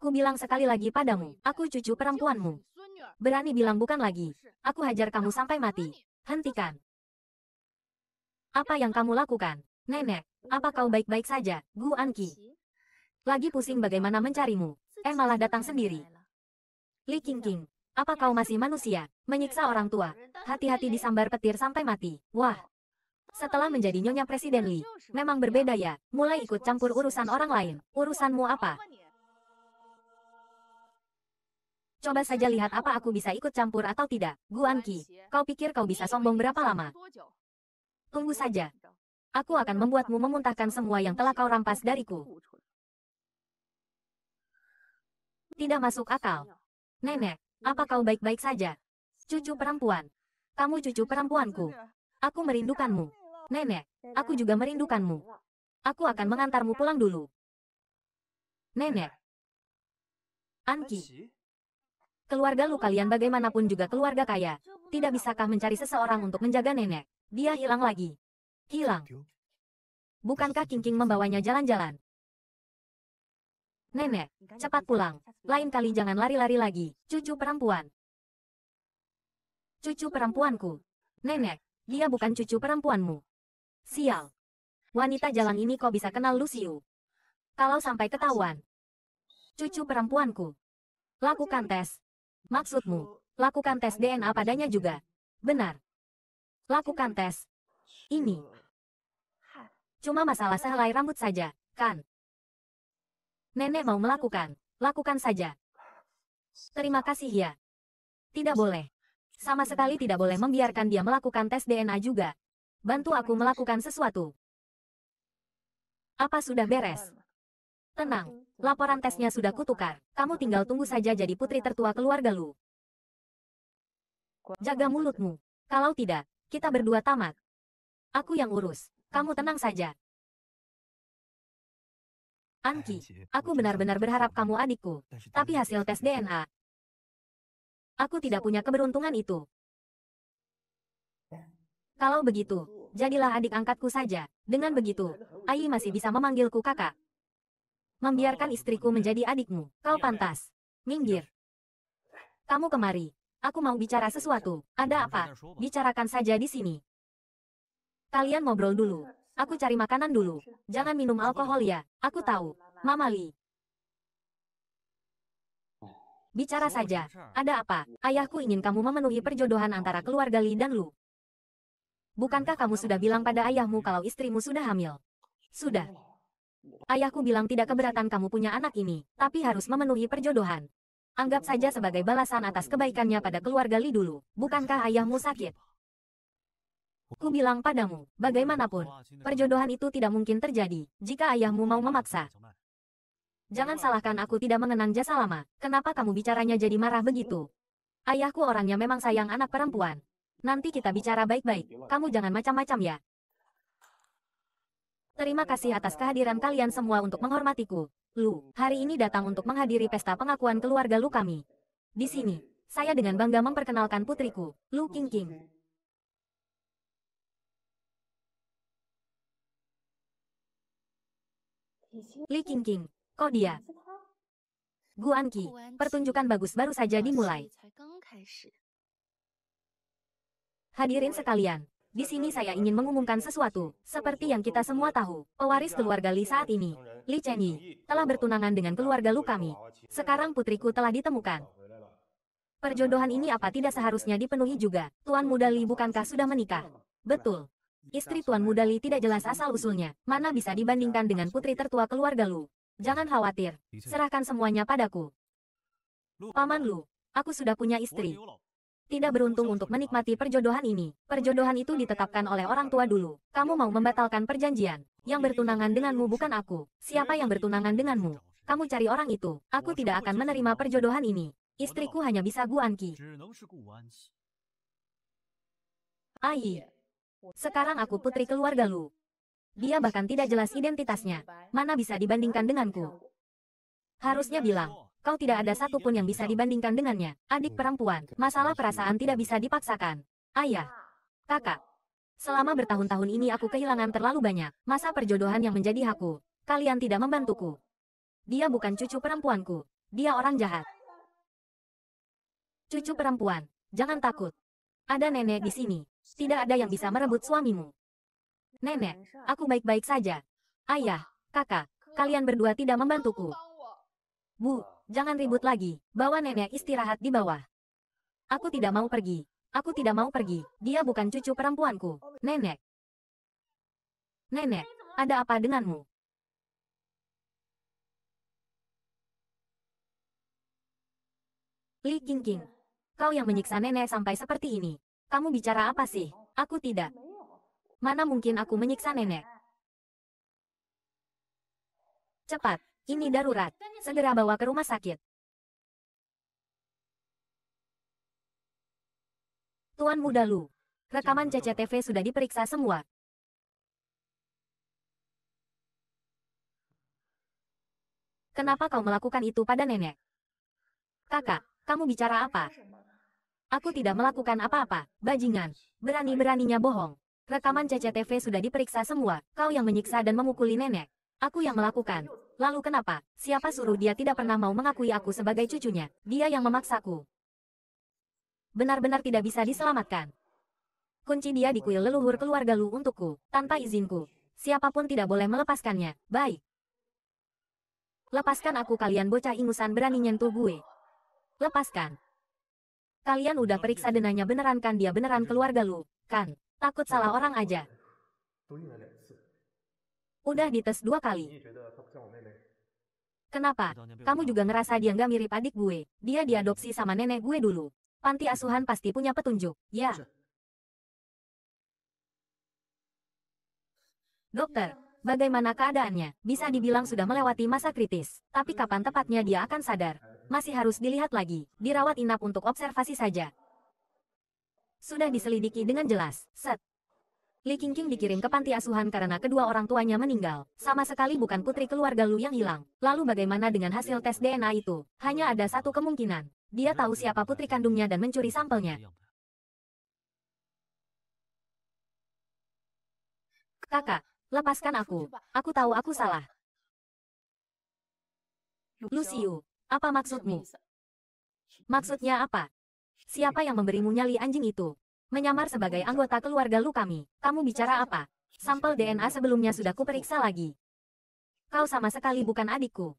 Ku bilang sekali lagi padamu, aku cucu perempuanmu. Berani bilang bukan lagi. Aku hajar kamu sampai mati. Hentikan. Apa yang kamu lakukan? Nenek, apa kau baik-baik saja? Gu Anki. Lagi pusing bagaimana mencarimu. Eh malah datang sendiri. Li Qingqing, apa kau masih manusia? Menyiksa orang tua. Hati-hati disambar petir sampai mati. Wah. Setelah menjadi nyonya Presiden Li, memang berbeda ya, mulai ikut campur urusan orang lain. Urusanmu apa? Coba saja lihat apa aku bisa ikut campur atau tidak. Guan Qi, kau pikir kau bisa sombong berapa lama? Tunggu saja. Aku akan membuatmu memuntahkan semua yang telah kau rampas dariku. Tidak masuk akal. Nenek, apa kau baik-baik saja? Cucu perempuan. Kamu cucu perempuanku. Aku merindukanmu. Nenek, aku juga merindukanmu. Aku akan mengantarmu pulang dulu. Nenek. Anki. Keluarga lu kalian bagaimanapun juga keluarga kaya. Tidak bisakah mencari seseorang untuk menjaga nenek? Dia hilang lagi. Hilang. Bukankah King King membawanya jalan-jalan? Nenek, cepat pulang. Lain kali jangan lari-lari lagi, cucu perempuan. Cucu perempuanku. Nenek, dia bukan cucu perempuanmu. Sial. Wanita jalan ini kok bisa kenal Luciu? Kalau sampai ketahuan. Cucu perempuanku. Lakukan tes. Maksudmu, lakukan tes DNA padanya juga. Benar. Lakukan tes. Ini. Cuma masalah sehelai rambut saja, kan? Nenek mau melakukan. Lakukan saja. Terima kasih ya. Tidak boleh. Sama sekali tidak boleh membiarkan dia melakukan tes DNA juga. Bantu aku melakukan sesuatu. Apa sudah beres? Tenang, laporan tesnya sudah kutukar. Kamu tinggal tunggu saja jadi putri tertua keluarga lu. Jaga mulutmu. Kalau tidak, kita berdua tamat. Aku yang urus. Kamu tenang saja. Anki, aku benar-benar berharap kamu adikku. Tapi hasil tes DNA. Aku tidak punya keberuntungan itu. Ya. Kalau begitu, jadilah adik angkatku saja. Dengan begitu, Ayi masih bisa memanggilku kakak. Membiarkan oh, istriku iya. menjadi adikmu. Kau iya. pantas. Minggir. Iya. Kamu kemari. Aku mau bicara sesuatu. Ada apa? Bicarakan saja di sini. Kalian ngobrol dulu. Aku cari makanan dulu. Jangan minum alkohol ya, aku tahu. Mama Li. Bicara saja. Ada apa? Ayahku ingin kamu memenuhi perjodohan antara keluarga Li dan Lu. Bukankah kamu sudah bilang pada ayahmu kalau istrimu sudah hamil? Sudah. Ayahku bilang tidak keberatan kamu punya anak ini, tapi harus memenuhi perjodohan. Anggap saja sebagai balasan atas kebaikannya pada keluarga Li dulu. Bukankah ayahmu sakit? Ku bilang padamu, bagaimanapun, perjodohan itu tidak mungkin terjadi, jika ayahmu mau memaksa. Jangan salahkan aku tidak mengenang jasa lama, kenapa kamu bicaranya jadi marah begitu? Ayahku orangnya memang sayang anak perempuan. Nanti kita bicara baik-baik, kamu jangan macam-macam ya. Terima kasih atas kehadiran kalian semua untuk menghormatiku. Lu, hari ini datang untuk menghadiri pesta pengakuan keluarga Lu kami. Di sini, saya dengan bangga memperkenalkan putriku, Lu King Li Qingqing, kok dia? Guan Qi, pertunjukan bagus baru saja dimulai. Hadirin sekalian, di sini saya ingin mengumumkan sesuatu, seperti yang kita semua tahu, pewaris keluarga Li saat ini, Li Yi, telah bertunangan dengan keluarga Lu kami. Sekarang putriku telah ditemukan. Perjodohan ini apa tidak seharusnya dipenuhi juga? Tuan muda Li bukankah sudah menikah? Betul, Istri Tuan Muda Li tidak jelas asal-usulnya, mana bisa dibandingkan dengan putri tertua keluarga Lu. Jangan khawatir, serahkan semuanya padaku. Paman Lu, aku sudah punya istri. Tidak beruntung untuk menikmati perjodohan ini. Perjodohan itu ditetapkan oleh orang tua dulu. Kamu mau membatalkan perjanjian. Yang bertunangan denganmu bukan aku. Siapa yang bertunangan denganmu? Kamu cari orang itu. Aku tidak akan menerima perjodohan ini. Istriku hanya bisa Guanqi. Aiyah. Sekarang aku putri keluarga Lu. Dia bahkan tidak jelas identitasnya. Mana bisa dibandingkan denganku? Harusnya bilang, kau tidak ada satupun yang bisa dibandingkan dengannya. Adik perempuan, masalah perasaan tidak bisa dipaksakan. Ayah, kakak. Selama bertahun-tahun ini aku kehilangan terlalu banyak. Masa perjodohan yang menjadi hakku. Kalian tidak membantuku. Dia bukan cucu perempuanku. Dia orang jahat. Cucu perempuan, jangan takut. Ada nenek di sini. Tidak ada yang bisa merebut suamimu. Nenek, aku baik-baik saja. Ayah, kakak, kalian berdua tidak membantuku. Bu, jangan ribut lagi. Bawa nenek istirahat di bawah. Aku tidak mau pergi. Aku tidak mau pergi. Dia bukan cucu perempuanku. Nenek. Nenek, ada apa denganmu? Li Qingqing, Kau yang menyiksa nenek sampai seperti ini. Kamu bicara apa sih? Aku tidak. Mana mungkin aku menyiksa nenek? Cepat, ini darurat. Segera bawa ke rumah sakit. Tuan Muda Lu, rekaman CCTV sudah diperiksa semua. Kenapa kau melakukan itu pada nenek? Kakak, kamu bicara apa? Aku tidak melakukan apa-apa, bajingan. Berani-beraninya bohong. Rekaman CCTV sudah diperiksa semua, kau yang menyiksa dan memukuli nenek. Aku yang melakukan. Lalu kenapa? Siapa suruh dia tidak pernah mau mengakui aku sebagai cucunya? Dia yang memaksaku. Benar-benar tidak bisa diselamatkan. Kunci dia di kuil leluhur keluarga Lu untukku, tanpa izinku. Siapapun tidak boleh melepaskannya, baik. Lepaskan aku kalian bocah ingusan berani nyentuh gue. Lepaskan. Kalian udah periksa denanya beneran kan dia beneran keluarga lu, kan? Takut salah orang aja. Udah dites dua kali. Kenapa? Kamu juga ngerasa dia nggak mirip adik gue. Dia diadopsi sama nenek gue dulu. Panti asuhan pasti punya petunjuk, ya. Dokter, bagaimana keadaannya? Bisa dibilang sudah melewati masa kritis. Tapi kapan tepatnya dia akan sadar? masih harus dilihat lagi, dirawat inap untuk observasi saja. Sudah diselidiki dengan jelas, set. Li Qingqing dikirim ke panti asuhan karena kedua orang tuanya meninggal, sama sekali bukan putri keluarga Lu yang hilang. Lalu bagaimana dengan hasil tes DNA itu? Hanya ada satu kemungkinan, dia tahu siapa putri kandungnya dan mencuri sampelnya. Kakak, lepaskan aku. Aku tahu aku salah. Lucio, apa maksudmu? Maksudnya apa? Siapa yang memberimu nyali anjing itu? Menyamar sebagai anggota keluarga lu kami. Kamu bicara apa? Sampel DNA sebelumnya sudah kuperiksa lagi. Kau sama sekali bukan adikku.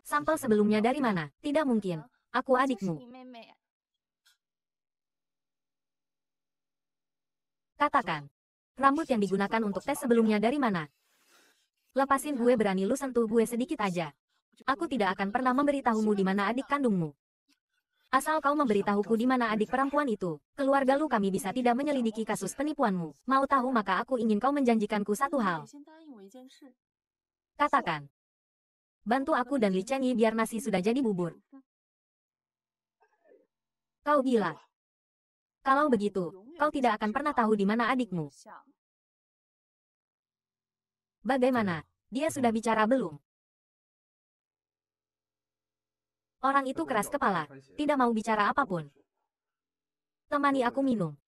Sampel sebelumnya dari mana? Tidak mungkin. Aku adikmu. Ya. Katakan. Rambut yang digunakan untuk tes sebelumnya dari mana? Lepasin gue berani lu sentuh gue sedikit aja. Aku tidak akan pernah memberitahumu di mana adik kandungmu. Asal kau memberitahuku di mana adik perempuan itu, keluarga lu kami bisa tidak menyelidiki kasus penipuanmu. Mau tahu maka aku ingin kau menjanjikanku satu hal. Katakan. Bantu aku dan Li Cheng biar nasi sudah jadi bubur. Kau gila. Kalau begitu, kau tidak akan pernah tahu di mana adikmu. Bagaimana? Dia sudah bicara belum? Orang itu keras kepala, tidak mau bicara apapun. Temani aku minum.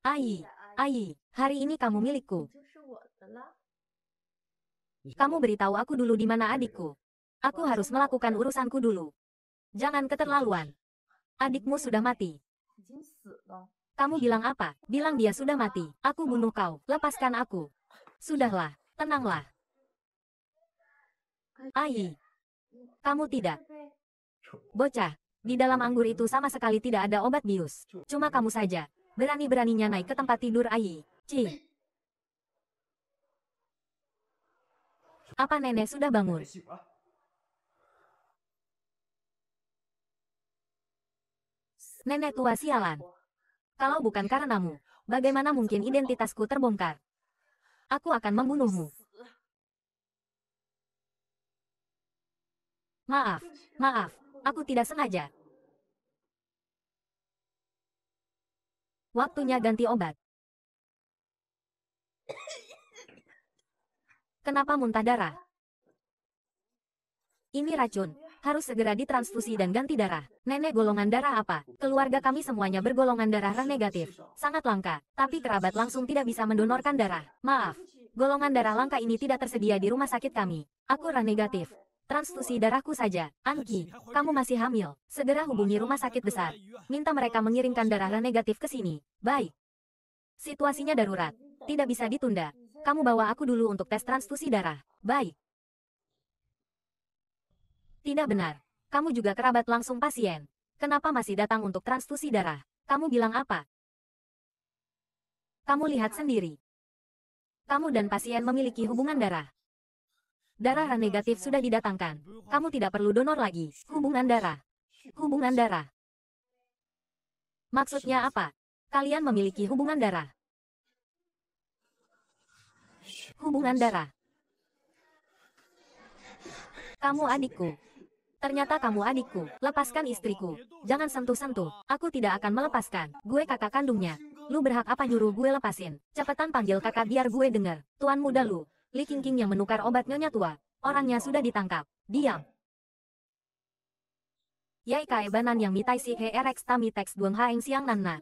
Ayi, iya, Ai, hari ini kamu milikku. Kamu beritahu aku dulu di mana adikku. Aku harus melakukan urusanku dulu. Jangan keterlaluan. Adikmu sudah mati. Kamu bilang apa? Bilang dia sudah mati. Aku bunuh kau. Lepaskan aku. Sudahlah, tenanglah. Ayi, kamu tidak. Bocah, di dalam anggur itu sama sekali tidak ada obat bius. Cuma kamu saja berani-beraninya naik ke tempat tidur Ayi, Ci. Apa nenek sudah bangun? Nenek tua sialan. Kalau bukan karenamu, bagaimana mungkin identitasku terbongkar? Aku akan membunuhmu. Maaf, maaf, aku tidak sengaja. Waktunya ganti obat. Kenapa muntah darah? Ini racun. Harus segera ditransfusi dan ganti darah. Nenek golongan darah apa? Keluarga kami semuanya bergolongan darah rah negatif. Sangat langka, tapi kerabat langsung tidak bisa mendonorkan darah. Maaf, golongan darah langka ini tidak tersedia di rumah sakit kami. Aku rah negatif transfusi darahku saja. Anki, kamu masih hamil. Segera hubungi rumah sakit besar. Minta mereka mengirimkan darah negatif ke sini. Baik. Situasinya darurat. Tidak bisa ditunda. Kamu bawa aku dulu untuk tes transfusi darah. Baik. Tidak benar. Kamu juga kerabat langsung pasien. Kenapa masih datang untuk transfusi darah? Kamu bilang apa? Kamu lihat sendiri. Kamu dan pasien memiliki hubungan darah. Darah H negatif sudah didatangkan. Kamu tidak perlu donor lagi. Hubungan darah. Hubungan darah. Maksudnya apa? Kalian memiliki hubungan darah. Hubungan darah. Kamu adikku. Ternyata kamu adikku. Lepaskan istriku. Jangan sentuh-sentuh. Aku tidak akan melepaskan. Gue kakak kandungnya. Lu berhak apa nyuruh gue lepasin? Cepetan panggil kakak biar gue denger. Tuan muda lu. Li Qingqing yang menukar obat nyonya tua, orangnya sudah ditangkap. Diam. Yai Kae Banan yang mitai si Erex Tami Tex Duang Haeng Siang Nanna.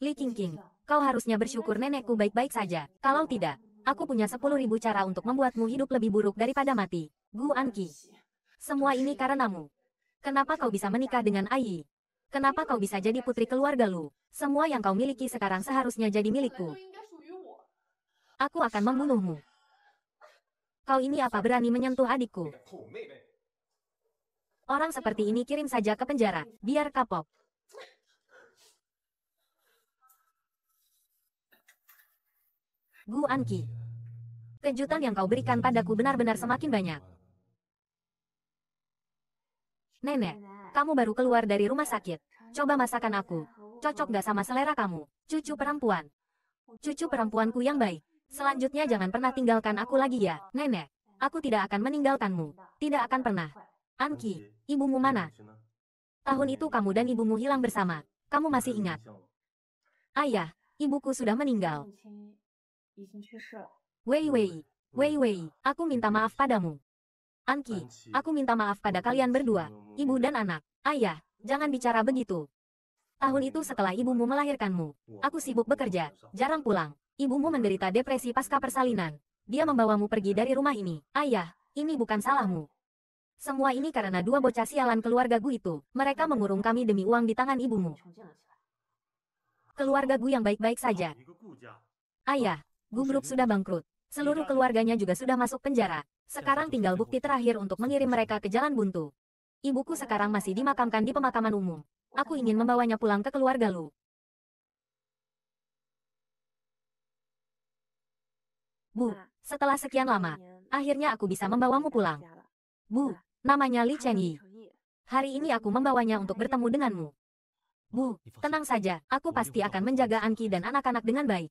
Li Qingqing, kau harusnya bersyukur nenekku baik-baik saja. Kalau tidak, aku punya 10.000 cara untuk membuatmu hidup lebih buruk daripada mati. Gu Anki. Semua ini karenamu. Kenapa kau bisa menikah dengan Ai? Kenapa kau bisa jadi putri keluarga Lu? Semua yang kau miliki sekarang seharusnya jadi milikku. Aku akan membunuhmu. Kau ini apa berani menyentuh adikku? Orang seperti ini kirim saja ke penjara, biar kapok. Gu Anki. Kejutan yang kau berikan padaku benar-benar semakin banyak. Nenek, kamu baru keluar dari rumah sakit. Coba masakan aku. Cocok gak sama selera kamu, cucu perempuan. Cucu perempuanku yang baik. Selanjutnya jangan pernah tinggalkan aku lagi ya, nenek. Aku tidak akan meninggalkanmu. Tidak akan pernah. Anki, ibumu iya, mana? Tahun itu kamu dan ibumu hilang bersama. Kamu iya, masih iya, ingat? Ayah, ibuku sudah meninggal. Wei Wei, Wei Wei, aku minta maaf padamu. Anki, aku minta maaf pada kalian berdua, ibu dan anak. Ayah, jangan bicara begitu. Tahun itu setelah ibumu melahirkanmu, aku sibuk bekerja, jarang pulang ibumu menderita depresi pasca persalinan. Dia membawamu pergi dari rumah ini. Ayah, ini bukan salahmu. Semua ini karena dua bocah sialan keluarga Gu itu. Mereka mengurung kami demi uang di tangan ibumu. Keluarga Gu yang baik-baik saja. Ayah, Gu Group sudah bangkrut. Seluruh keluarganya juga sudah masuk penjara. Sekarang tinggal bukti terakhir untuk mengirim mereka ke jalan buntu. Ibuku sekarang masih dimakamkan di pemakaman umum. Aku ingin membawanya pulang ke keluarga Lu. Bu, nah, setelah sekian lama, akhirnya aku bisa membawamu pulang. Bu, nah, namanya Li Chen Yi. Hari ini aku membawanya untuk bertemu denganmu. Bu, tenang saja, aku pasti akan menjaga Anki dan anak-anak dengan baik.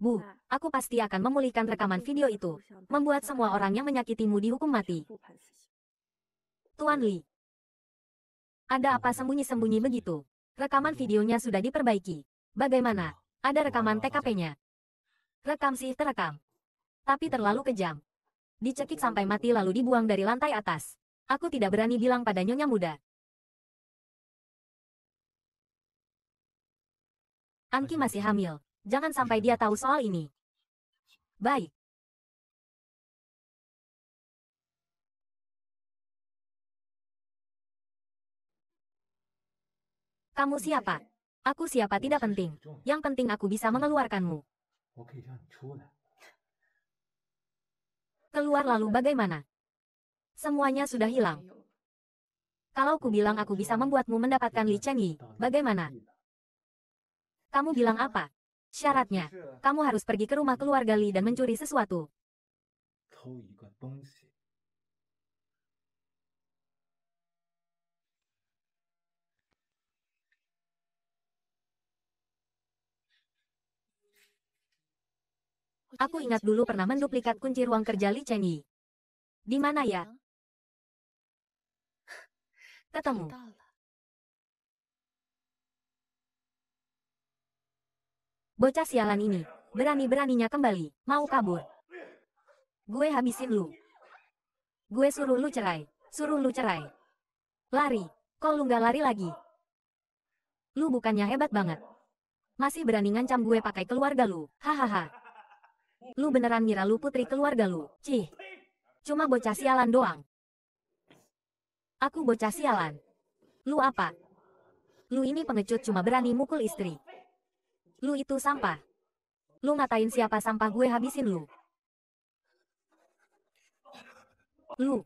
Bu, nah, aku pasti akan memulihkan rekaman video itu, membuat semua orang yang menyakitimu dihukum mati. Tuan Li, ada apa sembunyi-sembunyi begitu? Rekaman videonya sudah diperbaiki. Bagaimana? Ada rekaman TKP-nya. Rekam sih terekam. Tapi terlalu kejam. Dicekik sampai mati lalu dibuang dari lantai atas. Aku tidak berani bilang pada nyonya muda. Anki masih hamil. Jangan sampai dia tahu soal ini. Baik. Kamu siapa? Aku siapa tidak penting. Yang penting aku bisa mengeluarkanmu. Keluar lalu bagaimana? Semuanya sudah hilang. Kalau ku bilang aku bisa membuatmu mendapatkan Li Chengyi, bagaimana? Kamu bilang apa? Syaratnya, kamu harus pergi ke rumah keluarga Li dan mencuri sesuatu. Aku ingat dulu pernah menduplikat kunci ruang kerja Li Chen Yi. Di mana ya? Ketemu. Bocah sialan ini, berani-beraninya kembali, mau kabur. Gue habisin lu. Gue suruh lu cerai, suruh lu cerai. Lari, kok lu gak lari lagi? Lu bukannya hebat banget. Masih berani ngancam gue pakai keluarga lu, hahaha. Lu beneran ngira lu putri keluarga lu? Cih. Cuma bocah sialan doang. Aku bocah sialan. Lu apa? Lu ini pengecut cuma berani mukul istri. Lu itu sampah. Lu ngatain siapa sampah gue habisin lu. Lu.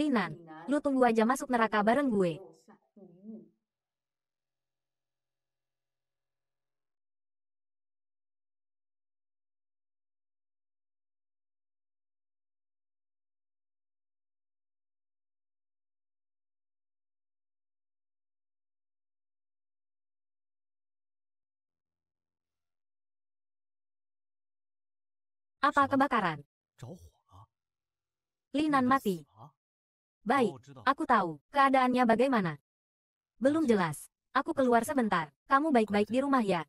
Linan, lu tunggu aja masuk neraka bareng gue. Apa kebakaran? Ah. Linan iya, mati. Baik, aku tahu. Keadaannya bagaimana? Belum jelas. Aku keluar sebentar. Kamu baik-baik di rumah ya?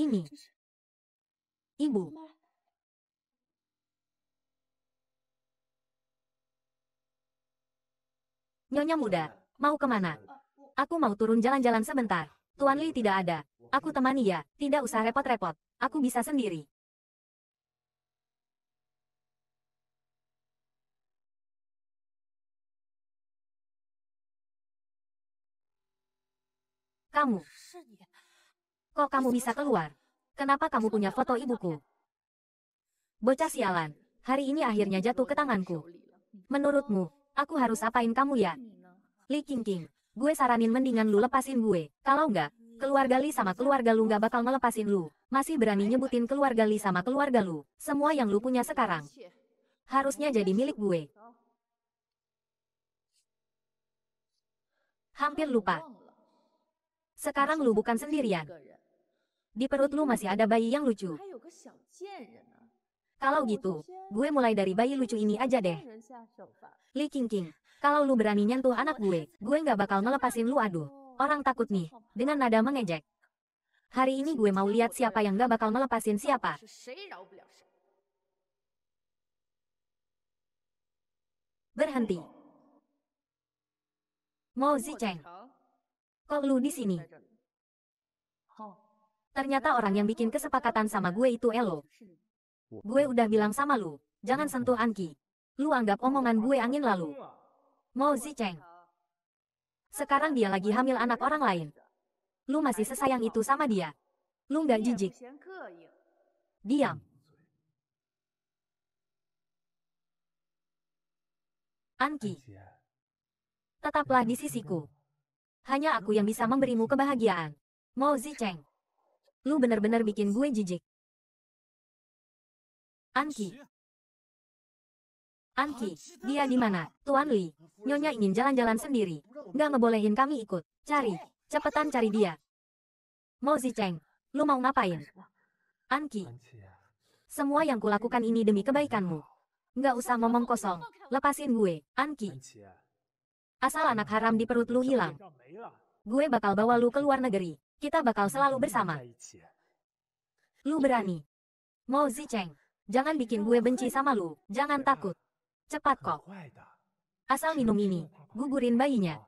Ini. Ibu. Nyonya muda, iya. mau kemana? Oh, oh, oh. Aku mau turun jalan-jalan sebentar. Tuan Li tidak ada. Aku temani ya, tidak usah repot-repot. Aku bisa sendiri. Kamu. Kok kamu bisa keluar? Kenapa kamu punya foto ibuku? Bocah sialan, hari ini akhirnya jatuh ke tanganku. Menurutmu, aku harus apain kamu ya? Li Qingqing, gue saranin mendingan lu lepasin gue. Kalau enggak, keluarga Li sama keluarga lu gak bakal melepasin lu. Masih berani nyebutin keluarga Li sama keluarga lu. Semua yang lu punya sekarang. Harusnya jadi milik gue. Hampir lupa, sekarang lu bukan sendirian. Di perut lu masih ada bayi yang lucu. Kalau gitu, gue mulai dari bayi lucu ini aja deh. Li King kalau lu berani nyentuh anak gue, gue nggak bakal melepasin lu aduh. Orang takut nih, dengan nada mengejek. Hari ini gue mau lihat siapa yang gak bakal melepasin siapa. Berhenti. Mo Zicheng. Kok lu di sini? Ternyata orang yang bikin kesepakatan sama gue itu Elo. Gue udah bilang sama lu, jangan sentuh Anki. Lu anggap omongan gue angin lalu. Mau Zicheng. Sekarang dia lagi hamil anak orang lain. Lu masih sesayang itu sama dia. Lu nggak iya, jijik. Ya. Diam. Anki. Tetaplah di sisiku. Hanya aku yang bisa memberimu kebahagiaan. Mo Zicheng. Lu bener-bener bikin gue jijik. Anki. Anki, dia di mana? Tuan Li, Nyonya ingin jalan-jalan sendiri. Nggak ngebolehin kami ikut. Cari, cepetan cari dia. Mo Zicheng, lu mau ngapain? Anki. Semua yang kulakukan ini demi kebaikanmu. Nggak usah ngomong kosong. Lepasin gue, Anki. Asal anak haram di perut lu hilang. Gue bakal bawa lu ke luar negeri. Kita bakal selalu bersama. Lu berani. Mau Zicheng. Jangan bikin gue benci sama lu. Jangan takut. Cepat kok. Asal minum ini. Gugurin bayinya.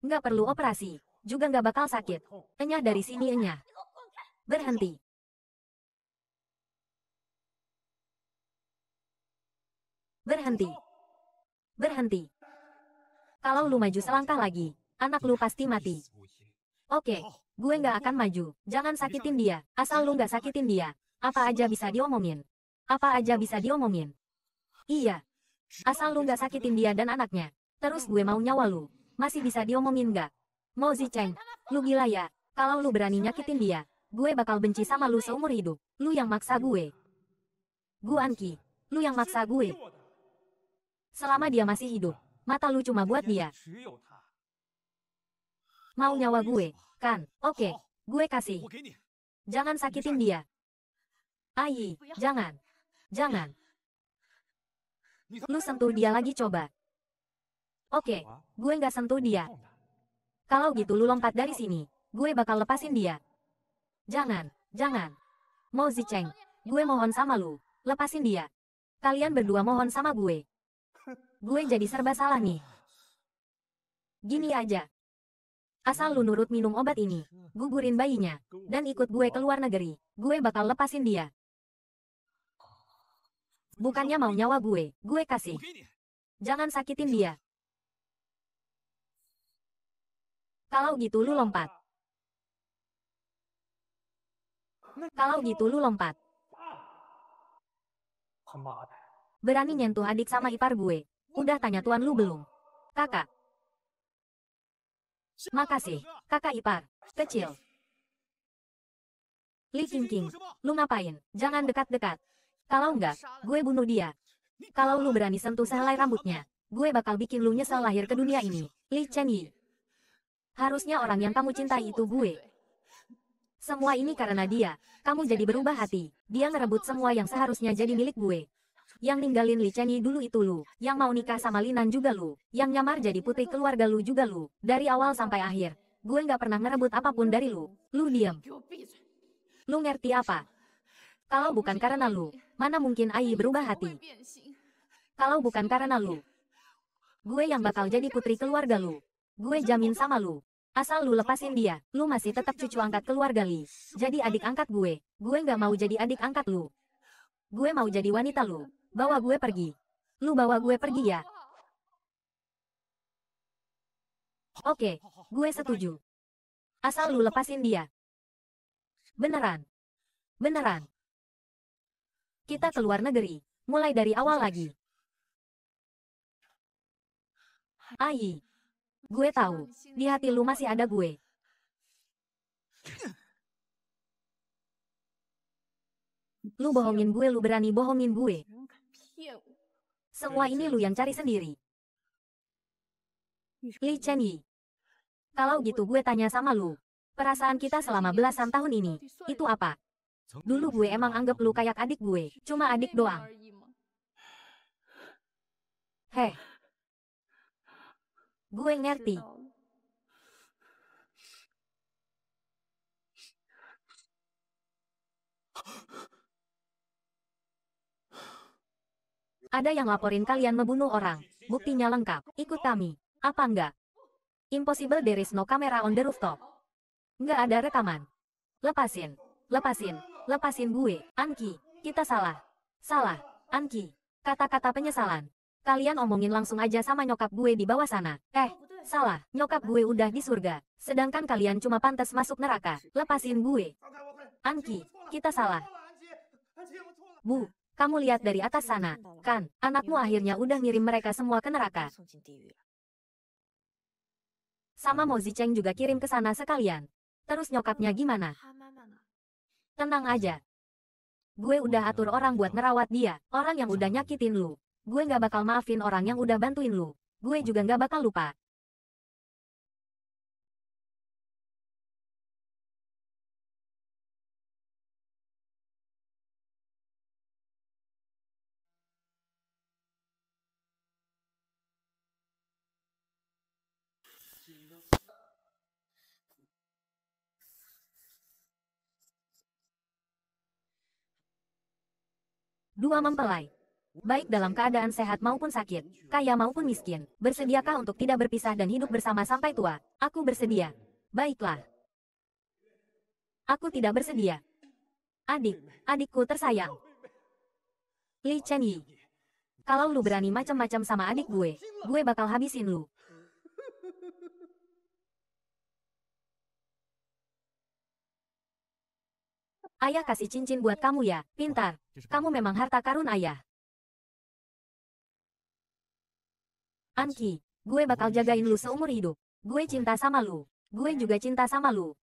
Nggak perlu operasi. Juga nggak bakal sakit. Enyah dari sini enyah. Berhenti. Berhenti. Berhenti. Kalau lu maju selangkah lagi, anak lu pasti mati. Oke, okay, gue nggak akan maju. Jangan sakitin dia, asal lu nggak sakitin dia. Apa aja bisa diomongin. Apa aja bisa diomongin. Iya. Asal lu nggak sakitin dia dan anaknya. Terus gue mau nyawa lu. Masih bisa diomongin nggak? Mau Cheng, lu gila ya. Kalau lu berani nyakitin dia, gue bakal benci sama lu seumur hidup. Lu yang maksa gue. Anki. lu yang maksa gue. Selama dia masih hidup, Mata lu cuma buat dia. Mau nyawa gue, kan? Oke, okay, gue kasih. Jangan sakitin dia. Ayi, jangan. Jangan. Lu sentuh dia lagi coba. Oke, okay, gue nggak sentuh dia. Kalau gitu lu lompat dari sini, gue bakal lepasin dia. Jangan, jangan. Mau Ziceng, gue mohon sama lu, lepasin dia. Kalian berdua mohon sama gue. Gue jadi serba salah nih. Gini aja. Asal lu nurut minum obat ini, gugurin bayinya, dan ikut gue ke luar negeri, gue bakal lepasin dia. Bukannya mau nyawa gue, gue kasih. Jangan sakitin dia. Kalau gitu lu lompat. Kalau gitu lu lompat berani nyentuh adik sama ipar gue. Udah tanya tuan lu belum? Kakak. Makasih, kakak ipar. Kecil. Li Qingqing, lu ngapain? Jangan dekat-dekat. Kalau enggak, gue bunuh dia. Kalau lu berani sentuh sehelai rambutnya, gue bakal bikin lu nyesel lahir ke dunia ini. Li Chen Yi. Harusnya orang yang kamu cintai itu gue. Semua ini karena dia. Kamu jadi berubah hati. Dia ngerebut semua yang seharusnya jadi milik gue. Yang ninggalin Li Chenyi dulu itu lu. Yang mau nikah sama Linan juga lu. Yang nyamar jadi putri keluarga lu juga lu. Dari awal sampai akhir. Gue gak pernah ngerebut apapun dari lu. Lu diam. Lu ngerti apa? Kalau bukan karena lu, mana mungkin Ayi berubah hati? Kalau bukan karena lu, gue yang bakal jadi putri keluarga lu. Gue jamin sama lu. Asal lu lepasin dia, lu masih tetap cucu angkat keluarga Li. Jadi adik angkat gue. Gue gak mau jadi adik angkat lu. Gue mau jadi wanita lu. Bawa gue pergi. Lu bawa gue pergi ya. Oke, gue setuju. Asal lu lepasin dia. Beneran. Beneran. Kita keluar negeri. Mulai dari awal lagi. Ai. Gue tahu, di hati lu masih ada gue. Lu bohongin gue, lu berani bohongin gue. Semua ini lu yang cari sendiri. Li Chen Yi. Kalau gitu gue tanya sama lu. Perasaan kita selama belasan tahun ini, itu apa? Dulu gue emang anggap lu kayak adik gue, cuma adik doang. Heh. Gue ngerti. Ada yang laporin kalian membunuh orang. Buktinya lengkap. Ikut kami. Apa enggak? Impossible there is no camera on the rooftop. Enggak ada rekaman. Lepasin. Lepasin. Lepasin gue. Anki. Kita salah. Salah. Anki. Kata-kata penyesalan. Kalian omongin langsung aja sama nyokap gue di bawah sana. Eh, Salah, nyokap gue udah di surga. Sedangkan kalian cuma pantas masuk neraka. Lepasin gue. Anki, kita salah. Bu, kamu lihat dari atas sana, kan? Anakmu akhirnya udah ngirim mereka semua ke neraka. Sama Mo Zicheng juga kirim ke sana sekalian. Terus nyokapnya gimana? Tenang aja. Gue udah atur orang buat ngerawat dia, orang yang udah nyakitin lu. Gue gak bakal maafin orang yang udah bantuin lu. Gue juga gak bakal lupa. Dua mempelai. Baik dalam keadaan sehat maupun sakit, kaya maupun miskin, bersediakah untuk tidak berpisah dan hidup bersama sampai tua? Aku bersedia. Baiklah. Aku tidak bersedia. Adik, adikku tersayang. Li Chen Yi. Kalau lu berani macam-macam sama adik gue, gue bakal habisin lu. Ayah kasih cincin buat kamu ya, pintar. Kamu memang harta karun ayah. Anki, gue bakal jagain lu seumur hidup. Gue cinta sama lu. Gue juga cinta sama lu.